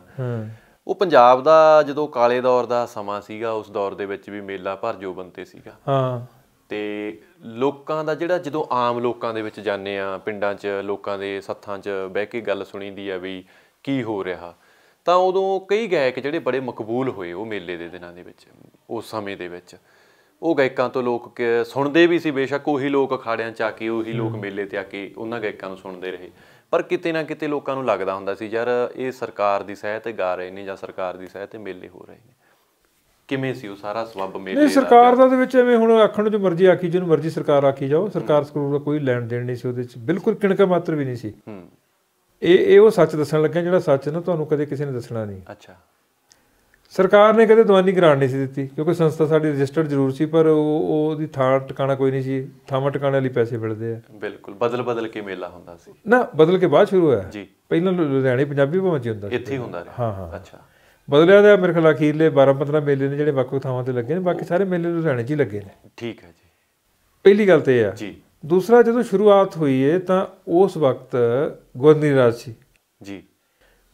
ਉਹ ਪੰਜਾਬ ਦਾ ਜਦੋਂ ਕਾਲੇ ਦੌਰ ਦਾ ਸਮਾਂ ਸੀਗਾ ਉਸ ਦੌਰ ਦੇ ਵਿੱਚ ਵੀ ਮੇਲਾ ਭਰ ਜੋ ਬੰਤੇ ਸੀਗਾ ਹਾਂ ਤੇ ਲੋਕਾਂ ਦਾ ਜਿਹੜਾ ਜਦੋਂ ਆਮ ਲੋਕਾਂ ਦੇ ਵਿੱਚ ਜਾਂਦੇ ਆ ਪਿੰਡਾਂ 'ਚ ਲੋਕਾਂ ਦੇ ਸੱਥਾਂ 'ਚ ਬਹਿ ਕੇ ਗੱਲ ਸੁਣੀਦੀ ਆ ਵੀ ਕੀ ਹੋ ਰਿਹਾ ਤਾਂ ਉਦੋਂ ਕਈ ਗਾਇਕ ਜਿਹੜੇ ਬੜੇ ਮਕਬੂਲ ਹੋਏ ਉਹ ਮੇਲੇ ਦੇ ਦਿਨਾਂ ਦੇ ਵਿੱਚ ਉਸ ਸਮੇਂ ਦੇ ਵਿੱਚ ਉਹ ਗਾਇਕਾਂ ਤੋਂ ਲੋਕ ਸੁਣਦੇ ਵੀ ਸੀ ਬੇਸ਼ੱਕ ਉਹੀ ਲੋਕ ਅਖਾੜਿਆਂ 'ਚ ਆ ਕੇ ਉਹੀ ਲੋਕ ਮੇਲੇ ਤੇ ਆ ਕੇ ਉਹਨਾਂ ਗਾਇਕਾਂ ਨੂੰ ਸੁਣਦੇ ਰਹੇ ਪਰ ਕਿਤੇ ਨਾ ਕਿਤੇ ਲੋਕਾਂ ਨੂੰ ਲੱਗਦਾ ਹੁੰਦਾ ਸੀ ਯਾਰ ਇਹ ਸਰਕਾਰ ਦੀ ਸਹਿਤ ਗਾ ਰਹੇ ਨੇ ਜਾਂ ਸਰਕਾਰ ਦੀ ਸਹਿਤ ਮੇਲੇ ਹੋ ਰਹੇ ਨੇ ਕਿਵੇਂ ਸੀ ਉਹ ਸਾਰਾ ਸਵੱਬ ਮੇਲੇ ਨਹੀਂ ਸਰਕਾਰ ਦਾ ਦੇ ਵਿੱਚ ਐਵੇਂ ਹੁਣ ਆਖਣ ਜੋ ਮਰਜ਼ੀ ਆਖੀ ਜਿਹਨੂੰ ਮਰਜ਼ੀ ਸਰਕਾਰ ਆਖੀ ਜਾਓ ਸਰਕਾਰ ਸਕੂਲ ਦਾ ਕੋਈ ਲੈਣ ਦੇਣ ਨਹੀਂ ਸੀ ਉਹਦੇ ਵਿੱਚ ਬਿਲਕੁਲ ਕਿਣਕਾ ਮਾਤਰ ਵੀ ਨਹੀਂ ਸੀ ਹੂੰ ਇਹ ਇਹ ਉਹ ਸੱਚ ਦੱਸਣ ਲੱਗਾ ਜਿਹੜਾ ਸੱਚ ਨਾ ਤੁਹਾਨੂੰ ਕਦੇ ਕਿਸੇ ਨੇ ਦੱਸਣਾ ਨਹੀਂ ਅੱਛਾ ਸਰਕਾਰ ਨੇ ਕਦੇ ਦਵਾਨੀ ਗ੍ਰਾਂਟ ਨਹੀਂ ਸੀ ਦਿੱਤੀ ਕਿਉਂਕਿ ਸੰਸਥਾ ਸਾਡੀ ਰਜਿਸਟਰਡ ਜ਼ਰੂਰ ਸੀ ਪਰ ਉਹ ਉਹਦੀ ਥਾਂ ਟਿਕਾਣਾ ਕੋਈ ਨਹੀਂ ਸੀ ਥਾਂ ਟਿਕਾਣੇ ਲਈ ਪੈਸੇ ਮਿਲਦੇ ਆ ਬਿਲਕੁਲ ਬਦਲ ਬਦਲ ਕੇ ਮੇਲਾ ਹੁੰਦਾ ਸੀ ਨਾ ਬਦਲ ਕੇ ਬਾਅਦ ਸ਼ੁਰੂ ਹੋਇਆ ਜੀ ਪਹਿਲਾਂ ਲੁਧਿਆਣੇ ਪੰਜਾਬੀ ਭਵਨ ਚ ਹੁੰਦਾ ਸੀ ਇੱਥੇ ਹੁੰਦਾ ਰਿਹਾ ਹਾਂ ਹਾਂ ਅੱਛਾ ਬਦਲਿਆ ਦਾ ਮੇਰੇ ਖਿਆਲ ਅਖੀਰਲੇ 12 15 ਮੇਲੇ ਨੇ ਜਿਹੜੇ ਵੱਖ-ਵੱਖ ਥਾਵਾਂ ਤੇ ਲੱਗੇ ਨੇ ਬਾਕੀ ਸਾਰੇ ਮੇਲੇ ਲੁਧਿਆਣੇ 'ਚ ਹੀ ਲੱਗੇ ਨੇ ਠੀਕ ਹੈ ਜੀ ਪਹਿਲੀ ਗੱਲ ਤੇ ਇਹ ਆ ਜੀ ਦੂਸਰਾ ਜਦੋਂ ਸ਼ੁਰੂਆਤ ਹੋਈ ਏ ਤਾਂ ਉਸ ਵਕਤ ਗੋਦਨੀ ਰਾਜ ਸੀ ਜੀ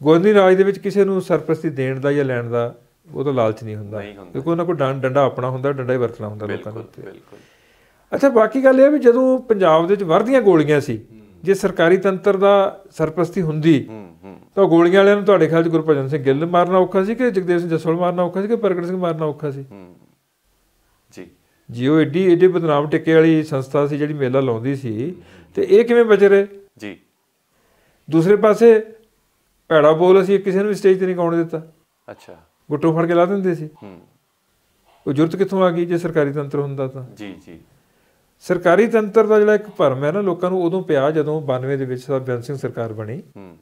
ਗੋਦਨੀ ਰਾਜ ਦੇ ਵਿੱਚ ਕਿਸੇ ਨੂੰ ਸਰਪ੍ਰਸਤੀ ਦੇਣ ਦਾ ਜਾਂ ਲੈਣ ਦਾ ਉਹ ਤਾਂ ਲਾਲਚ ਨਹੀਂ ਹੁੰਦਾ ਕਿਉਂਕਿ ਉਹਨਾਂ ਕੋਲ ਡੰਡਾ ਆਪਣਾ ਹੁੰਦਾ ਡੰਡਾ ਹੀ ਵਰਤਣਾ ਹੁੰਦਾ ਲੋਕਾਂ ਦੇ ਉੱਤੇ ਬਿਲਕੁਲ ਅੱਛਾ ਬਾਕੀ ਗੱਲ ਇਹ ਵੀ ਜਦੋਂ ਪੰਜਾਬ ਦੇ ਵਿੱਚ ਵਰਦੀਆਂ ਗੋਲੀਆਂ ਸੀ ਜੇ ਸਰਕਾਰੀ ਤੰਤਰ ਦਾ ਸਰਪ੍ਰਸਤੀ ਹੁੰਦੀ ਤਾਂ ਗੋਲੀਆਂ ਵਾਲਿਆਂ ਨੂੰ ਤੁਹਾਡੇ ਖਿਆਲ 'ਚ ਗੁਰਪ੍ਰਜਨ ਸਿੰਘ ਗਿੱਲ ਮਾਰਨਾ ਔਖਾ ਸੀ ਕਿ ਜਗਦੇਵ ਸਿੰਘ ਜਸਵਾਲ ਮਾਰਨਾ ਔਖਾ ਸੀ ਕਿ ਪ੍ਰਗਟ ਸਿੰਘ ਮਾਰਨਾ ਔਖਾ ਸੀ ਜੀ ਉਹ ਏਡੀ ਏਡੀ ਬਦਨਾਮ ਟਿੱਕੇ ਵਾਲੀ ਸੰਸਥਾ ਸੀ ਜਿਹੜੀ ਮੇਲਾ ਲਾਉਂਦੀ ਸੀ ਤੇ ਇਹ ਕਿਵੇਂ ਬਚ ਰਹੇ ਜੀ ਦੂਸਰੇ ਪਾਸੇ ਭੈੜਾ ਬੋਲ ਅਸੀਂ ਕਿਸੇ ਨੂੰ ਸਟੇਜ ਤੇ ਨਹੀਂ ਕਾਉਣ ਦਿੱਤਾ ਅੱਛਾ ਗੁੱਟੋਂ ਫੜ ਕੇ ਲਾ ਦਿੰਦੇ ਸੀ ਹੂੰ ਉਹ ਜੁਰਤ ਕਿੱਥੋਂ ਆ ਗਈ ਜੇ ਸਰਕਾਰੀ ਤੰਤਰ ਹੁੰਦਾ ਤਾਂ ਜੀ ਜੀ ਸਰਕਾਰੀ ਤੰਤਰ ਦਾ ਜਿਹੜਾ ਇੱਕ ਭਰਮ ਹੈ ਨਾ ਲੋਕਾਂ ਨੂੰ ਉਦੋਂ ਪਿਆ ਜਦੋਂ 92 ਦੇ ਵਿੱਚ ਸਾਹਿਬ ਬੈਂਸਿੰਗ ਸਰਕਾਰ ਬਣੀ ਹੂੰ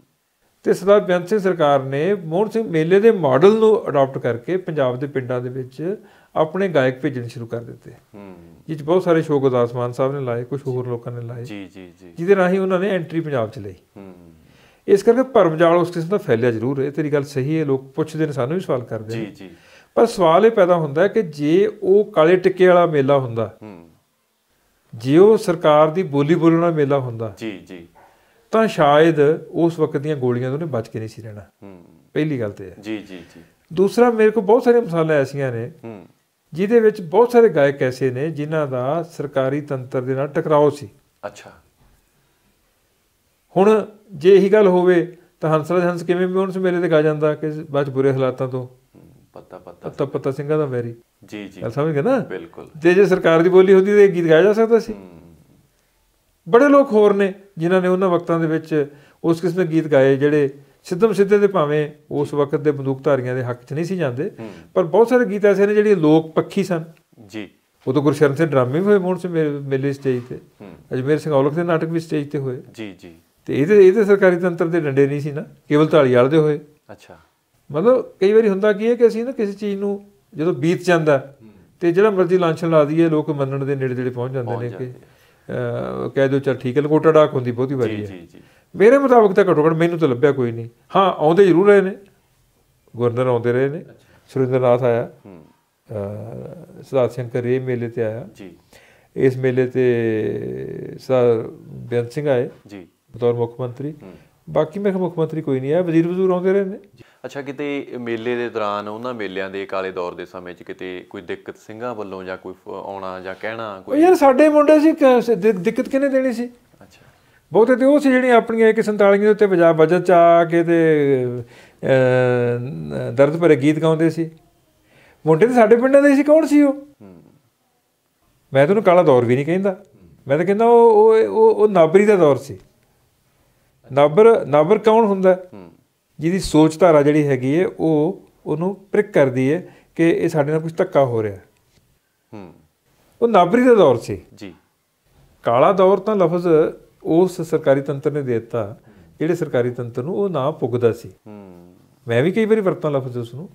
ਤੇ ਸਰਦਾਰ ਬੇਅੰਤ ਸਿੰਘ ਸਰਕਾਰ ਨੇ ਮੋਹਨ ਸਿੰਘ ਮੇਲੇ ਦੇ ਮਾਡਲ ਨੂੰ ਅਡਾਪਟ ਕਰਕੇ ਪੰਜਾਬ ਦੇ ਪਿੰਡਾਂ ਦੇ ਵਿੱਚ ਆਪਣੇ ਗਾਇਕ ਭੇਜਣੇ ਸ਼ੁਰੂ ਕਰ ਦਿੱਤੇ ਹੂੰ ਜਿਸ ਬਹੁਤ ਸਾਰੇ ਸ਼ੋਕ ਗੁਰਦਾਸ ਮਾਨ ਸਾਹਿਬ ਨੇ ਲਾਏ ਕੁਝ ਹੋਰ ਲੋਕਾਂ ਨੇ ਲਾਏ ਜੀ ਜੀ ਜੀ ਜਿਹਦੇ ਰਾਹੀਂ ਉਹਨਾਂ ਨੇ ਐਂਟਰੀ ਪੰਜਾਬ 'ਚ ਲਈ ਹੂੰ ਇਸ ਕਰਕੇ ਭਰਮਜਾਲ ਉਸ ਕਿਸਮ ਦਾ ਫੈਲਿਆ ਜ਼ਰੂਰ ਹੈ ਤੇਰੀ ਗੱਲ ਸਹੀ ਹੈ ਲੋਕ ਪੁੱਛਦੇ ਨੇ ਸਾਨੂੰ ਵੀ ਸਵਾਲ ਕਰਦੇ ਜੀ ਜੀ ਪਰ ਸਵਾਲ ਇਹ ਪੈਦਾ ਹੁੰਦਾ ਕਿ ਜੇ ਉਹ ਕਾਲੇ ਟਿੱਕੇ ਵਾਲਾ ਮੇਲਾ ਹੁੰਦਾ ਹੂੰ ਜੇ ਉਹ ਸਰਕਾਰ ਦੀ ਬੋਲੀ ਬੋਲਣਾ ਮੇਲਾ ਹੁੰਦਾ ਜੀ ਜੀ ਤਾਂ ਸ਼ਾਇਦ ਉਸ ਵਕਤ ਦੀਆਂ ਗੋਲੀਆਂ ਤੋਂ ਨੇ ਬਚ ਕੇ ਨਹੀਂ ਸੀ ਰਹਿਣਾ ਹੂੰ ਪਹਿਲੀ ਗੱਲ ਤੇ ਹੈ ਜੀ ਜੀ ਜੀ ਦੂਸਰਾ ਮੇਰੇ ਕੋਲ ਬਹੁਤ ਸਾਰੇ ਮਸਾਲੇ ਐਸੀਆਂ ਨੇ ਹੂੰ ਜਿਹਦੇ ਵਿੱਚ ਬਹੁਤ ਸਾਰੇ ਗਾਇਕ ਐਸੇ ਨੇ ਜਿਨ੍ਹਾਂ ਦਾ ਸਰਕਾਰੀ ਤੰਤਰ ਦੇ ਨਾਲ ਟਕਰਾਓ ਸੀ ਅੱਛਾ ਹੁਣ ਜੇ ਇਹੀ ਗੱਲ ਹੋਵੇ ਤਾਂ ਹੰਸਰਾਜ ਹੰਸ ਕਿਵੇਂ ਮਿਉਨਸ ਮੇਰੇ ਤੇ ਗਾ ਜਾਂਦਾ ਕਿ ਬਾਅਦ ਬੁਰੇ ਹਾਲਾਤਾਂ ਤੋਂ ਪਤਾ ਪਤਾ ਪਤਾ ਪਤਾ ਸਿੰਘਾਂ ਦਾ ਵੈਰੀ ਜੀ ਜੀ ਗੱਲ ਸਮਝ ਗਏ ਨਾ ਬਿਲਕੁਲ ਜੇ ਜੇ ਸਰਕਾਰ ਦੀ ਬੋਲੀ ਹੁੰਦੀ ਤੇ ਇਹ ਗੀਤ ਗਾਇਆ ਜਾ ਸਕਦਾ ਸੀ ਬੜੇ ਲੋਕ ਹੋਰ ਨੇ ਜਿਨ੍ਹਾਂ ਨੇ ਉਹਨਾਂ ਵਕਤਾਂ ਦੇ ਵਿੱਚ ਉਸ ਕਿਸਮ ਦੇ ਗੀਤ ਗਾਏ ਜਿਹੜੇ ਸਿੱਧਮ ਸਿੱਧੇ ਦੇ ਭਾਵੇਂ ਉਸ ਵਕਤ ਦੇ ਬੰਦੂਕਧਾਰੀਆਂ ਦੇ ਹੱਕ 'ਚ ਨਹੀਂ ਸੀ ਜਾਂਦੇ ਪਰ ਬਹੁਤ ਸਾਰੇ ਗੀਤ ਐਸੇ ਨੇ ਜਿਹੜੇ ਲੋਕ ਪੱਖੀ ਸਨ ਜੀ ਉਹ ਤੋਂ ਗੁਰਸ਼ਰਨ ਸਿੰਘ ਡਰਾਮੇ ਵੀ ਹੋਏ ਮੋਹਨ ਸਿੰਘ ਮੇਲੇ ਸਟੇਜ ਤੇ ਅਜਮੇਰ ਸਿੰਘ ਔਲਖ ਦੇ ਨਾਟਕ ਵੀ ਸਟੇਜ ਤੇ ਹੋਏ ਜੀ ਜੀ ਤੇ ਇਹਦੇ ਇਹਦੇ ਸਰਕਾਰੀ ਤੰਤਰ ਦੇ ਡੰਡੇ ਨਹੀਂ ਸੀ ਨਾ ਕੇਵਲ ਢਾਲੀ ਵਾਲੇ ਦੇ ਹੋਏ ਅੱਛਾ ਮਤਲਬ ਕਈ ਵਾਰੀ ਹੁੰਦਾ ਕੀ ਹੈ ਕਿ ਅਸੀਂ ਨਾ ਕਿਸੇ ਚੀਜ਼ ਨੂੰ ਜਦੋਂ ਬੀਤ ਜਾਂਦਾ ਤੇ ਜਿਹੜਾ ਮਰਜ਼ੀ ਲਾਂਚਨ ਲਾ ਦਈਏ ਲੋਕ ਮੰਨਣ ਦੇ ਨੇੜੇ ਜਿਹੜੇ ਪਹੁੰਚ ਜਾਂਦੇ ਨੇ ਕਿ ਕਹਿ ਦਿਓ ਚਲ ਠੀਕ ਹੈ ਲਕੋਟਾ ਡਾਕ ਹੁੰਦੀ ਬਹੁਤੀ ਵਾਰੀ ਹੈ ਮੇਰੇ ਮੁਤਾਬਕ ਤਾਂ ਘਟੋ ਘਟ ਮੈਨੂੰ ਤਾਂ ਲੱਭਿਆ ਕੋਈ ਨਹੀਂ ਹਾਂ ਆਉਂਦੇ ਜ਼ਰੂਰ ਰਹੇ ਨੇ ਗੁਰਦਰ ਆਉਂਦੇ ਰਹੇ ਨੇ ਸੁਰਿੰਦਰਨਾਥ ਆਇਆ ਸਿਧਾਰਥ ਸਿੰਘ ਕਰੇ ਮੇਲੇ ਤੇ ਆਇਆ ਜੀ ਇਸ ਮੇਲੇ ਤੇ ਸਰ ਬੇਅੰਤ ਸਿੰਘ ਆਏ ਜੀ ਬਤੌਰ ਮੁੱਖ ਮੰਤਰੀ ਬਾਕੀ ਮੇਰੇ ਮੁੱਖ ਮੰਤਰੀ ਕੋਈ ਨਹੀਂ ਆਇਆ ਵਜ਼ੀਰ ਵਜ਼ੂਰ ਆਉਂਦੇ ਰਹੇ ਨੇ ਅੱਛਾ ਕਿਤੇ ਮੇਲੇ ਦੇ ਦੌਰਾਨ ਉਹਨਾਂ ਮੇਲਿਆਂ ਦੇ ਕਾਲੇ ਦੌਰ ਦੇ ਸਮੇਂ 'ਚ ਕਿਤੇ ਕੋਈ ਦਿੱਕਤ ਸਿੰਘਾਂ ਵੱਲੋਂ ਜਾਂ ਕੋਈ ਆਉਣਾ ਜਾਂ ਕਹਿਣਾ ਕੋਈ ਯਾਰ ਸਾਡੇ ਮੁੰਡੇ ਸੀ ਦਿੱਕਤ ਕਿਹਨੇ ਦੇਣੀ ਸੀ ਅੱਛਾ ਬਹੁਤੇ ਤੇ ਉਹ ਸੀ ਜਿਹੜੀ ਆਪਣੀਆਂ 147 ਦੇ ਉੱਤੇ ਪੰਜਾਬ ਬਜਟ ਚ ਆ ਕੇ ਤੇ ਦਰਦ ਭਰੇ ਗੀਤ ਗਾਉਂਦੇ ਸੀ ਮੁੰਡੇ ਤੇ ਸਾਡੇ ਪਿੰਡਾਂ ਦੇ ਸੀ ਕੌਣ ਸੀ ਉਹ ਮੈਂ ਤੈਨੂੰ ਕਾਲਾ ਦੌਰ ਵੀ ਨਹੀਂ ਕਹਿੰਦਾ ਮੈਂ ਤਾਂ ਕਹਿੰਦਾ ਉਹ ਉਹ ਉਹ ਨਾਬਰੀ ਦਾ ਦੌਰ ਸੀ ਨਾਬਰ ਨਾਬਰ ਕੌਣ ਹੁੰਦਾ ਜਿਹਦੀ ਸੋਚ ਧਾਰਾ ਜਿਹੜੀ ਹੈਗੀ ਹੈ ਉਹ ਉਹਨੂੰ ਪ੍ਰਿਕ ਕਰਦੀ ਹੈ ਕਿ ਇਹ ਸਾਡੇ ਨਾਲ ਕੁਝ ਧੱਕਾ ਹੋ ਰਿਹਾ ਹੂੰ ਉਹ ਨਾਬਰੀ ਦਾ ਦੌਰ ਸੀ ਜੀ ਕਾਲਾ ਦੌਰ ਤਾਂ ਲਫ਼ਜ਼ ਉਸ ਸਰਕਾਰੀ ਤੰਤਰ ਨੇ ਦਿੱਤਾ ਜਿਹੜੇ ਸਰਕਾਰੀ ਤੰਤਰ ਨੂੰ ਉਹ ਨਾ ਪੁੱਗਦਾ ਸੀ ਹੂੰ ਮੈਂ ਵੀ ਕਈ ਵਾਰੀ ਵਰਤਾਂ ਲਫ਼ਜ਼ ਉਸ ਨੂੰ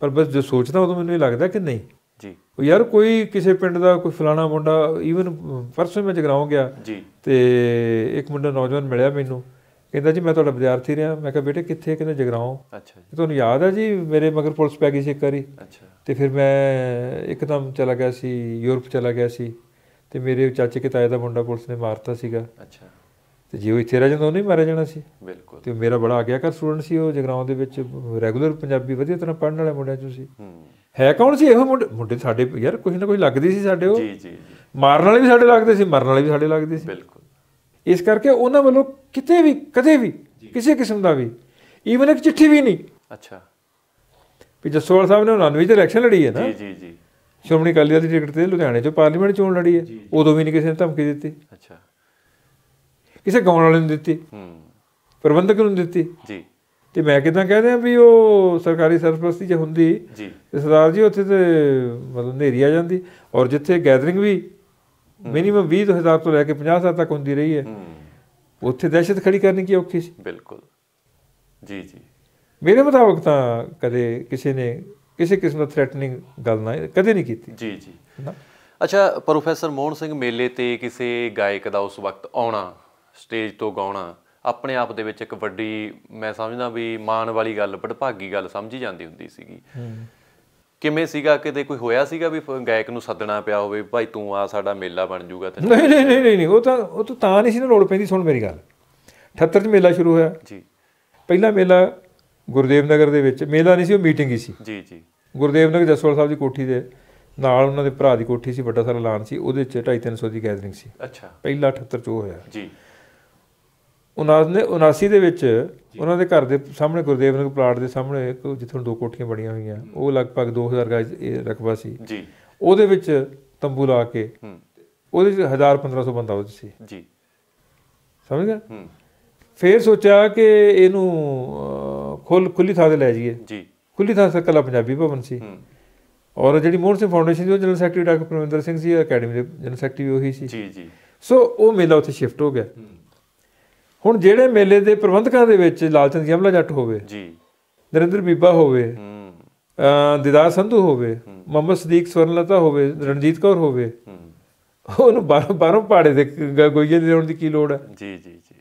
ਪਰ ਬਸ ਜੋ ਸੋਚਦਾ ਉਦੋਂ ਮੈਨੂੰ ਇਹ ਲੱਗਦਾ ਕਿ ਨਹੀਂ ਜੀ ਉਹ ਯਾਰ ਕੋਈ ਕਿਸੇ ਪਿੰਡ ਦਾ ਕੋਈ ਫਲਾਣਾ ਮੁੰਡਾ ਈਵਨ ਪਰਸੋਂ ਮੈਂ ਜਗਰਾਉਂ ਗਿਆ ਜੀ ਤੇ ਇੱਕ ਮੁੰਡਾ ਨੌਜਵਾਨ ਮਿਲਿਆ ਮੈਨੂੰ ਕਹਿੰਦਾ ਜੀ ਮੈਂ ਤੁਹਾਡਾ ਵਿਦਿਆਰਥੀ ਰਿਹਾ ਮੈਂ ਕਿਹਾ ਬੇਟੇ ਕਿੱਥੇ ਕਹਿੰਦਾ ਜਗਰਾਉਂ ਅੱਛਾ ਜੀ ਤੁਹਾਨੂੰ ਯਾਦ ਹੈ ਜੀ ਮੇਰੇ ਮਗਰ ਪੁਲਿਸ ਪੈ ਗਈ ਸੀ ਇੱਕ ਵਾਰੀ ਅੱਛਾ ਤੇ ਫਿਰ ਮੈਂ ਇੱਕਦਮ ਚਲਾ ਗਿਆ ਸੀ ਯੂਰਪ ਚਲਾ ਗਿਆ ਸੀ ਤੇ ਮੇਰੇ ਚਾਚੇ ਕੇ ਤਾਏ ਦਾ ਮੁੰਡਾ ਪੁਲਿਸ ਨੇ ਮਾਰਤਾ ਸੀਗਾ ਅੱਛਾ ਤੇ ਜੇ ਉਹ ਇੱਥੇ ਰਹਿ ਜਾਂਦਾ ਉਹਨੇ ਮਾਰਿਆ ਜਾਣਾ ਸੀ ਬਿਲਕੁਲ ਤੇ ਮੇਰਾ ਬੜਾ ਆਗਿਆ ਕਰ ਸਟੂਡੈਂਟ ਸੀ ਉਹ ਜਗਰਾਉਂ ਦੇ ਵਿੱਚ ਰੈਗੂਲਰ ਪੰਜਾਬੀ ਵਧੀਆ ਤਰ੍ਹਾਂ ਪੜਨ ਵਾਲੇ ਮੁੰਡਿਆਂ ਚੋਂ ਸੀ ਹੈ ਕੌਣ ਸੀ ਇਹੋ ਮੁੰਡੇ ਮੁੰਡੇ ਸਾਡੇ ਯਾਰ ਕੋਈ ਨਾ ਕੋਈ ਲੱਗਦੀ ਸੀ ਸਾਡੇ ਉਹ ਜੀ ਜੀ ਮਾਰਨ ਵਾਲੇ ਵੀ ਸਾਡੇ ਲੱਗਦੇ ਸੀ ਮਰਨ ਵਾਲੇ ਵੀ ਸਾਡੇ ਲੱਗਦੇ ਸੀ ਬਿਲਕੁਲ ਇਸ ਕਰਕੇ ਉਹਨਾਂ ਵੱਲੋਂ ਕਿਤੇ ਵੀ ਕਦੇ ਵੀ ਕਿਸੇ ਕਿਸਮ ਦਾ ਵੀ ਈਵਨ ਇੱਕ ਚਿੱਠੀ ਵੀ ਨਹੀਂ ਅੱਛਾ ਵੀ ਜਸੋਲ ਸਾਹਿਬ ਨੇ ਨੂੰ ਤੇ ਇਲੈਕਸ਼ਨ ਲੜੀ ਹੈ ਨਾ ਜੀ ਜੀ ਜੀ ਸ਼੍ਰੋਮਣੀ ਅਕਾਲੀ ਦਲ ਦੀ ਟਿਕਟ ਤੇ ਲੁਧਿਆਣੇ ਚੋਂ ਪਾਰਲੀਮੈਂਟ ਚੋਣ ਲੜੀ ਹੈ ਉਦੋਂ ਵੀ ਨਹੀਂ ਕਿਸੇ ਨੇ ਧਮਕੀ ਦਿੱਤੀ ਅੱਛਾ ਕਿਸੇ ਗਾਉਣ ਵਾਲੇ ਨੂੰ ਦਿੱਤੀ ਹੂੰ ਪ੍ਰਬੰਧਕ ਨੂੰ ਦਿੱਤੀ ਜੀ ਤੇ ਮੈਂ ਕਿਦਾਂ ਕਹਦੇ ਆ ਵੀ ਉਹ ਸਰਕਾਰੀ ਸਰਪ੍ਰਸਤੀ ਜੇ ਹੁੰਦੀ ਜੀ ਸਰਦਾਰ ਜੀ ਉੱਥੇ ਤੇ ਮਤਲਬ ਨੇਰੀ ਆ ਜਾਂਦੀ ਔਰ ਜਿੱਥੇ ਗੈਦਰਿੰਗ ਵੀ ਮਿਨੀਮਮ 20000 ਤੋਂ ਲੈ ਕੇ 50000 ਤੱਕ ਹੁੰਦੀ ਰਹੀ ਹੈ ਉੱਥੇ ਦਹਿਸ਼ਤ ਖੜੀ ਕਰਨੀ ਕੀ ਔਖੀ ਸੀ ਬਿਲਕੁਲ ਜੀ ਜੀ ਮੇਰੇ ਮੁਤਾਬਕ ਤਾਂ ਕਦੇ ਕਿਸੇ ਨੇ ਕਿਸੇ ਕਿਸਮ ਦਾ ਥ੍ਰੈਟਨਿੰਗ ਗੱਲ ਨਾ ਕਦੇ ਨਹੀਂ ਕੀਤੀ ਜੀ ਜੀ ਅੱਛਾ ਪ੍ਰੋਫੈਸਰ ਮੋਹਨ ਸਿੰਘ ਮੇਲੇ ਤੇ ਕਿਸੇ ਗਾਇਕ ਦਾ ਉਸ ਵਕਤ ਆਉਣਾ ਸਟੇਜ ਤੋਂ ਗਾਉਣਾ ਆਪਣੇ ਆਪ ਦੇ ਵਿੱਚ ਇੱਕ ਵੱਡੀ ਮੈਂ ਸਮਝਦਾ ਵੀ ਮਾਣ ਵਾਲੀ ਗੱਲ ਬੜਭਾਗੀ ਗੱਲ ਸਮਝੀ ਜਾਂਦੀ ਹੁੰਦੀ ਸੀਗੀ ਕਿਵੇਂ ਸੀਗਾ ਕਿਤੇ ਕੋਈ ਹੋਇਆ ਸੀਗਾ ਵੀ ਗਾਇਕ ਨੂੰ ਸੱਦਣਾ ਪਿਆ ਹੋਵੇ ਭਾਈ ਤੂੰ ਆ ਸਾਡਾ ਮੇਲਾ ਬਣ ਜੂਗਾ ਤੇ ਨਹੀਂ ਨਹੀਂ ਨਹੀਂ ਨਹੀਂ ਉਹ ਤਾਂ ਉਹ ਤਾਂ ਤਾਂ ਨਹੀਂ ਸੀ ਨਾ ਰੋਲ ਪੈਂਦੀ ਸੁਣ ਮੇਰੀ ਗੱਲ 78 ਚ ਮੇਲਾ ਸ਼ੁਰੂ ਹੋਇਆ ਜੀ ਪਹਿਲਾ ਮੇਲਾ ਗੁਰਦੇਵ ਨਗਰ ਦੇ ਵਿੱਚ ਮੇਲਾ ਨਹੀਂ ਸੀ ਉਹ ਮੀਟਿੰਗ ਹੀ ਸੀ ਜੀ ਜੀ ਗੁਰਦੇਵ ਨਗਰ ਜਸਵਾਲ ਸਾਹਿਬ ਦੀ ਕੋਠੀ ਦੇ ਨਾਲ ਉਹਨਾਂ ਦੇ ਭਰਾ ਦੀ ਕੋਠੀ ਸੀ ਵੱਡਾ ਸਾਰਾ ਲਾਨ ਸੀ ਉਹਦੇ ਚ 2.5 300 ਦੀ ਗੈਦਰਿੰਗ ਸੀ ਅੱਛਾ ਪਹਿਲਾ 78 ਚ ਹੋਇਆ ਜੀ 1979 ਦੇ ਵਿੱਚ ਉਹਨਾਂ ਦੇ ਘਰ ਦੇ ਸਾਹਮਣੇ ਗੁਰਦੇਵ ਨਗਰ ਪਲਾਟ ਦੇ ਸਾਹਮਣੇ ਜਿੱਥੇ ਦੋ ਕੋਠੀਆਂ ਬਣੀਆਂ ਹੋਈਆਂ ਉਹ ਲਗਭਗ 2000 ਇਹ ਰਕਬਾ ਸੀ ਜੀ ਉਹਦੇ ਵਿੱਚ ਤੰਬੂ ਲਾ ਕੇ ਉਹਦੇ ਵਿੱਚ 1000 1500 ਬੰਦਾ ਉਹ ਸੀ ਜੀ ਸਮਝ ਗਏ ਫੇਰ ਸੋਚਿਆ ਕਿ ਇਹਨੂੰ ਖੁੱਲ ਖੁੱਲੀ ਥਾਂ ਤੇ ਲੈ ਜਾਈਏ ਜੀ ਖੁੱਲੀ ਥਾਂ ਸਰ ਕਲਾ ਪੰਜਾਬੀ ਭਵਨ ਸੀ ਔਰ ਜਿਹੜੀ ਮੋਹਨ ਸਿੰਘ ਫਾਊਂਡੇਸ਼ਨ ਦੀ ਉਹ general secretary doctor Parvinder Singh ਸੀ ਅਕੈਡਮੀ ਦੇ ਜਨਰਲ ਸੈਕਟਰੀ ਉਹੀ ਸੀ ਜੀ ਜੀ ਸੋ ਉਹ ਮੇਲਾ ਉੱਥੇ ਸ਼ਿਫਟ ਹੋ ਗਿਆ ਹੁਣ ਜਿਹੜੇ ਮੇਲੇ ਦੇ ਪ੍ਰਬੰਧਕਾਂ ਦੇ ਵਿੱਚ ਲਾਲਚੰਦ ਜਮਲਾ ਜੱਟ ਹੋਵੇ ਜੀ ਨਰਿੰਦਰ ਬੀਬਾ ਹੋਵੇ ਦਿਦਾਰ ਸੰਧੂ ਹੋਵੇ ਮੁਹੰਮਦ ਸਦੀਕ ਸਵਰਨਲਤਾ ਹੋਵੇ ਰਣਜੀਤ ਕੌਰ ਹੋਵੇ ਉਹਨੂੰ ਬਾਰੋਂ ਬਾਰੋਂ ਪਾੜੇ ਦੇ ਗੋਈਏ ਦੇਣ ਦੀ ਕੀ ਲੋੜ ਹੈ ਜੀ ਜੀ ਜੀ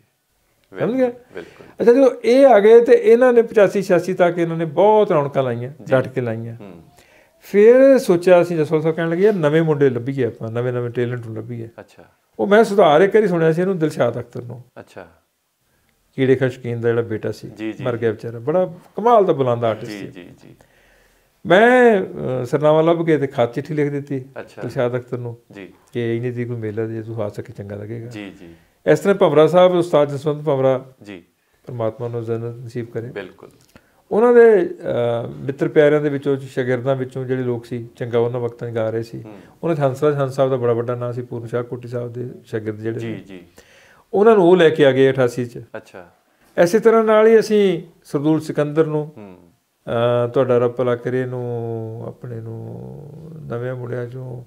ਸਮਝ ਗਿਆ ਬਿਲਕੁਲ ਅੱਛਾ ਜਦੋਂ ਇਹ ਆ ਗਏ ਤੇ ਇਹਨਾਂ ਨੇ 85 86 ਤੱਕ ਇਹਨਾਂ ਨੇ ਬਹੁਤ ਰੌਣਕਾਂ ਲਾਈਆਂ ਡਟ ਕੇ ਲਾਈਆਂ ਫਿਰ ਸੋਚਿਆ ਅਸੀਂ ਜਸਵੰਤ ਸਾਹਿਬ ਕਹਿਣ ਲੱਗੇ ਨਵੇਂ ਮੁੰਡੇ ਲੱਭੀਏ ਆਪਾਂ ਨਵੇਂ ਨਵੇਂ ਟੈਲੈਂਟ ਨੂੰ ਲੱਭੀਏ ਅੱਛਾ ਉਹ ਮੈਂ ਸੁਧਾਰ ਇੱਕ ਵਾਰੀ ਸੁਣਿਆ ਸੀ ਇਹਨੂੰ ਦਿਲਸ਼ਾਦ ਅਖਤਰ ਨੂੰ ਅੱਛਾ ਕੀੜੇ ਖਾ ਸ਼ਕੀਨ ਦਾ ਜਿਹੜਾ ਬੇਟਾ ਸੀ ਮਰ ਗਿਆ ਵਿਚਾਰਾ ਬੜਾ ਕਮਾਲ ਦਾ ਬੁਲੰਦਾ ਆਰਟਿਸਟ ਸੀ ਜੀ ਜੀ ਜੀ ਮੈਂ ਸਰਨਾਮਾ ਲੱਭ ਕੇ ਤੇ ਖਾਤ ਚਿੱਠੀ ਲਿਖ ਦਿੱਤੀ ਪ੍ਰਸ਼ਾਦ ਅਖਤਰ ਨੂੰ ਜੀ ਕਿ ਇਹਨੇ ਦੀ ਕੋਈ ਮੇਲਾ ਜੇ ਤੂੰ ਆ ਸਕੇ ਚੰਗਾ ਲੱਗੇਗਾ ਜੀ ਜੀ ਇਸ ਤਰ੍ਹਾਂ ਭਵਰਾ ਸਾਹਿਬ ਉਸਤਾਦ ਜਸਵੰਤ ਭਵਰਾ ਜੀ ਪਰਮਾਤਮਾ ਨੂੰ ਜਨਤ ਨਸੀਬ ਕਰੇ ਬਿਲਕੁਲ ਉਹਨਾਂ ਦੇ ਮਿੱਤਰ ਪਿਆਰਿਆਂ ਦੇ ਵਿੱਚੋਂ ਸ਼ਾਗਿਰਦਾਂ ਵਿੱਚੋਂ ਜਿਹੜੇ ਲੋਕ ਸੀ ਚੰਗਾ ਉਹਨਾਂ ਵਕਤਾਂ ਗਾ ਰਹੇ ਸੀ ਉਹਨਾਂ ਚ ਹੰਸਰਾਜ ਹੰਸ ਸਾਹਿਬ ਦਾ ਬੜਾ ਵੱਡਾ ਨਾਂ ਸੀ ਪੂਰਨ ਸ਼ਾਹ ਕੋਟੀ ਸਾਹਿਬ ਦੇ ਸ਼ਾਗਿਰਦ ਜਿਹੜੇ ਜੀ ਜੀ ਉਹਨਾਂ ਨੂੰ ਉਹ ਲੈ ਕੇ ਆ ਗਏ 88 ਚ ਅੱਛਾ ਐਸੇ ਤਰ੍ਹਾਂ ਨਾਲ ਹੀ ਅਸੀਂ ਸਰਦੂਲ ਸਿਕੰਦਰ ਨੂੰ ਤੁਹਾਡਾ ਰੱਬ ਭਲਾ ਕਰੇ ਨੂੰ ਆਪਣੇ ਨੂੰ ਨਵੇਂ ਮੁੜਿਆ ਜੋ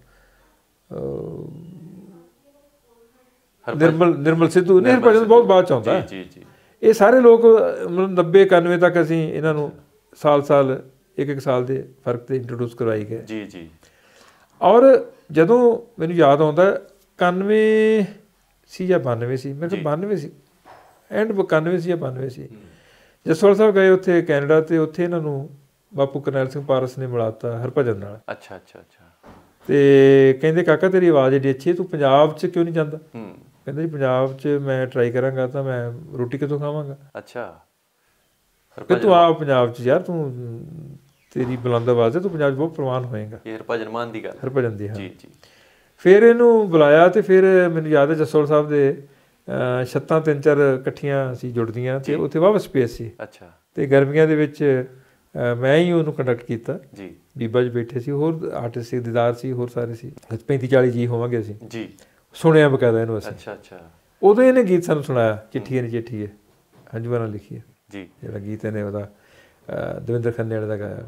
ਨਿਰਮਲ ਨਿਰਮਲ ਸਿੱਧੂ ਨੇ ਹਰਭਜਨ ਬਹੁਤ ਬਾਅਦ ਚ ਆਉਂਦਾ ਜੀ ਜੀ ਜੀ ਇਹ ਸਾਰੇ ਲੋਕ 90 91 ਤੱਕ ਅਸੀਂ ਇਹਨਾਂ ਨੂੰ ਸਾਲ-ਸਾਲ ਇੱਕ ਇੱਕ ਸਾਲ ਦੇ ਫਰਕ ਤੇ ਇੰਟਰੋਡਿਊਸ ਕਰਵਾਈ ਗਏ ਜੀ ਜੀ ਔਰ ਜਦੋਂ ਮੈਨੂੰ ਯਾਦ ਆਉਂਦਾ 91 ਸੀ ਜਾਂ 92 ਸੀ ਮੇਰੇ ਕੋਲ 92 ਸੀ ਐਂਡ 91 ਸੀ ਜਾਂ 92 ਸੀ ਜਸਵਾਲ ਸਾਹਿਬ ਗਏ ਉੱਥੇ ਕੈਨੇਡਾ ਤੇ ਉੱਥੇ ਇਹਨਾਂ ਨੂੰ ਬਾਪੂ ਕਰਨੈਲ ਸਿੰਘ ਪਾਰਸ ਨੇ ਮਿਲਾਤਾ ਹਰਪਜਨ ਨਾਲ ਅੱਛਾ ਅੱਛਾ ਅੱਛਾ ਤੇ ਕਹਿੰਦੇ ਕਾਕਾ ਤੇਰੀ ਆਵਾਜ਼ ਏਡੀ ਅੱਛੀ ਤੂੰ ਪੰਜਾਬ 'ਚ ਕਿਉਂ ਨਹੀਂ ਜਾਂਦਾ ਹੂੰ ਕਹਿੰਦੇ ਜੀ ਪੰਜਾਬ 'ਚ ਮੈਂ ਟਰਾਈ ਕਰਾਂਗਾ ਤਾਂ ਮੈਂ ਰੋਟੀ ਕਿੱਥੋਂ ਖਾਵਾਂਗਾ ਅੱਛਾ ਕਿ ਤੂੰ ਆ ਪੰਜਾਬ 'ਚ ਯਾਰ ਤੂੰ ਤੇਰੀ ਬੁਲੰਦ ਆਵਾਜ਼ ਹੈ ਤੂੰ ਪੰਜਾਬ 'ਚ ਬਹੁਤ ਪ੍ਰਵਾਨ ਹੋਏਗਾ ਇਹ ਹਰਪਜਨ ਮਾਨ ਦੀ ਗੱਲ ਹਰਪਜਨ ਦੀ ਹਾਂ ਜੀ ਜੀ ਫਿਰ ਇਹਨੂੰ ਬੁਲਾਇਆ ਤੇ ਫਿਰ ਮੈਨੂੰ ਯਾਦ ਹੈ ਜਸੋਲ ਸਾਹਿਬ ਦੇ ਛੱਤਾਂ ਤਿੰਨ ਚਾਰ ਇਕੱਠੀਆਂ ਸੀ ਜੁੜਦੀਆਂ ਤੇ ਉੱਥੇ ਵਾਪਸ ਸਪੇਸ ਸੀ ਅੱਛਾ ਤੇ ਗਰਮੀਆਂ ਦੇ ਵਿੱਚ ਮੈਂ ਹੀ ਉਹਨੂੰ ਕੰਡਕਟ ਕੀਤਾ ਜੀ ਬੀਬਾ ਜੀ ਬੈਠੇ ਸੀ ਹੋਰ ਆਰਟਿਸਟ ਸੀ ਦਿਦਾਰ ਸੀ ਹੋਰ ਸਾਰੇ ਸੀ 35 40 ਜੀ ਹੋਵਾਂਗੇ ਅਸੀਂ ਜੀ ਸੁਣਿਆ ਬਕਾਇਦਾ ਇਹਨੂੰ ਅਸੀਂ ਅੱਛਾ ਅੱਛਾ ਉਦੋਂ ਇਹਨੇ ਗੀਤ ਸਾਨੂੰ ਸੁਣਾਇਆ ਚਿੱਠੀ ਨੇ ਚਿੱਠੀ ਹੈ ਹੰਝੂਆਂ ਨਾਲ ਲਿਖੀ ਹੈ ਜੀ ਜਿਹੜਾ ਗੀਤ ਇਹਨੇ ਉਹਦਾ ਦਵਿੰਦਰ ਖੰਨੇੜ ਦਾ ਗਾਇਆ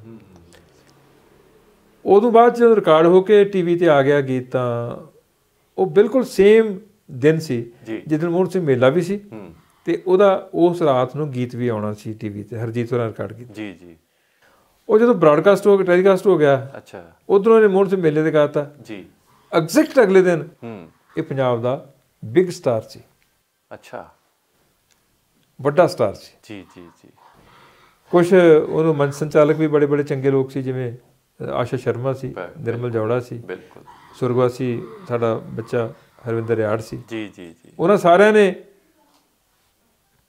ਉਦੋਂ ਬਾਅਦ ਜਦੋਂ ਰਿਕਾਰਡ ਹੋ ਕੇ ਟੀਵੀ ਤੇ ਆ ਗਿਆ ਗੀਤ ਤਾਂ ਉਹ ਬਿਲਕੁਲ ਸੇਮ ਦਿਨ ਸੀ ਜਿਸ ਮੋਹਨ ਸਿੰਘ ਮੇਲਾ ਵੀ ਸੀ ਤੇ ਉਹਦਾ ਉਸ ਰਾਤ ਨੂੰ ਗੀਤ ਵੀ ਆਉਣਾ ਸੀ ਟੀਵੀ ਤੇ ਹਰਜੀਤ ਹੋਰਾਂ ਰਿਕਾਰਡ ਕੀਤਾ ਜੀ ਜੀ ਉਹ ਜਦੋਂ ਬ੍ਰਾਡਕਾਸਟ ਹੋ ਕੇ ਟੈਲੀਕਾਸਟ ਹੋ ਗਿਆ ਅੱਛਾ ਉਧਰੋਂ ਨੇ ਮੋਹਨ ਸਿੰਘ ਮੇਲੇ ਤੇ ਕਹਤਾ ਜੀ ਐਗਜ਼ੈਕਟ ਅਗਲੇ ਦਿਨ ਹੂੰ ਇਹ ਪੰਜਾਬ ਦਾ ਬਿਗ ਸਟਾਰ ਸੀ ਅੱਛਾ ਵੱਡਾ ਸਟਾਰ ਸੀ ਜੀ ਜੀ ਜੀ ਕੁਝ ਉਹਨੂੰ ਮਨ ਸੰਚਾਲਕ ਵੀ ਬੜੇ ਬੜੇ ਚੰਗੇ ਲੋਕ ਸੀ ਜਿਵੇਂ ਆਸ਼ਾ ਸ਼ਰਮਾ ਸੀ ਨਿਰਮਲ ਜੌੜਾ ਸੀ ਬਿਲਕੁਲ ਸੁਰਗਵਾਸੀ ਸਾਡਾ ਬੱਚਾ ਹਰਵਿੰਦਰ ਯਾੜ ਸੀ ਜੀ ਜੀ ਜੀ ਉਹਨਾਂ ਸਾਰਿਆਂ ਨੇ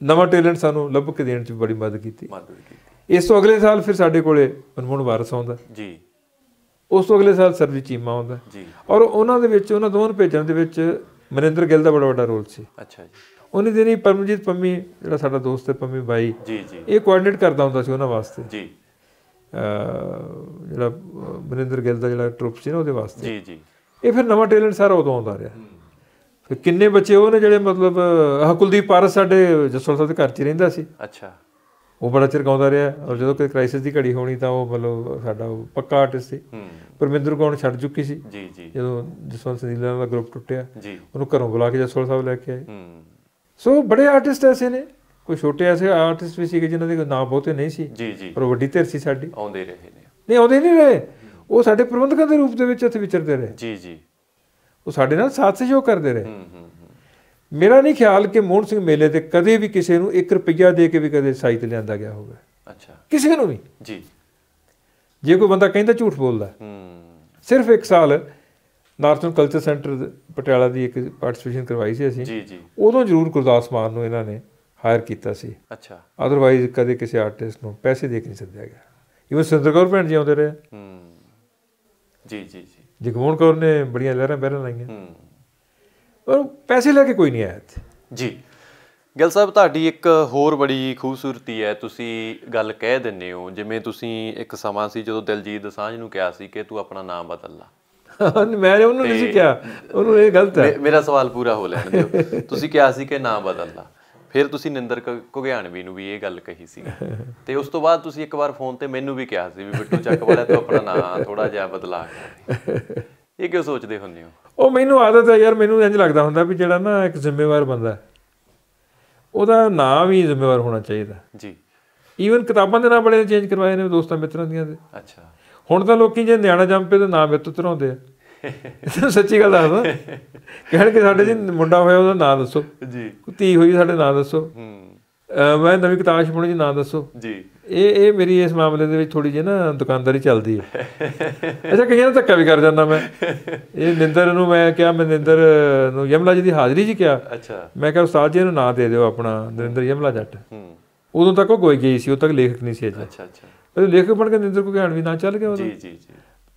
ਨਵਾਂ ਟੈਲੈਂਟ ਸਾਨੂੰ ਲੱਭ ਕੇ ਦੇਣ 'ਚ ਬੜੀ ਮਦਦ ਕੀਤੀ ਮਦਦ ਕੀਤੀ ਇਸ ਤੋਂ ਅਗਲੇ ਸਾਲ ਫਿਰ ਸਾਡੇ ਕੋਲੇ ਮਨਮੋਹਨ ਵਾਰਸ ਆਉਂਦਾ ਜੀ ਉਸ ਤੋਂ ਅਗਲੇ ਸਾਲ ਸਰਵੀ ਚੀਮਾ ਆਉਂਦਾ ਜੀ ਔਰ ਉਹਨਾਂ ਦੇ ਵਿੱਚ ਉਹਨਾਂ ਦੋਵਾਂ ਨੂੰ ਭੇਜਣ ਦੇ ਵਿੱਚ ਮਨਿੰਦਰ ਗਿੱਲ ਦਾ ਬੜਾ ਵੱਡਾ ਰੋਲ ਸੀ ਅੱਛਾ ਜੀ ਉਹਨੇ ਦਿਨੀ ਪਰਮਜੀਤ ਪੰਮੀ ਜਿਹੜਾ ਸਾਡਾ ਦੋਸਤ ਹੈ ਪੰਮੀ ਬਾਈ ਜੀ ਜੀ ਇਹ ਕੋਆਰਡੀਨੇਟ ਕਰਦਾ ਹੁੰਦਾ ਸੀ ਉਹਨਾਂ ਵਾਸਤੇ ਜੀ ਜਿਹੜਾ ਮਨਿੰਦਰ ਗਿੱਲ ਦਾ ਜਿਹੜਾ ਟਰੂਪ ਸੀ ਨਾ ਉਹਦੇ ਵਾਸਤੇ ਜੀ ਜੀ ਇਹ ਫਿਰ ਨਵਾਂ ਟੈਲੈਂਟ ਸਾਰਾ ਉਦੋਂ ਆਉਂਦਾ ਰਿਹਾ ਫਿਰ ਕਿੰਨੇ ਬੱਚੇ ਉਹ ਨੇ ਜਿਹੜੇ ਮਤਲਬ ਆਹ ਕੁਲਦੀਪ ਪਾਰਸ ਸਾਡੇ ਜਸਵੰਤ ਸਾਹਿਬ ਦੇ ਘਰ 'ਚ ਰਹਿੰਦਾ ਸੀ ਅੱਛਾ ਉਹ ਬੜਾ ਚਿਰ ਗਾਉਂਦਾ ਰਿਹਾ ਔਰ ਜਦੋਂ ਕੋਈ ਕ੍ਰਾਈਸਿਸ ਦੀ ਘੜੀ ਹੋਣੀ ਤਾਂ ਉਹ ਮਤਲਬ ਸਾਡਾ ਪੱਕਾ ਆਰਟਿਸਟ ਸੀ ਪਰਮਿੰਦਰ ਕੌਣ ਛੱਡ ਚੁੱਕੀ ਸੀ ਜੀ ਜੀ ਜਦੋਂ ਜਸਵੰਤ ਸਿੰਘ ਦਾ ਗਰੁੱਪ ਟੁੱਟਿਆ ਉਹਨੂੰ ਘਰੋਂ ਬੁਲਾ ਕੇ ਜਸਵੰਤ ਸਾਹਿਬ ਲੈ ਕੇ ਆਏ ਸੋ ਬੜੇ ਆਰਟਿਸਟ ਐਸੇ ਨੇ ਕੋਈ ਛੋਟੇ ਐਸੇ ਆਰਟਿਸਟ ਵੀ ਸੀਗੇ ਜਿਨ੍ਹਾਂ ਦੇ ਨਾਮ ਬਹੁਤੇ ਨਹੀਂ ਸੀ ਜੀ ਜੀ ਪਰ ਵੱਡੀ ਧਿਰ ਸੀ ਸਾਡੀ ਆਉਂਦੇ ਰਹੇ ਨੇ ਨਹੀਂ ਆਉਂਦੇ ਨਹੀਂ ਰਹੇ ਉਹ ਸਾਡੇ ਪ੍ਰਬੰਧਕਾਂ ਦੇ ਰੂਪ ਦੇ ਵਿੱਚ ਇੱਥੇ ਵਿਚਰਦੇ ਰਹੇ ਜੀ ਜੀ ਉਹ ਸਾਡੇ ਨਾਲ ਸਾਥ ਸਹਿਯੋਗ ਕਰਦੇ ਰਹੇ ਹੂੰ ਹੂੰ ਮੇਰਾ ਨਹੀਂ ਖਿਆਲ ਕਿ ਮੋਹਨ ਸਿੰਘ ਮੇਲੇ ਤੇ ਕਦੇ ਵੀ ਕਿਸੇ ਨੂੰ 1 ਰੁਪਿਆ ਦੇ ਕੇ ਵੀ ਕਦੇ ਸਾਈਤ ਲਿਆਂਦਾ ਗਿਆ ਹੋਵੇ ਅੱਛਾ ਕਿਸੇ ਨੂੰ ਵੀ ਜੀ ਜੇ ਕੋਈ ਬੰਦਾ ਕਹਿੰਦਾ ਝੂਠ ਬੋਲਦਾ ਹੂੰ ਸਿਰਫ 1 ਸਾਲ ਨਾਰਥਨ ਕਲਚਰ ਸੈਂਟਰ ਪਟਿਆਲਾ ਦੀ ਇੱਕ ਪਾਰਟਿਸਪੇਸ਼ਨ ਕਰਵਾਈ ਸੀ ਅਸੀਂ ਜੀ ਜੀ ਉਦੋਂ ਜ਼ਰੂਰ ਗੁਰਦਾਸ ਮਾਨ ਨੂੰ ਇਹਨਾਂ ਨੇ ਹਾਇਰ ਕੀਤਾ ਸੀ ਅੱਛਾ ਅਦਰਵਾਈਜ਼ ਕਦੇ ਕਿਸੇ ਆਰਟਿਸਟ ਨੂੰ ਪੈਸੇ ਦੇ ਕੇ ਨਹੀਂ ਸੱਦਿਆ ਗਿਆ ਇਵਨ ਸਿੰਦਰ ਕੌਰ ਭੈਣ ਜੀ ਆਉਂਦੇ ਰਹੇ ਹੂੰ ਜੀ ਜੀ ਜੀ ਜਗਮੋਹਨ ਕੌਰ ਨੇ ਬੜੀਆਂ ਲਹਿਰਾਂ ਬਹਿਰਾਂ ਲਾਈਆਂ ਹੂੰ ਪਰ ਪੈਸੇ ਲੈ ਕੇ ਕੋਈ ਨਹੀਂ ਆਇਆ ਇੱਥੇ ਜੀ ਗੱਲ ਸਾਹਿਬ ਤੁਹਾਡੀ ਇੱਕ ਹੋਰ ਬੜੀ ਖੂਬਸੂਰਤੀ ਹੈ ਤੁਸੀਂ ਗੱਲ ਕਹਿ ਦਿੰਦੇ ਹੋ ਜਿਵੇਂ ਤੁਸੀਂ ਇੱਕ ਸਮਾਂ ਸੀ ਜਦੋਂ ਦਿਲਜੀਤ ਦਸਾਂਝ ਨੂੰ ਕਿਹਾ ਸੀ ਕਿ ਤੂੰ ਆਪਣਾ ਨਾਮ ਬਦਲ ਲੈ ਮੈਂ ਉਹਨੂੰ ਨਹੀਂ ਕਿਹਾ ਉਹਨੂੰ ਇਹ ਗਲਤ ਹੈ ਮੇਰਾ ਸਵਾਲ ਪੂਰਾ ਹੋ ਲੈਣ ਦਿਓ ਤੁਸੀਂ ਕਿਹਾ ਸੀ ਕਿ ਨਾਮ ਬਦਲ ਲੈ ਫਿਰ ਤੁਸੀਂ ਨਿੰਦਰ ਕੁਗਿਆਣਵੀ ਨੂੰ ਵੀ ਇਹ ਗੱਲ ਕਹੀ ਸੀ ਤੇ ਉਸ ਤੋਂ ਬਾਅਦ ਤੁਸੀਂ ਇੱਕ ਵਾਰ ਫੋਨ ਤੇ ਮੈਨੂੰ ਵੀ ਕਿਹਾ ਸੀ ਵੀ ਬਿੱਟੂ ਚੱਕ ਵਾਲਾ ਤੂੰ ਆਪਣਾ ਨਾਂ ਥੋੜਾ ਜਿਹਾ ਬਦਲਾ ਕੇ ਇਹ ਕਿਉਂ ਸੋਚਦੇ ਹੁੰਦੇ ਹੋ ਉਹ ਮੈਨੂੰ ਆਦਤ ਹੈ ਯਾਰ ਮੈਨੂੰ ਇੰਜ ਲੱਗਦਾ ਹੁੰਦਾ ਵੀ ਜਿਹੜਾ ਨਾ ਇੱਕ ਜ਼ਿੰਮੇਵਾਰ ਬੰਦਾ ਉਹਦਾ ਨਾਂ ਵੀ ਜ਼ਿੰਮੇਵਾਰ ਹੋਣਾ ਚਾਹੀਦਾ ਜੀ ਈਵਨ ਕਿਤਾਬਾਂ ਦੇ ਨਾਂ ਬੜੇ ਚੇਂਜ ਕਰਵਾਏ ਨੇ ਦੋਸਤਾਂ ਮਿੱਤਰਾਂ ਦੀਆਂ ਦੇ ਅੱਛਾ ਹੁਣ ਤਾਂ ਲੋਕੀ ਜੇ ਨਿਆਣਾ ਜੰਮ ਪੇ ਤੇ ਨਾਂ ਮਿੱਤਰ ਤਰਾਉਂਦੇ ਆ ਤੈਨੂੰ ਸੱਚੀ ਗੱਲ ਦੱਸਦਾ ਕਹਿਣ ਕਿ ਸਾਡੇ ਜੀ ਮੁੰਡਾ ਹੋਇਆ ਉਹਦਾ ਨਾਮ ਦੱਸੋ ਜੀ ਧੀ ਹੋਈ ਸਾਡੇ ਨਾਮ ਦੱਸੋ ਹੂੰ ਮੈਂ ਨਵੀਂ ਕਿਤਾਬ ਛਪਾਉਣੀ ਜੀ ਨਾਮ ਦੱਸੋ ਜੀ ਇਹ ਇਹ ਮੇਰੀ ਇਸ ਮਾਮਲੇ ਦੇ ਵਿੱਚ ਥੋੜੀ ਜਿਹੀ ਨਾ ਦੁਕਾਨਦਾਰੀ ਚੱਲਦੀ ਹੈ ਅੱਛਾ ਕਈਆਂ ਨੂੰ ਧੱਕਾ ਵੀ ਕਰ ਜਾਂਦਾ ਮੈਂ ਇਹ ਨਿੰਦਰ ਨੂੰ ਮੈਂ ਕਿਹਾ ਮੈਂ ਨਿੰਦਰ ਨੂੰ ਯਮਲਾ ਜੀ ਦੀ ਹਾਜ਼ਰੀ ਜੀ ਕਿਹਾ ਅੱਛਾ ਮੈਂ ਕਿਹਾ ਉਸਤਾਦ ਜੀ ਨੂੰ ਨਾਂ ਦੇ ਦਿਓ ਆਪਣਾ ਨਰਿੰਦਰ ਯਮਲਾ ਜੱਟ ਹੂੰ ਉਦੋਂ ਤੱਕ ਉਹ ਗੋਈ ਗਈ ਸੀ ਉਦੋਂ ਤੱਕ ਲੇਖਕ ਨਹੀਂ ਸੀ ਅੱਛਾ ਅੱਛਾ ਲੇਖਕ ਬਣ ਕੇ ਨਿੰਦਰ ਕੋ ਕਹਿਣ ਵੀ ਨਾ ਚੱਲ ਗਿਆ ਉਹਦਾ ਜੀ ਜੀ ਜੀ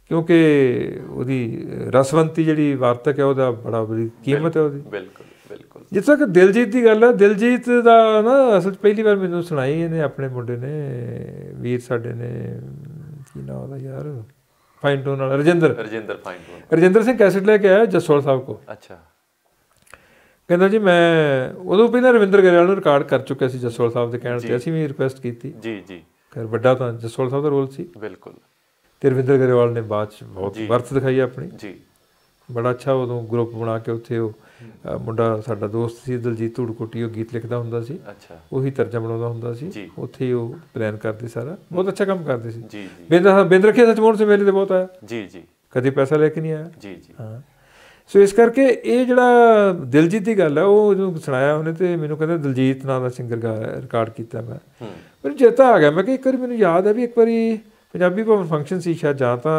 ਕਿਉਂਕਿ ਉਹਦੀ ਰਸਵੰਤੀ ਜਿਹੜੀ ਵਾਰਤਕ ਹੈ ਉਹਦਾ ਬੜਾ ਬੜੀ ਕੀਮਤ ਹੈ ਉਹਦੀ ਬਿਲਕੁਲ ਬਿਲਕੁਲ ਜਿੱਥੇ ਕਿ ਦਿਲਜੀਤ ਦੀ ਗੱਲ ਹੈ ਦਿਲਜੀਤ ਦਾ ਨਾ ਅਸਲ ਪਹਿਲੀ ਵਾਰ ਮੈਨੂੰ ਸੁਣਾਈ ਇਹਨੇ ਆਪਣੇ ਮੁੰਡੇ ਨੇ ਵੀਰ ਸਾਡੇ ਨੇ ਕੀ ਨਾਮ ਉਹਦਾ ਯਾਰ ਫਾਈਨ ਟੋਨ ਵਾਲਾ Rajinder Rajinder fine tone Rajinder Singh cassette ਲੈ ਕੇ ਆਇਆ ਜਸੋਲ ਸਾਹਿਬ ਕੋ ਅੱਛਾ ਕਹਿੰਦਾ ਜੀ ਮੈਂ ਉਦੋਂ ਪਹਿਲਾਂ ਰਵਿੰਦਰ ਗਰੇਵਾਲ ਨੂੰ ਰਿਕਾਰਡ ਕਰ ਚੁੱਕਿਆ ਸੀ ਜਸੋਲ ਸਾਹਿਬ ਦੇ ਕਹਿਣ ਤੇ ਅਸੀਂ ਵੀ ਰਿਕੁਐਸਟ ਕੀਤੀ ਜੀ ਜੀ ਫਿਰ ਵੱਡਾ ਤਾਂ ਜਸੋਲ ਸਾਹਿਬ ਦਾ ਰੋਲ ਸੀ ਬਿਲਕੁਲ ਤਿਰਵਿੰਦਰ ਗਰੇਵਾਲ ਨੇ ਬਾਅਦ ਚ ਬਹੁਤ ਵਰਤ ਦਿਖਾਈ ਆਪਣੀ ਜੀ ਬੜਾ ਅੱਛਾ ਉਦੋਂ ਗਰੁੱਪ ਬਣਾ ਕੇ ਉੱਥੇ ਉਹ ਮੁੰਡਾ ਸਾਡਾ ਦੋਸਤ ਸੀ ਦਲਜੀਤ ਢੂੜਕੋਟੀ ਉਹ ਗੀਤ ਲਿਖਦਾ ਹੁੰਦਾ ਸੀ ਅੱਛਾ ਉਹੀ ਤਰਜਮਾ ਬਣਾਉਂਦਾ ਹੁੰਦਾ ਸੀ ਉੱਥੇ ਉਹ ਪਲਾਨ ਕਰਦੇ ਸਾਰਾ ਬਹੁਤ ਅੱਛਾ ਕੰਮ ਕਰਦੇ ਸੀ ਜੀ ਜੀ ਬਿੰਦਰ ਬਿੰਦਰ ਖੇ ਸੱਚਮੋਹਨ ਸੇ ਮੇਲੇ ਤੇ ਬਹੁਤ ਆਇਆ ਜੀ ਜੀ ਕਦੀ ਪੈਸਾ ਲੈ ਕੇ ਨਹੀਂ ਆਇਆ ਜੀ ਜੀ ਹਾਂ ਸੋ ਇਸ ਕਰਕੇ ਇਹ ਜਿਹੜਾ ਦਿਲਜੀਤ ਦੀ ਗੱਲ ਹੈ ਉਹ ਜਦੋਂ ਸੁਣਾਇਆ ਉਹਨੇ ਤੇ ਮੈਨੂੰ ਕਹਿੰਦਾ ਦਿਲਜੀਤ ਨਾਂ ਦਾ ਸਿੰਗਰ ਗਾ ਰਿਕਾਰਡ ਕੀਤਾ ਮੈਂ ਮੈਨੂੰ ਤਾਂ ਆ ਗਿਆ ਮੈਂ ਕਿ ਇੱਕ ਵਾਰੀ ਮੈਨੂੰ ਯਾਦ ਹੈ ਵੀ ਇੱਕ ਵਾਰੀ ਪੰਜਾਬੀ ਭਵਨ ਫੰਕਸ਼ਨ ਸੀ ਸ਼ਾਇਦ ਜਾਂ ਤਾਂ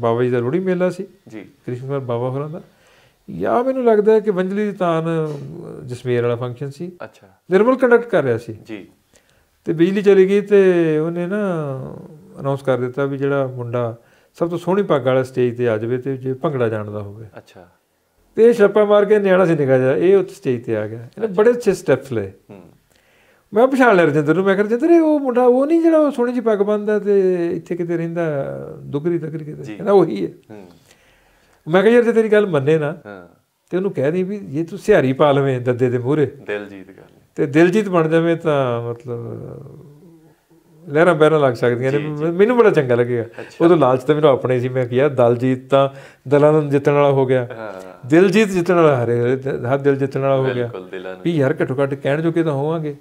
ਬਾਬਾ ਜੀ ਦਾ ਰੋੜੀ ਮੇਲਾ ਸੀ ਜੀ ਕ੍ਰਿਸ਼ਨ ਕੁਮਾਰ ਬਾਬਾ ਹੋਰਾਂ ਦਾ ਯਾ ਮੈਨੂੰ ਲੱਗਦਾ ਹੈ ਕਿ ਵੰਜਲੀ ਦੀ ਤਾਨ ਜਸਮੇਰ ਵਾਲਾ ਫੰਕਸ਼ਨ ਸੀ ਅੱਛਾ ਨਿਰਮਲ ਕੰਡਕਟ ਕਰ ਰਿਹਾ ਸੀ ਜੀ ਤੇ ਬਿਜਲੀ ਚਲੀ ਗਈ ਤੇ ਉਹਨੇ ਨਾ ਅਨਾਉਂਸ ਕਰ ਦਿੱਤਾ ਵੀ ਜਿਹੜਾ ਮੁੰਡਾ ਸਭ ਤੋਂ ਸੋਹਣੀ ਪੱਗ ਵਾਲਾ ਸਟੇਜ ਤੇ ਆ ਜਾਵੇ ਤੇ ਜੇ ਭੰਗੜਾ ਜਾਣਦਾ ਹੋਵੇ ਅੱਛਾ ਤੇ ਛੱਪਾ ਮਾਰ ਕੇ ਨਿਆਣਾ ਸੀ ਨਿਕਾ ਜਾ ਇਹ ਉੱਤ ਸਟੇਜ ਤੇ ਆ ਗਿਆ ਇਹਨੇ ਬੜੇ ਅੱਛੇ ਸਟੈਪਸ ਲਏ ਹੂੰ ਮੈਂ ਪਛਾਣ ਲਿਆ ਰਜਿੰਦਰ ਨੂੰ ਮੈਂ ਕਿਹਾ ਰਜਿੰਦਰ ਉਹ ਮੁੰਡਾ ਉਹ ਨਹੀਂ ਜਿਹੜਾ ਸੋਹਣੀ ਜੀ ਪੱਗ ਬੰਨਦਾ ਤੇ ਇੱਥੇ ਕਿਤੇ ਰਹਿੰਦਾ ਦੁਗਰੀ ਤਕਰੀ ਕਿਤੇ ਕਹਿੰਦਾ ਉਹੀ ਹੈ ਮੈਂ ਕਿਹਾ ਯਾਰ ਜੇ ਤੇਰੀ ਗੱਲ ਮੰਨੇ ਨਾ ਤੇ ਉਹਨੂੰ ਕਹਿ ਦੇ ਵੀ ਜੇ ਤੂੰ ਸਿਹਾਰੀ ਪਾ ਲਵੇਂ ਦੱਦੇ ਦੇ ਮੂਰੇ ਦਿਲਜੀਤ ਗੱਲ ਤੇ ਦਿਲਜੀਤ ਬਣ ਜਾਵੇਂ ਤਾਂ ਮਤਲਬ ਲੈਣਾ ਬੈਣਾ ਲੱਗ ਸਕਦੀਆਂ ਨੇ ਮੈਨੂੰ ਬੜਾ ਚੰਗਾ ਲੱਗੇਗਾ ਉਦੋਂ ਲਾਲਚ ਤਾਂ ਮੈਨੂੰ ਆਪਣੇ ਸੀ ਮੈਂ ਕਿਹਾ ਦਲਜੀਤ ਤਾਂ ਦਲਾਂ ਨੂੰ ਜਿੱਤਣ ਵਾਲਾ ਹੋ ਗਿਆ ਦਿਲਜੀਤ ਜਿੱਤਣ ਵਾਲਾ ਹਰੇ ਹਰ ਦਿਲ ਜਿੱਤਣ ਵਾਲਾ ਹੋ ਗਿਆ ਵੀ ਯਾਰ ਘਟੋ ਘਟ ਕਹਿਣ ਜੋਗੇ ਤਾਂ ਹੋਵਾਂਗੇ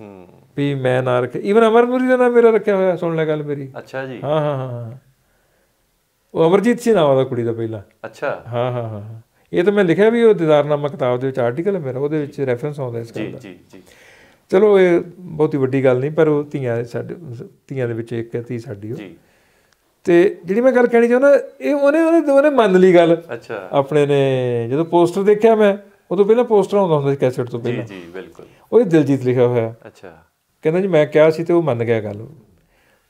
ਵੀ ਮੈਂ ਨਾ ਰੱਖਿਆ ਇਵਨ ਅਮਰਪੁਰੀ ਦਾ ਨਾਮ ਮੇਰਾ ਰੱਖਿਆ ਹੋਇਆ ਸੁਣ ਲੈ ਗੱਲ ਮੇਰੀ ਅੱਛਾ ਜੀ ਹਾਂ ਹਾਂ ਹਾਂ ਉਹ ਅਮਰਜੀਤ ਸਿੰਘ ਨਾਮ ਦਾ ਕੁੜੀ ਦਾ ਪਹਿਲਾਂ ਅੱਛਾ ਹਾਂ ਹਾਂ ਹਾਂ ਇਹ ਤਾਂ ਮੈਂ ਲਿਖਿਆ ਵੀ ਉਹ ਦਿਦਾਰਨਾਮਾ ਕਿਤਾਬ ਦੇ ਵਿੱਚ ਆਰਟੀਕਲ ਹੈ ਮੇਰਾ ਉਹਦੇ ਵਿੱਚ ਰੈਫਰੈਂਸ ਆਉਂਦਾ ਇਸ ਗੱਲ ਦਾ ਜੀ ਜੀ ਜੀ ਚਲੋ ਇਹ ਬਹੁਤੀ ਵੱਡੀ ਗੱਲ ਨਹੀਂ ਪਰ ਉਹ ਧੀਆਂ ਸਾਡੇ ਧੀਆਂ ਦੇ ਵਿੱਚ ਇੱਕ ਹੈ ਧੀ ਸਾਡੀ ਉਹ ਜੀ ਤੇ ਜਿਹੜੀ ਮੈਂ ਗੱਲ ਕਹਿਣੀ ਚਾਹੁੰਦਾ ਇਹ ਉਹਨੇ ਉਹਨੇ ਦੋਨੇ ਮੰਨ ਲਈ ਗੱਲ ਅੱਛਾ ਆਪਣੇ ਨੇ ਜਦੋਂ ਪੋਸਟਰ ਦੇਖਿਆ ਮੈਂ ਉਦੋਂ ਪਹਿਲਾਂ ਪੋਸਟਰ ਆਉਂਦਾ ਹੁੰਦਾ ਸੀ ਕੈਸੇਟ ਤੋਂ ਪਹਿਲਾਂ ਜੀ ਜੀ ਬਿਲਕੁਲ ਉਹ ਦਿਲਜੀਤ ਲਿਖਿਆ ਹੋਇਆ ਅੱਛਾ ਕਹਿੰਦਾ ਜੀ ਮੈਂ ਕਿਹਾ ਸੀ ਤੇ ਉਹ ਮੰਨ ਗਿਆ ਗੱਲ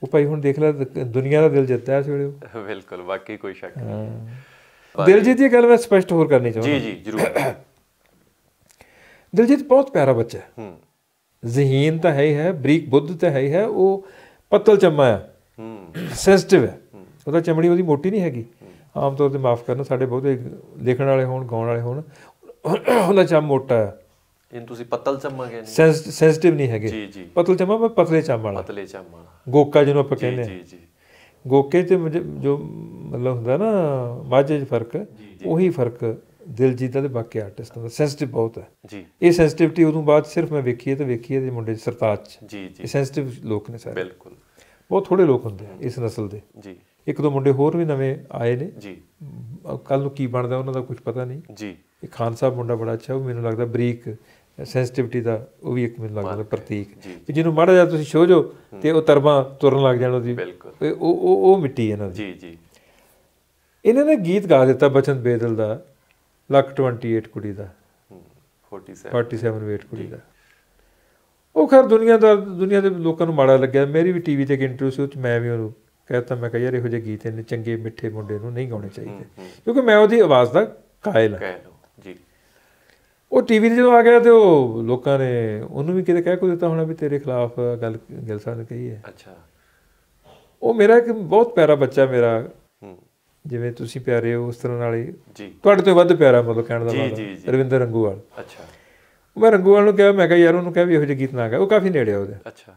ਉਹ ਭਾਈ ਹੁਣ ਦੇਖ ਲੈ ਦੁਨੀਆ ਦਾ ਦਿਲ ਜਿੱਤਿਆ ਇਸ ਵੇਲੇ ਉਹ ਬਿਲਕੁਲ ਵਾਕਈ ਕੋਈ ਸ਼ੱਕ ਨਹੀਂ ਦਿਲਜੀਤ ਦੀ ਗੱਲ ਮੈਂ ਸਪਸ਼ਟ ਹੋਰ ਕਰਨੀ ਚਾਹੁੰਦਾ ਜੀ ਜੀ ਜ਼ਰੂਰ ਦਿਲਜੀਤ ਬਹੁਤ ਪਿਆਰਾ ਬੱਚਾ ਹੈ ਹੂੰ ਜ਼ਹੀਨ ਤਾਂ ਹੈ ਹੀ ਹੈ ਬਰੀਕ ਬੁੱਧ ਤਾਂ ਹੈ ਹੀ ਹੈ ਉਹ ਪਤਲ ਚੰਮਾ ਹੈ ਹੂੰ ਸੈਂਸਿਟਿਵ ਹੈ ਉਹਦਾ ਚਮੜੀ ਉਹਦੀ ਮੋਟੀ ਨਹੀਂ ਹੈਗੀ ਆਮ ਤੌਰ ਤੇ ਮਾਫ ਕਰਨਾ ਸਾਡੇ ਬਹੁਤੇ ਲਿਖਣ ਵਾਲੇ ਹੋਣ ਗਾਉਣ ਵਾਲੇ ਹੋਣ ਉਹਦਾ ਚਮ ਮੋਟਾ ਹੈ ਇਹਨੂੰ ਤੁਸੀਂ ਪਤਲ ਚਮਾ ਕਹਿੰਦੇ ਸੈਂਸਿਟਿਵ ਨਹੀਂ ਹੈਗੇ ਜੀ ਜੀ ਪਤਲ ਚਮਾ ਪਰ ਪਤਲੇ ਚਮਾ ਵਾਲਾ ਪਤਲੇ ਚਮਾ ਗੋਕਾ ਜਿਹਨੂੰ ਆਪਾਂ ਕਹਿੰਦੇ ਜੀ ਜੀ ਗੋਕੇ ਤੇ ਜੋ ਮਤਲਬ ਹੁੰਦਾ ਨਾ ਮਾਝੇ ਦਾ ਫਰਕ ਉਹੀ ਫਰਕ ਦਿਲਜੀਤ ਦੇ ਬਾਕੀ ਆਰਟਿਸਟਾਂ ਦਾ ਸੈਂਸਿਟਿਵ ਬਹੁਤ ਹੈ ਜੀ ਇਹ ਸੈਂਸਿਟਿਵਿਟੀ ਉਦੋਂ ਬਾਅਦ ਸਿਰਫ ਮੈਂ ਵੇਖੀ ਹੈ ਤੇ ਵੇਖੀ ਹੈ ਦੇ ਮੁੰਡੇ ਸਰਤਾਜ ਜੀ ਜੀ ਸੈਂਸਿਟਿਵ ਲੋਕ ਨੇ ਸਾਰੇ ਬਿਲਕੁਲ ਬਹੁਤ ਥੋੜੇ ਲੋਕ ਹੁੰਦੇ ਆ ਇਸ ਨਸਲ ਦੇ ਜੀ ਇੱਕ ਦੋ ਮੁੰਡੇ ਹੋਰ ਵੀ ਨਵੇਂ ਆਏ ਨੇ ਜੀ ਕੱਲ ਨੂੰ ਕੀ ਬਣਦਾ ਉਹਨਾਂ ਦਾ ਕੁਝ ਪਤਾ ਨਹੀਂ ਜੀ ਇਹ ਖਾਨ ਸਾਹਿਬ ਮੁੰਡਾ ਬੜਾ ਅੱਛਾ ਉਹ ਮੈਨੂੰ ਲੱਗਦਾ ਬਰੀਕ ਸੈਂਸਿਟੀਵਿਟੀ ਦਾ ਉਹ ਵੀ ਇੱਕ ਮੈਨੂੰ ਲੱਗਦਾ ਪ੍ਰਤੀਕ ਕਿ ਜਿਹਨੂੰ ਮਾੜਾ ਜਾ ਤੁਸੀਂ ਛੋਜੋ ਤੇ ਉਹ ਤਰਬਾਂ ਤੁਰਨ ਲੱਗ ਜਾਣ ਉਹਦੀ ਉਹ ਉਹ ਉਹ ਮਿੱਟੀ ਇਹਨਾਂ ਦੀ ਜੀ ਜੀ ਇਹਨਾਂ ਨੇ ਗੀਤ ਗਾ ਦਿੱਤਾ ਬਚਨ ਬੇਦਲ ਦਾ ਲੱਕ 28 ਕੁੜੀ ਦਾ 47 47 ਵੇਟ ਕੁੜੀ ਦਾ ਉਹ ਖਰ ਦੁਨੀਆ ਦਾ ਦੁਨੀਆ ਦੇ ਲੋਕਾਂ ਨੂੰ ਮਾੜਾ ਲੱਗਿਆ ਮੇਰੀ ਵੀ ਟੀਵੀ ਤੇ ਇੱਕ ਇੰਟਰਵਿਊ ਸੀ ਉੱਚ ਮੈਂ ਵੀ ਉਹਨੂੰ ਕਹਤਾ ਮੈਂ ਕਹਿਆ ਯਾਰ ਇਹੋ ਜਿਹੇ ਗੀਤ ਇਹਨੇ ਚੰਗੇ ਮਿੱਠੇ ਮੁੰਡੇ ਨੂੰ ਨਹੀਂ ਗਾਉਣੇ ਚਾਹੀਦੇ ਕਿਉਂਕਿ ਮੈਂ ਉਹਦੀ ਆਵਾਜ਼ ਦਾ ਕਾਇਲ ਹਾਂ ਉਹ ਟੀਵੀ 'ਤੇ ਜਦੋਂ ਆ ਗਿਆ ਤੇ ਉਹ ਲੋਕਾਂ ਨੇ ਉਹਨੂੰ ਵੀ ਕਿਤੇ ਕਹਿ ਕੋ ਦਿੱਤਾ ਹੋਣਾ ਵੀ ਤੇਰੇ ਖਿਲਾਫ ਗੱਲ ਗਿਲ ਸਾਹਿਬ ਨੇ ਕਹੀ ਹੈ ਅੱਛਾ ਉਹ ਮੇਰਾ ਇੱਕ ਬਹੁਤ ਪਿਆਰਾ ਬੱਚਾ ਮੇਰਾ ਜਿਵੇਂ ਤੁਸੀਂ ਪਿਆਰੇ ਹੋ ਉਸ ਤਰ੍ਹਾਂ ਨਾਲ ਹੀ ਜੀ ਤੁਹਾਡੇ ਤੋਂ ਵੱਧ ਪਿਆਰਾ ਮਤਲਬ ਕਹਿਣ ਦਾ ਮਤਲਬ ਰਵਿੰਦਰ ਰੰਗੂਵਾਲ ਅੱਛਾ ਮੈਂ ਰੰਗੂਵਾਲ ਨੂੰ ਕਿਹਾ ਮੈਂ ਕਿਹਾ ਯਾਰ ਉਹਨੂੰ ਕਿਹਾ ਵੀ ਇਹੋ ਜਿਹੇ ਗੀਤ ਨਾ ਗਾ ਉਹ ਕਾਫੀ ਨੇੜੇ ਆ ਉਹਦੇ ਅੱਛਾ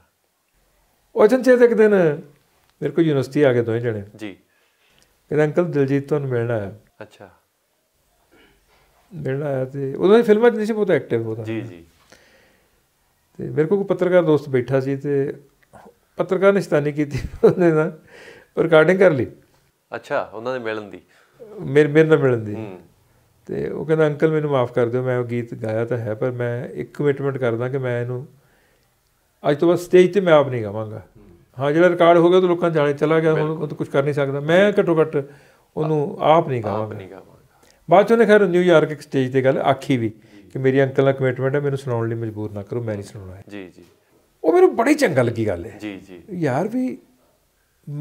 ਉਹ ਚੰਚੇ ਇੱਕ ਦਿਨ ਮੇਰੇ ਕੋਲ ਯੂਨੀਵਰਸਿਟੀ ਆ ਕੇ ਦੋਏ ਜਣੇ ਜੀ ਕਹਿੰਦਾ ਅੰਕਲ ਦਿਲਜੀਤ ਤੁਹਾਨੂੰ ਮਿਲਣਾ ਹੈ ਅੱਛਾ ਜਿਹੜਾ ਆਇਆ ਤੇ ਉਹਨਾਂ ਦੀ ਫਿਲਮਾਂ 'ਚ ਨਹੀਂ ਸੀ ਬਹੁਤ ਐਕਟਿਵ ਹੋਦਾ ਜੀ ਜੀ ਤੇ ਮੇਰੇ ਕੋਲ ਕੋ ਪੱਤਰਕਾਰ ਦੋਸਤ ਬੈਠਾ ਸੀ ਤੇ ਪੱਤਰਕਾਰ ਨੇ ਸ਼ਤਾਨੀ ਕੀਤੀ ਉਹਨੇ ਨਾ ਰਿਕਾਰਡਿੰਗ ਕਰ ਲਈ ਅੱਛਾ ਉਹਨਾਂ ਨੇ ਮਿਲਣ ਦੀ ਮੇਰੇ ਮੇਰੇ ਨਾਲ ਮਿਲਣ ਦੀ ਤੇ ਉਹ ਕਹਿੰਦਾ ਅੰਕਲ ਮੈਨੂੰ ਮਾਫ ਕਰ ਦਿਓ ਮੈਂ ਉਹ ਗੀਤ ਗਾਇਆ ਤਾਂ ਹੈ ਪਰ ਮੈਂ ਇੱਕ ਕਮਿਟਮੈਂਟ ਕਰਦਾ ਕਿ ਮੈਂ ਇਹਨੂੰ ਅੱਜ ਤੋਂ ਬਾਅਦ ਸਟੇਜ ਤੇ ਮੈਂ ਆਪ ਨਹੀਂ ਗਾਵਾਂਗਾ ਹਾਂ ਜਿਹੜਾ ਰਿਕਾਰਡ ਹੋ ਗਿਆ ਉਹ ਲੋਕਾਂ ਜਾਣੇ ਚਲਾ ਗਿਆ ਹੁਣ ਉਹ ਤਾਂ ਕੁਝ ਕਰ ਨਹੀਂ ਸਕਦਾ ਮੈਂ ਘੱਟੋ ਘੱਟ ਉਹਨੂੰ ਆਪ ਨਹੀਂ ਗਾਵਾਂਗਾ ਆਪ ਨਹੀਂ ਗਾਵਾਂਗਾ ਬਾਅਦ ਚ ਉਹਨੇ ਖੈਰ ਨਿਊਯਾਰਕ ਇੱਕ ਸਟੇਜ ਤੇ ਗੱਲ ਆਖੀ ਵੀ ਕਿ ਮੇਰੀ ਅੰਕਲ ਨਾਲ ਕਮਿਟਮੈਂਟ ਹੈ ਮੈਨੂੰ ਸੁਣਾਉਣ ਲਈ ਮਜਬੂਰ ਨਾ ਕਰੋ ਮੈਂ ਨਹੀਂ ਸੁਣਾਉਣਾ ਜੀ ਜੀ ਉਹ ਮੈਨੂੰ ਬੜੀ ਚੰਗਾ ਲੱਗੀ ਗੱਲ ਹੈ ਜੀ ਜੀ ਯਾਰ ਵੀ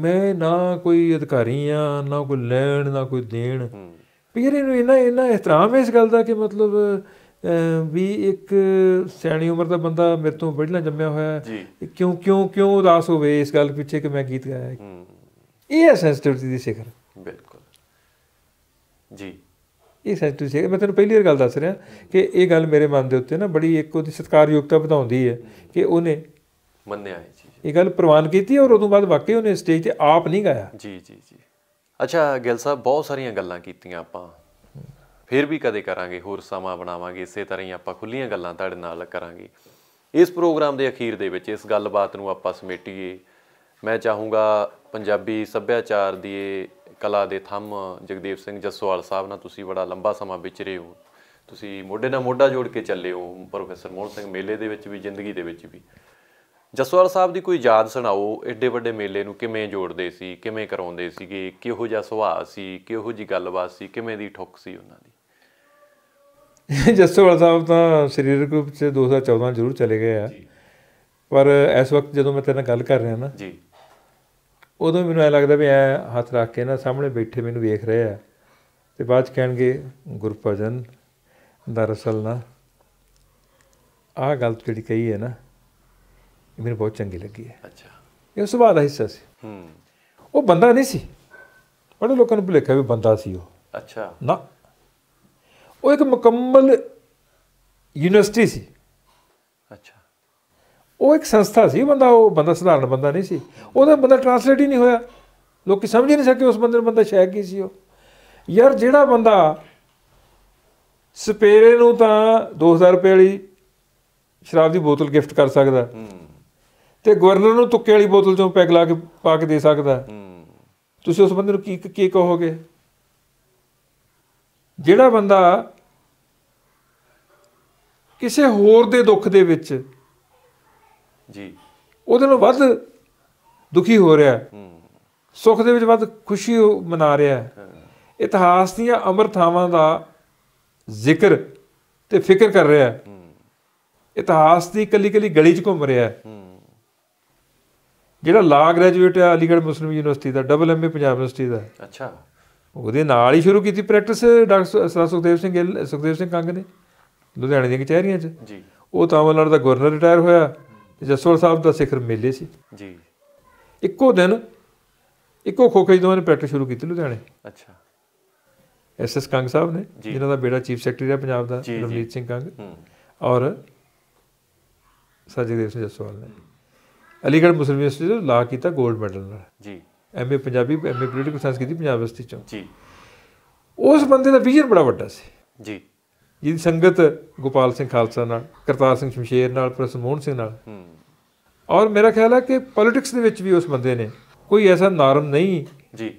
ਮੈਂ ਨਾ ਕੋਈ ਅਧਿਕਾਰੀ ਆ ਨਾ ਕੋਈ ਲੈਣ ਨਾ ਕੋਈ ਦੇਣ ਪਰ ਯਾਰ ਇਹਨੂੰ ਇਹਨਾਂ ਇਹਨਾਂ ਇਤਰਾਮ ਇਸ ਗੱਲ ਦਾ ਕਿ ਮਤਲਬ ਵੀ ਇੱਕ ਸਿਆਣੀ ਉਮਰ ਦਾ ਬੰਦਾ ਮੇਰੇ ਤੋਂ ਬੜਲਾ ਜੰਮਿਆ ਹੋਇਆ ਹੈ ਕਿਉਂ ਕਿਉਂ ਕਿਉਂ ਉਦਾਸ ਹੋਵੇ ਇਸ ਗੱਲ ਪਿੱਛੇ ਕਿ ਮੈਂ ਗੀਤ ਗਾਇਆ ਇਹ ਹੈ ਸੈਂਸਿਟਿਵਿਟੀ ਦੀ ਸਿਖਰ ਬਿਲਕੁਲ ਜੀ ਇਹ ਸੱਚ ਤੁਸੀਂ ਮੈਂ ਤੈਨੂੰ ਪਹਿਲੀ ਵਾਰ ਗੱਲ ਦੱਸ ਰਿਹਾ ਕਿ ਇਹ ਗੱਲ ਮੇਰੇ ਮਨ ਦੇ ਉੱਤੇ ਨਾ ਬੜੀ ਇੱਕ ਉਹਦੀ ਸਤਿਕਾਰਯੋਗਤਾ ਵਧਾਉਂਦੀ ਹੈ ਕਿ ਉਹਨੇ ਮੰਨਿਆ ਹੈ ਜੀ ਇਹ ਗੱਲ ਪ੍ਰਵਾਨ ਕੀਤੀ ਔਰ ਉਦੋਂ ਬਾਅਦ ਵਾਕਈ ਉਹਨੇ ਸਟੇਜ ਤੇ ਆਪ ਨਹੀਂ ਗਾਇਆ ਜੀ ਜੀ ਜੀ ਅੱਛਾ ਗਿੱਲ ਸਾਹਿਬ ਬਹੁਤ ਸਾਰੀਆਂ ਗੱਲਾਂ ਕੀਤੀਆਂ ਆਪਾਂ ਫਿਰ ਵੀ ਕਦੇ ਕਰਾਂਗੇ ਹੋਰ ਸਮਾਂ ਬਣਾਵਾਂਗੇ ਇਸੇ ਤਰ੍ਹਾਂ ਹੀ ਆਪਾਂ ਖੁੱਲੀਆਂ ਗੱਲਾਂ ਤੁਹਾਡੇ ਨਾਲ ਕਰਾਂਗੇ ਇਸ ਪ੍ਰੋਗਰਾਮ ਦੇ ਅਖੀਰ ਦੇ ਵਿੱਚ ਇਸ ਗੱਲਬਾਤ ਨੂੰ ਆਪਾਂ ਸਮੇਟੀਏ ਮੈਂ ਚਾਹੂੰਗਾ ਪੰਜਾਬੀ ਸੱਭਿਆਚਾਰ ਦੀ ਕਲਾ ਦੇ ਥੰਮ ਜਗਦੇਵ ਸਿੰਘ ਜਸਵਾਲ ਸਾਹਿਬ ਨਾਲ ਤੁਸੀਂ ਬੜਾ ਲੰਬਾ ਸਮਾਂ ਵਿਚਰੇ ਹੋ ਤੁਸੀਂ ਮੋਢੇ ਨਾਲ ਮੋਢਾ ਜੋੜ ਕੇ ਚੱਲੇ ਹੋ ਪ੍ਰੋਫੈਸਰ ਮੋਹਨ ਸਿੰਘ ਮੇਲੇ ਦੇ ਵਿੱਚ ਵੀ ਜ਼ਿੰਦਗੀ ਦੇ ਵਿੱਚ ਵੀ ਜਸਵਾਲ ਸਾਹਿਬ ਦੀ ਕੋਈ ਯਾਦ ਸੁਣਾਓ ਐਡੇ ਵੱਡੇ ਮੇਲੇ ਨੂੰ ਕਿਵੇਂ ਜੋੜਦੇ ਸੀ ਕਿਵੇਂ ਕਰਾਉਂਦੇ ਸੀਗੇ ਕਿਹੋ ਜਿਹਾ ਸੁਭਾਅ ਸੀ ਕਿਹੋ ਜੀ ਗੱਲਬਾਤ ਸੀ ਕਿਵੇਂ ਦੀ ਠੁੱਕ ਸੀ ਉਹਨਾਂ ਦੀ ਜਸਵਾਲ ਸਾਹਿਬ ਤਾਂ ਸਰੀਰਕ ਰੂਪ ਚ 2014 ਜ਼ਰੂਰ ਚਲੇ ਗਏ ਆ ਪਰ ਇਸ ਵਕਤ ਜਦੋਂ ਮੈਂ ਤੇਰੇ ਨਾਲ ਗੱਲ ਕਰ ਰਿਹਾ ਨਾ ਜੀ ਉਦੋਂ ਮੈਨੂੰ ਐ ਲੱਗਦਾ ਵੀ ਐ ਹੱਥ ਰੱਖ ਕੇ ਨਾ ਸਾਹਮਣੇ ਬੈਠੇ ਮੈਨੂੰ ਵੇਖ ਰਹੇ ਆ ਤੇ ਬਾਅਦ ਚ ਕਹਿਣਗੇ ਗੁਰਪਜਨ ਦਰਅਸਲ ਨਾ ਆਹ ਗੱਲ ਜਿਹੜੀ ਕਹੀ ਹੈ ਨਾ ਇਹ ਮੈਨੂੰ ਬਹੁਤ ਚੰਗੀ ਲੱਗੀ ਹੈ ਅੱਛਾ ਇਹ ਸੁਭਾਅ ਦਾ ਹਿੱਸਾ ਸੀ ਹੂੰ ਉਹ ਬੰਦਾ ਨਹੀਂ ਸੀ ਬੜੇ ਲੋਕਾਂ ਨੂੰ ਭੁਲੇਖਾ ਵੀ ਬੰਦਾ ਸੀ ਉਹ ਅੱਛਾ ਨਾ ਉਹ ਇੱਕ ਮੁਕੰਮਲ ਯੂਨੀਵਰਸਿਟੀ ਸੀ ਅੱਛਾ ਉਹ ਇੱਕ ਸੰਸਥਾ ਸੀ ਬੰਦਾ ਉਹ ਬੰਦਾ ਸਧਾਰਨ ਬੰਦਾ ਨਹੀਂ ਸੀ ਉਹਦਾ ਬੰਦਾ ਟ੍ਰਾਂਸਲੇਟ ਹੀ ਨਹੀਂ ਹੋਇਆ ਲੋਕੀ ਸਮਝ ਹੀ ਨਹੀਂ ਸਕੇ ਉਸ ਬੰਦੇ ਨੂੰ ਬੰਦਾ ਸ਼ਾਇਕ ਕੀ ਸੀ ਉਹ ਯਾਰ ਜਿਹੜਾ ਬੰਦਾ ਸਪੇਰੇ ਨੂੰ ਤਾਂ 2000 ਰੁਪਏ ਵਾਲੀ ਸ਼ਰਾਬ ਦੀ ਬੋਤਲ ਗਿਫਟ ਕਰ ਸਕਦਾ ਤੇ ਗਵਰਨਰ ਨੂੰ ਤੁੱਕੇ ਵਾਲੀ ਬੋਤਲ ਚੋਂ ਪੈਗ ਲਾ ਕੇ ਪਾ ਕੇ ਦੇ ਸਕਦਾ ਤੁਸੀਂ ਉਸ ਬੰਦੇ ਨੂੰ ਕੀ ਕੀ ਕਹੋਗੇ ਜਿਹੜਾ ਬੰਦਾ ਕਿਸੇ ਹੋਰ ਦੇ ਦੁੱਖ ਦੇ ਵਿੱਚ ਜੀ ਉਹਦੇ ਨਾਲ ਵੱਧ ਦੁਖੀ ਹੋ ਰਿਹਾ ਸੁੱਖ ਦੇ ਵਿੱਚ ਵੱਧ ਖੁਸ਼ੀ ਮਨਾ ਰਿਹਾ ਇਤਿਹਾਸ ਦੀਆਂ ਅਮਰ ਥਾਵਾਂ ਦਾ ਜ਼ਿਕਰ ਤੇ ਫਿਕਰ ਕਰ ਰਿਹਾ ਇਤਿਹਾਸ ਦੀ ਕੱਲੀ ਕੱਲੀ ਗਲੀ 'ਚ ਘੁੰਮ ਰਿਹਾ ਜਿਹੜਾ ਲਾ ਗ੍ਰੈਜੂਏਟ ਹੈ ਅਲੀਗੜ੍ਹ ਮੁਸਲਿਮ ਯੂਨੀਵਰਸਿਟੀ ਦਾ ਡਬਲ ਐਮਏ ਪੰਜਾਬ ਯੂਨੀਵਰਸਿਟੀ ਦਾ ਅੱਛਾ ਉਹਦੇ ਨਾਲ ਹੀ ਸ਼ੁਰੂ ਕੀਤੀ ਪ੍ਰੈਕਟਿਸ ਡਾਕਟਰ ਸੁਖਦੇਵ ਸਿੰਘ ਗਿੱਲ ਸੁਖਦੇਵ ਸਿੰਘ ਕੰਗ ਨੇ ਲੁਧਿਆਣੇ ਦੀਆਂ ਕਚਹਿਰੀਆਂ 'ਚ ਜੀ ਉਹ ਤਾਮਿਲਨਾਡੂ ਦਾ ਗਵਰਨਰ ਰਿਟਾਇਰ ਹੋਇਆ ਤੇ ਸਾਹਿਬ ਦਾ ਸਿਖਰ ਮੇਲੇ ਸੀ ਜੀ ਇੱਕੋ ਦਿਨ ਇੱਕੋ ਖੋਖੇ ਜਦੋਂ ਇਹਨੇ ਪ੍ਰੈਕਟਿਸ ਸ਼ੁਰੂ ਕੀਤੀ ਲੁਧਿਆਣੇ ਅੱਛਾ ਐਸ ਐਸ ਕੰਗ ਸਾਹਿਬ ਨੇ ਜਿਨ੍ਹਾਂ ਦਾ ਬੇੜਾ ਚੀਫ ਸੈਕਟਰੀ ਹੈ ਪੰਜਾਬ ਦਾ ਰਵਨੀਤ ਸਿੰਘ ਕੰਗ ਔਰ ਸਾਜਿਦ ਸਿੰਘ ਜਸਵਾਲ ਨੇ ਅਲੀਗੜ੍ਹ ਮੁਸਲਿਮ ਯੂਨੀਵਰਸਿਟੀ ਤੋਂ ਲਾ ਕੀਤਾ 골ਡ ਮੈਡਲ ਨਾਲ ਜੀ MA Punjabi MA political science ਕੀਤੀ ਪੰਜਾਬ ਯੂਨੀਵਰਸਿਟੀ ਚੋਂ ਜੀ ਉਸ ਬੰਦੇ ਦਾ ਵਿਜ਼ਨ ਬੜਾ ਵੱਡਾ ਸੀ ਜੀ ਜਿਹਦੀ ਸੰਗਤ ਗੋਪਾਲ ਸਿੰਘ ਖਾਲਸਾ ਨਾਲ ਕਰਤਾਰ ਸਿੰਘ ਸ਼ਮਸ਼ੇਰ ਨਾਲ ਪ੍ਰਸਨ ਮੋਹਨ ਸਿੰਘ ਨਾਲ ਔਰ ਮੇਰਾ ਖਿਆਲ ਹੈ ਕਿ ਪੋਲਿਟਿਕਸ ਦੇ ਵਿੱਚ ਵੀ ਉਸ ਬੰਦੇ ਨੇ ਕੋਈ ਐਸਾ ਨਾਰਮ ਨਹੀਂ ਜੀ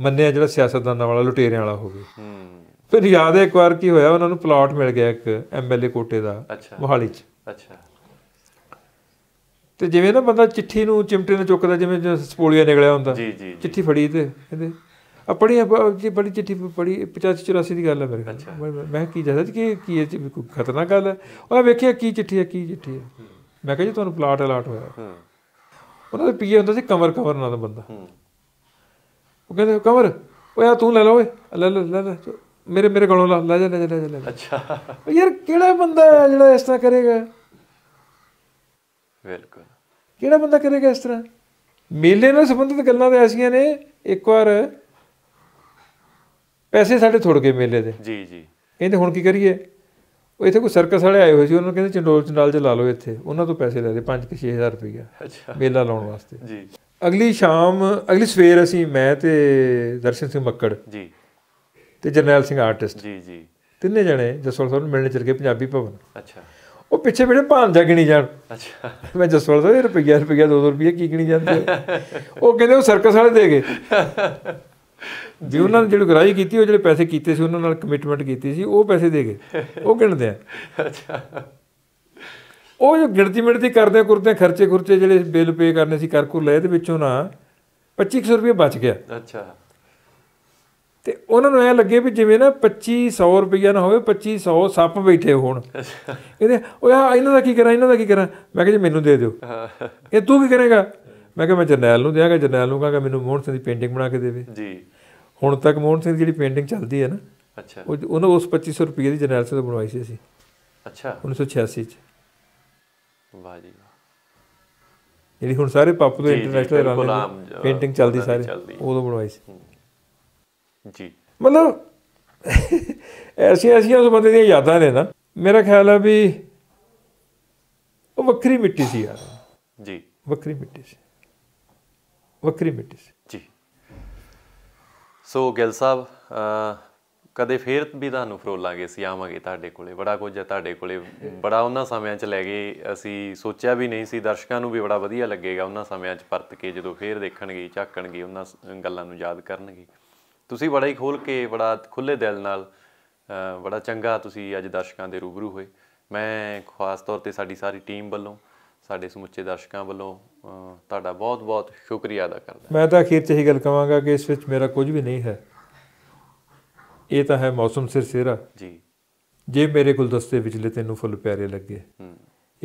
ਮੰਨਿਆ ਜਿਹੜਾ ਸਿਆਸਤਦਾਨਾਂ ਵਾਲਾ ਲੁਟੇਰਿਆਂ ਵਾਲਾ ਹੋਵੇ ਹੂੰ ਫਿਰ ਯਾਦ ਹੈ ਇੱਕ ਵਾਰ ਕੀ ਹੋਇਆ ਉਹਨਾਂ ਨੂੰ ਪਲਾਟ ਮਿਲ ਗਿਆ ਇੱਕ ਐਮਐਲਏ ਕੋਟੇ ਦਾ ਮੋਹਾਲੀ 'ਚ ਅੱਛਾ ਤੇ ਜਿਵੇਂ ਨਾ ਬੰਦਾ ਚਿੱਠੀ ਨੂੰ ਚਿਮਟੇ ਨਾਲ ਚੁੱਕਦਾ ਜਿਵੇਂ ਸਪੋਲੀਆ ਨਿਕਲਿਆ ਹੁੰਦਾ ਜੀ ਜੀ ਚਿੱਠੀ ਫੜੀ ਤੇ ਕਹਿੰਦੇ ਪੜੀ ਜੀ ਬੜੀ ਚਿੱਠੀ ਪੜੀ 85 84 ਦੀ ਗੱਲ ਹੈ ਮੇਰੇ ਕੋਲ ਮੈਂ ਕੀ ਜਾਂਦਾ ਕਿ ਕੀ ਇਹ ਕੋਈ ਖਤਰਨਾਕ ਗੱਲ ਹੈ ਉਹ ਵੇਖਿਆ ਕੀ ਚਿੱਠੀ ਹੈ ਕੀ ਚਿੱਠੀ ਹੈ ਮੈਂ ਕਿਹਾ ਜੀ ਤੁਹਾਨੂੰ ਪਲਾਟ ਅਲਾਟ ਹੋਇਆ ਉਹਨਾਂ ਦੇ ਪੀਏ ਹੁੰਦਾ ਸੀ ਕਮਰ ਕਮਰ ਨਾਲ ਦਾ ਬੰਦਾ ਉਹ ਕਹਿੰਦੇ ਕਮਰ ਉਹ ਯਾ ਤੂੰ ਲੈ ਲਓ ਓਏ ਲੈ ਲੈ ਲੈ ਮੇਰੇ ਮੇਰੇ ਕੋਲੋਂ ਲਾ ਲੈ ਜਾ ਲੈ ਜਾ ਲੈ ਅੱਛਾ ਯਾਰ ਕਿਹੜਾ ਬੰਦਾ ਹੈ ਜਿਹੜਾ ਇਸ ਤਰ੍ਹਾਂ ਕਰੇਗਾ ਬਿਲਕੁਲ ਕਿਹੜਾ ਬੰਦਾ ਕਰੇਗਾ ਇਸ ਤਰ੍ਹਾਂ ਮੇਲੇ ਨਾਲ ਸੰਬੰਧਿਤ ਗੱਲਾਂ ਤਾਂ ਐਸੀਆਂ ਨੇ ਇੱਕ ਵਾਰ ਪੈਸੇ ਸਾਡੇ ਥੋੜ ਕੇ ਮੇਲੇ ਦੇ ਜੀ ਜੀ ਇਹਦੇ ਹੁਣ ਕੀ ਕਰੀਏ ਉਹ ਇੱਥੇ ਕੋਈ ਸਰਕਸ ਵਾਲੇ ਆਏ ਹੋਏ ਸੀ ਉਹਨਾਂ ਕਹਿੰਦੇ ਚੰਡੋਲ ਚੰਡਾਲ ਚ ਲਾ ਲਓ ਇੱਥੇ ਉਹਨਾਂ ਤੋਂ ਪੈਸੇ ਲੈ ਦੇ 5 ਕਿ 6000 ਰੁਪਏ ਅੱਛਾ ਮੇਲਾ ਲਾਉਣ ਵਾਸਤੇ ਜੀ ਅਗਲੀ ਸ਼ਾਮ ਅਗਲੀ ਸਵੇਰ ਅਸੀਂ ਮੈਂ ਤੇ ਦਰਸ਼ਨ ਸਿੰਘ ਮੱਕੜ ਜੀ ਤੇ ਜਰਨੈਲ ਸਿੰਘ ਆਰਟਿਸਟ ਜੀ ਜੀ ਤਿੰਨੇ ਜਣੇ ਜਸਵਲ ਸਿੰਘ ਨੂੰ ਮਿਲਣ ਚਲ ਗਏ ਪੰਜਾਬੀ ਭਵਨ ਅੱਛਾ ਉਹ ਪਿੱਛੇ ਭਾਂ ਭਾਂਜਾ ਗਿਣੀ ਜਾਣ ਅੱਛਾ ਮੈਂ ਜਸਵਲ ਸਿੰਘ ਰੁਪਏ ਰੁਪਈਆ 2-2 ਰੁਪਈਆ ਕੀ ਗਿਣੀ ਜਾਂਦੇ ਉਹ ਕਹਿੰਦੇ ਉਹ ਸਰਕਸ ਵਾਲੇ ਦੇ ਗਏ ਜੇ ਉਹਨਾਂ ਨੇ ਜਿਹੜੀ ਗਰਾਈ ਕੀਤੀ ਉਹ ਜਿਹੜੇ ਪੈਸੇ ਕੀਤੇ ਸੀ ਉਹਨਾਂ ਨਾਲ ਕਮਿਟਮੈਂਟ ਕੀਤੀ ਸੀ ਉਹ ਪੈਸੇ ਦੇ ਗਏ ਉਹ ਗਿਣਦੇ ਆ ਅੱਛਾ ਉਹ ਜੋ ਗਿਣਤੀ ਮਿਣਤੀ ਕਰਦੇ ਕਰਦੇ ਖਰਚੇ ਖੁਰਚੇ ਜਿਹੜੇ ਬਿੱਲ ਪੇ ਕਰਨੇ ਸੀ ਕਰ ਕੋ ਲਏ ਤੇ ਵਿੱਚੋਂ ਨਾ 2500 ਰੁਪਏ ਬਚ ਗਿਆ ਅੱਛਾ ਤੇ ਉਹਨਾਂ ਨੂੰ ਐ ਲੱਗੇ ਵੀ ਜਿਵੇਂ ਨਾ 2500 ਰੁਪਏ ਨਾ ਹੋਵੇ 2500 ਸੱਪ ਬੈਠੇ ਹੋਣ ਇਹਦੇ ਓਏ ਇਹਨਾਂ ਦਾ ਕੀ ਕਰਾਂ ਇਹਨਾਂ ਦਾ ਕੀ ਕਰਾਂ ਮੈਂ ਕਿਹਾ ਜੀ ਮੈਨੂੰ ਦੇ ਦਿਓ ਇਹ ਤੂੰ ਕੀ ਕਰੇਗਾ ਮੈਂ ਕਿਹਾ ਮੈਂ ਜਰਨੈਲ ਨੂੰ ਦਿਆਂਗਾ ਜਰਨੈਲ ਨੂੰ ਕਹਾਂਗਾ ਮੈਨੂੰ ਮੋਹਨ ਸਿੰਘ ਦੀ ਪੇਂਟਿੰਗ ਬਣਾ ਕੇ ਦੇਵੇ ਜੀ ਹੁਣ ਤੱਕ ਮੋਹਨ ਸਿੰਘ ਦੀ ਜਿਹੜੀ ਪੇਂਟਿੰਗ ਚੱਲਦੀ ਹੈ ਨਾ ਅੱਛਾ ਉਹਨਾਂ ਉਸ 2500 ਰੁਪਏ ਦੀ ਜਰਨੈਲ ਤੋਂ ਬਣਵਾਈ ਸੀ ਅਸੀਂ ਅੱਛਾ 1986 ਚ ਵਾਹ ਜੀ ਜਿਹੜੀ ਹੁਣ ਸਾਰੇ ਤੋਂ ਇੰਟਰਨੈਸ਼ਨਲ ਦੇ ਪੇਂਟਿੰਗ ਚੱਲਦੀ ਸਾਰੇ ਉਦੋਂ ਬਣਵਾਈ ਸੀ ਜੀ ਮਤਲਬ ਐਸੀ ਐਸੀ ਉਸ ਬੰਦੇ ਦੀਆਂ ਯਾਦਾਂ ਨੇ ਨਾ ਮੇਰਾ ਖਿਆਲ ਹੈ ਵੀ ਉਹ ਵੱਖਰੀ ਮਿੱਟੀ ਸੀ ਯਾਰ ਜੀ ਵੱਖਰੀ ਮਿੱਟੀ ਸੀ ਵੱਖਰੀ ਮਿੱਟੀ ਸੀ ਜੀ ਸੋ ਗਿੱਲ ਸਾਹਿਬ ਕਦੇ ਫੇਰ ਵੀ ਤੁਹਾਨੂੰ ਫਰੋਲਾਂਗੇ ਅਸੀਂ ਆਵਾਂਗੇ ਤੁਹਾਡੇ ਕੋਲੇ ਬੜਾ ਕੁਝ ਹੈ ਤੁਹਾਡੇ ਕੋਲੇ ਬੜਾ ਉਹਨਾਂ ਸਮਿਆਂ 'ਚ ਲੈ ਗਏ ਅਸੀਂ ਸੋਚਿਆ ਵੀ ਨਹੀਂ ਸੀ ਦਰਸ਼ਕਾਂ ਨੂੰ ਵੀ ਬੜਾ ਵਧੀਆ ਲੱਗੇਗਾ ਉਹਨਾਂ ਸਮਿਆਂ 'ਚ ਪਰਤ ਕੇ ਜਦੋਂ ਫੇਰ ਦੇਖਣਗੇ ਝਾਕਣਗੇ ਉਹਨਾਂ ਗੱਲਾਂ ਨੂੰ ਯਾਦ ਕਰਨਗੇ ਤੁਸੀਂ ਬੜਾ ਹੀ ਖੋਲ ਕੇ ਬੜਾ ਖੁੱਲੇ ਦਿਲ ਨਾਲ ਬੜਾ ਚੰਗਾ ਤੁਸੀਂ ਅੱਜ ਦਰਸ਼ਕਾਂ ਦੇ ਰੂਬਰੂ ਹੋਏ ਮੈਂ ਖਾਸ ਤੌਰ ਤੇ ਸਾਡੀ ਸਾਰੀ ਟੀਮ ਵੱਲੋਂ ਸਾਡੇ ਸਮੁੱਚੇ ਦਰਸ਼ਕਾਂ ਵੱਲੋਂ ਤੁਹਾਡਾ ਬਹੁਤ-ਬਹੁਤ ਸ਼ੁਕਰੀਆ ਅਦਾ ਕਰਦਾ ਮੈਂ ਤਾਂ ਅਖੀਰ 'ਚ ਇਹ ਗੱਲ ਕਹਾਂਗਾ ਕਿ ਇਸ ਵਿੱਚ ਮੇਰਾ ਕੁਝ ਵੀ ਨਹੀਂ ਹੈ ਇਹ ਤਾਂ ਹੈ ਮੌਸਮ ਸਿਰ ਜੀ ਜੇ ਮੇਰੇ ਗੁਲਦਸਤੇ ਵਿਚਲੇ ਤੈਨੂੰ ਫੁੱਲ ਪਿਆਰੇ ਲੱਗੇ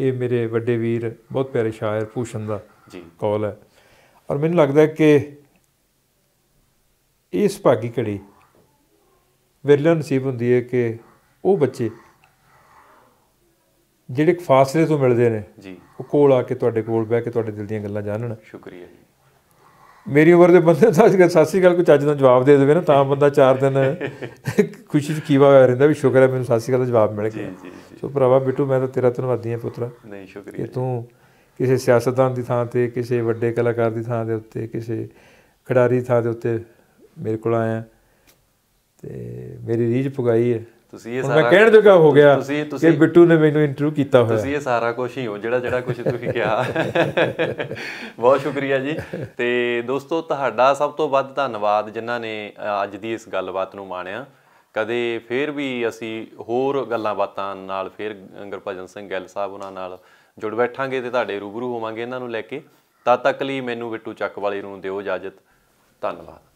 ਇਹ ਮੇਰੇ ਵੱਡੇ ਵੀਰ ਬਹੁਤ ਪਿਆਰੇ ਸ਼ਾਇਰ ਪੂਸ਼ਨ ਦਾ ਜੀ ਕੌਲ ਹੈ ਔਰ ਮੈਨੂੰ ਲੱਗਦਾ ਕਿ ਇਸ ਭਾਗੀ ਘੜੀ ਵਿਰਲ ਨਸੀਬ ਹੁੰਦੀ ਹੈ ਕਿ ਉਹ ਬੱਚੇ ਜਿਹੜੇ ਫਾਸਲੇ ਤੋਂ ਮਿਲਦੇ ਨੇ ਜੀ ਉਹ ਕੋਲ ਆ ਕੇ ਤੁਹਾਡੇ ਕੋਲ ਬਹਿ ਕੇ ਤੁਹਾਡੇ ਦਿਲ ਦੀਆਂ ਗੱਲਾਂ ਜਾਣਨ ਸ਼ੁਕਰੀਆ ਜੀ ਮੇਰੀ ਉਮਰ ਦੇ ਬੰਦੇ ਤਾਂ ਅੱਜ ਸਾਸੀ ਗੱਲ ਅਕਾਲ ਕੋਈ ਚੱਜ ਦਾ ਜਵਾਬ ਦੇ ਦੇਵੇ ਨਾ ਤਾਂ ਬੰਦਾ 4 ਦਿਨ ਖੁਸ਼ੀ ਚ ਕੀਵਾ ਹੋਇਆ ਰਹਿੰਦਾ ਵੀ ਸ਼ੁਕਰ ਹੈ ਮੈਨੂੰ ਸਾਸੀ ਗੱਲ ਦਾ ਜਵਾਬ ਮਿਲ ਗਿਆ ਜੀ ਜੀ ਸੋ ਭਰਾਵਾ ਬਿੱਟੂ ਮੈਂ ਤਾਂ ਤੇਰਾ ਧੰਨਵਾਦੀ ਆ ਪੁੱਤਰਾ ਨਹੀਂ ਸ਼ੁਕਰੀਆ ਕਿ ਤੂੰ ਕਿਸੇ ਸਿਆਸਤਦਾਨ ਦੀ ਥਾਂ ਤੇ ਕਿਸੇ ਵੱਡੇ ਕਲਾਕਾਰ ਦੀ ਥਾਂ ਦੇ ਉੱਤੇ ਕਿਸੇ ਖਿਡਾਰੀ ਥਾਂ ਦੇ ਉੱਤੇ ਮੇਰੇ ਕੋਲ ਆਇਆ ਤੇ ਮੇਰੀ ਰੀਝ ਪੁਗਾਈ ਹੈ ਤੁਸੀਂ ਇਹ ਸਾਰਾ ਮੈਂ ਕਹਿਣ ਜੋਗਾ ਹੋ ਗਿਆ ਤੁਸੀਂ ਤੁਸੀਂ ਕਿ ਬਿੱਟੂ ਨੇ ਮੈਨੂੰ ਇੰਟਰਵਿਊ ਕੀਤਾ ਹੋਇਆ ਤੁਸੀਂ ਇਹ ਸਾਰਾ ਕੁਝ ਹੀ ਹੋ ਜਿਹੜਾ ਜਿਹੜਾ ਕੁਝ ਤੁਸੀਂ ਕਿਹਾ ਬਹੁਤ ਸ਼ੁਕਰੀਆ ਜੀ ਤੇ ਦੋਸਤੋ ਤੁਹਾਡਾ ਸਭ ਤੋਂ ਵੱਧ ਧੰਨਵਾਦ ਜਿਨ੍ਹਾਂ ਨੇ ਅੱਜ ਦੀ ਇਸ ਗੱਲਬਾਤ ਨੂੰ ਮਾਣਿਆ ਕਦੇ ਫੇਰ ਵੀ ਅਸੀਂ ਹੋਰ ਗੱਲਾਂ ਬਾਤਾਂ ਨਾਲ ਫੇਰ ਗੁਰਭਜਨ ਸਿੰਘ ਗੈਲ ਸਾਹਿਬ ਉਹਨਾਂ ਨਾਲ ਜੁੜ ਬੈਠਾਂਗੇ ਤੇ ਤੁਹਾਡੇ ਰੂਬਰੂ ਹੋਵਾਂਗੇ ਇਹਨਾਂ ਨੂੰ ਲੈ ਕੇ ਤਦ ਤੱਕ ਲਈ ਮੈਨੂੰ ਬਿੱਟੂ ਚੱਕ ਵਾਲੇ ਨੂੰ ਦਿਓ ਇਜਾਜ਼ਤ ਧੰਨਵਾਦ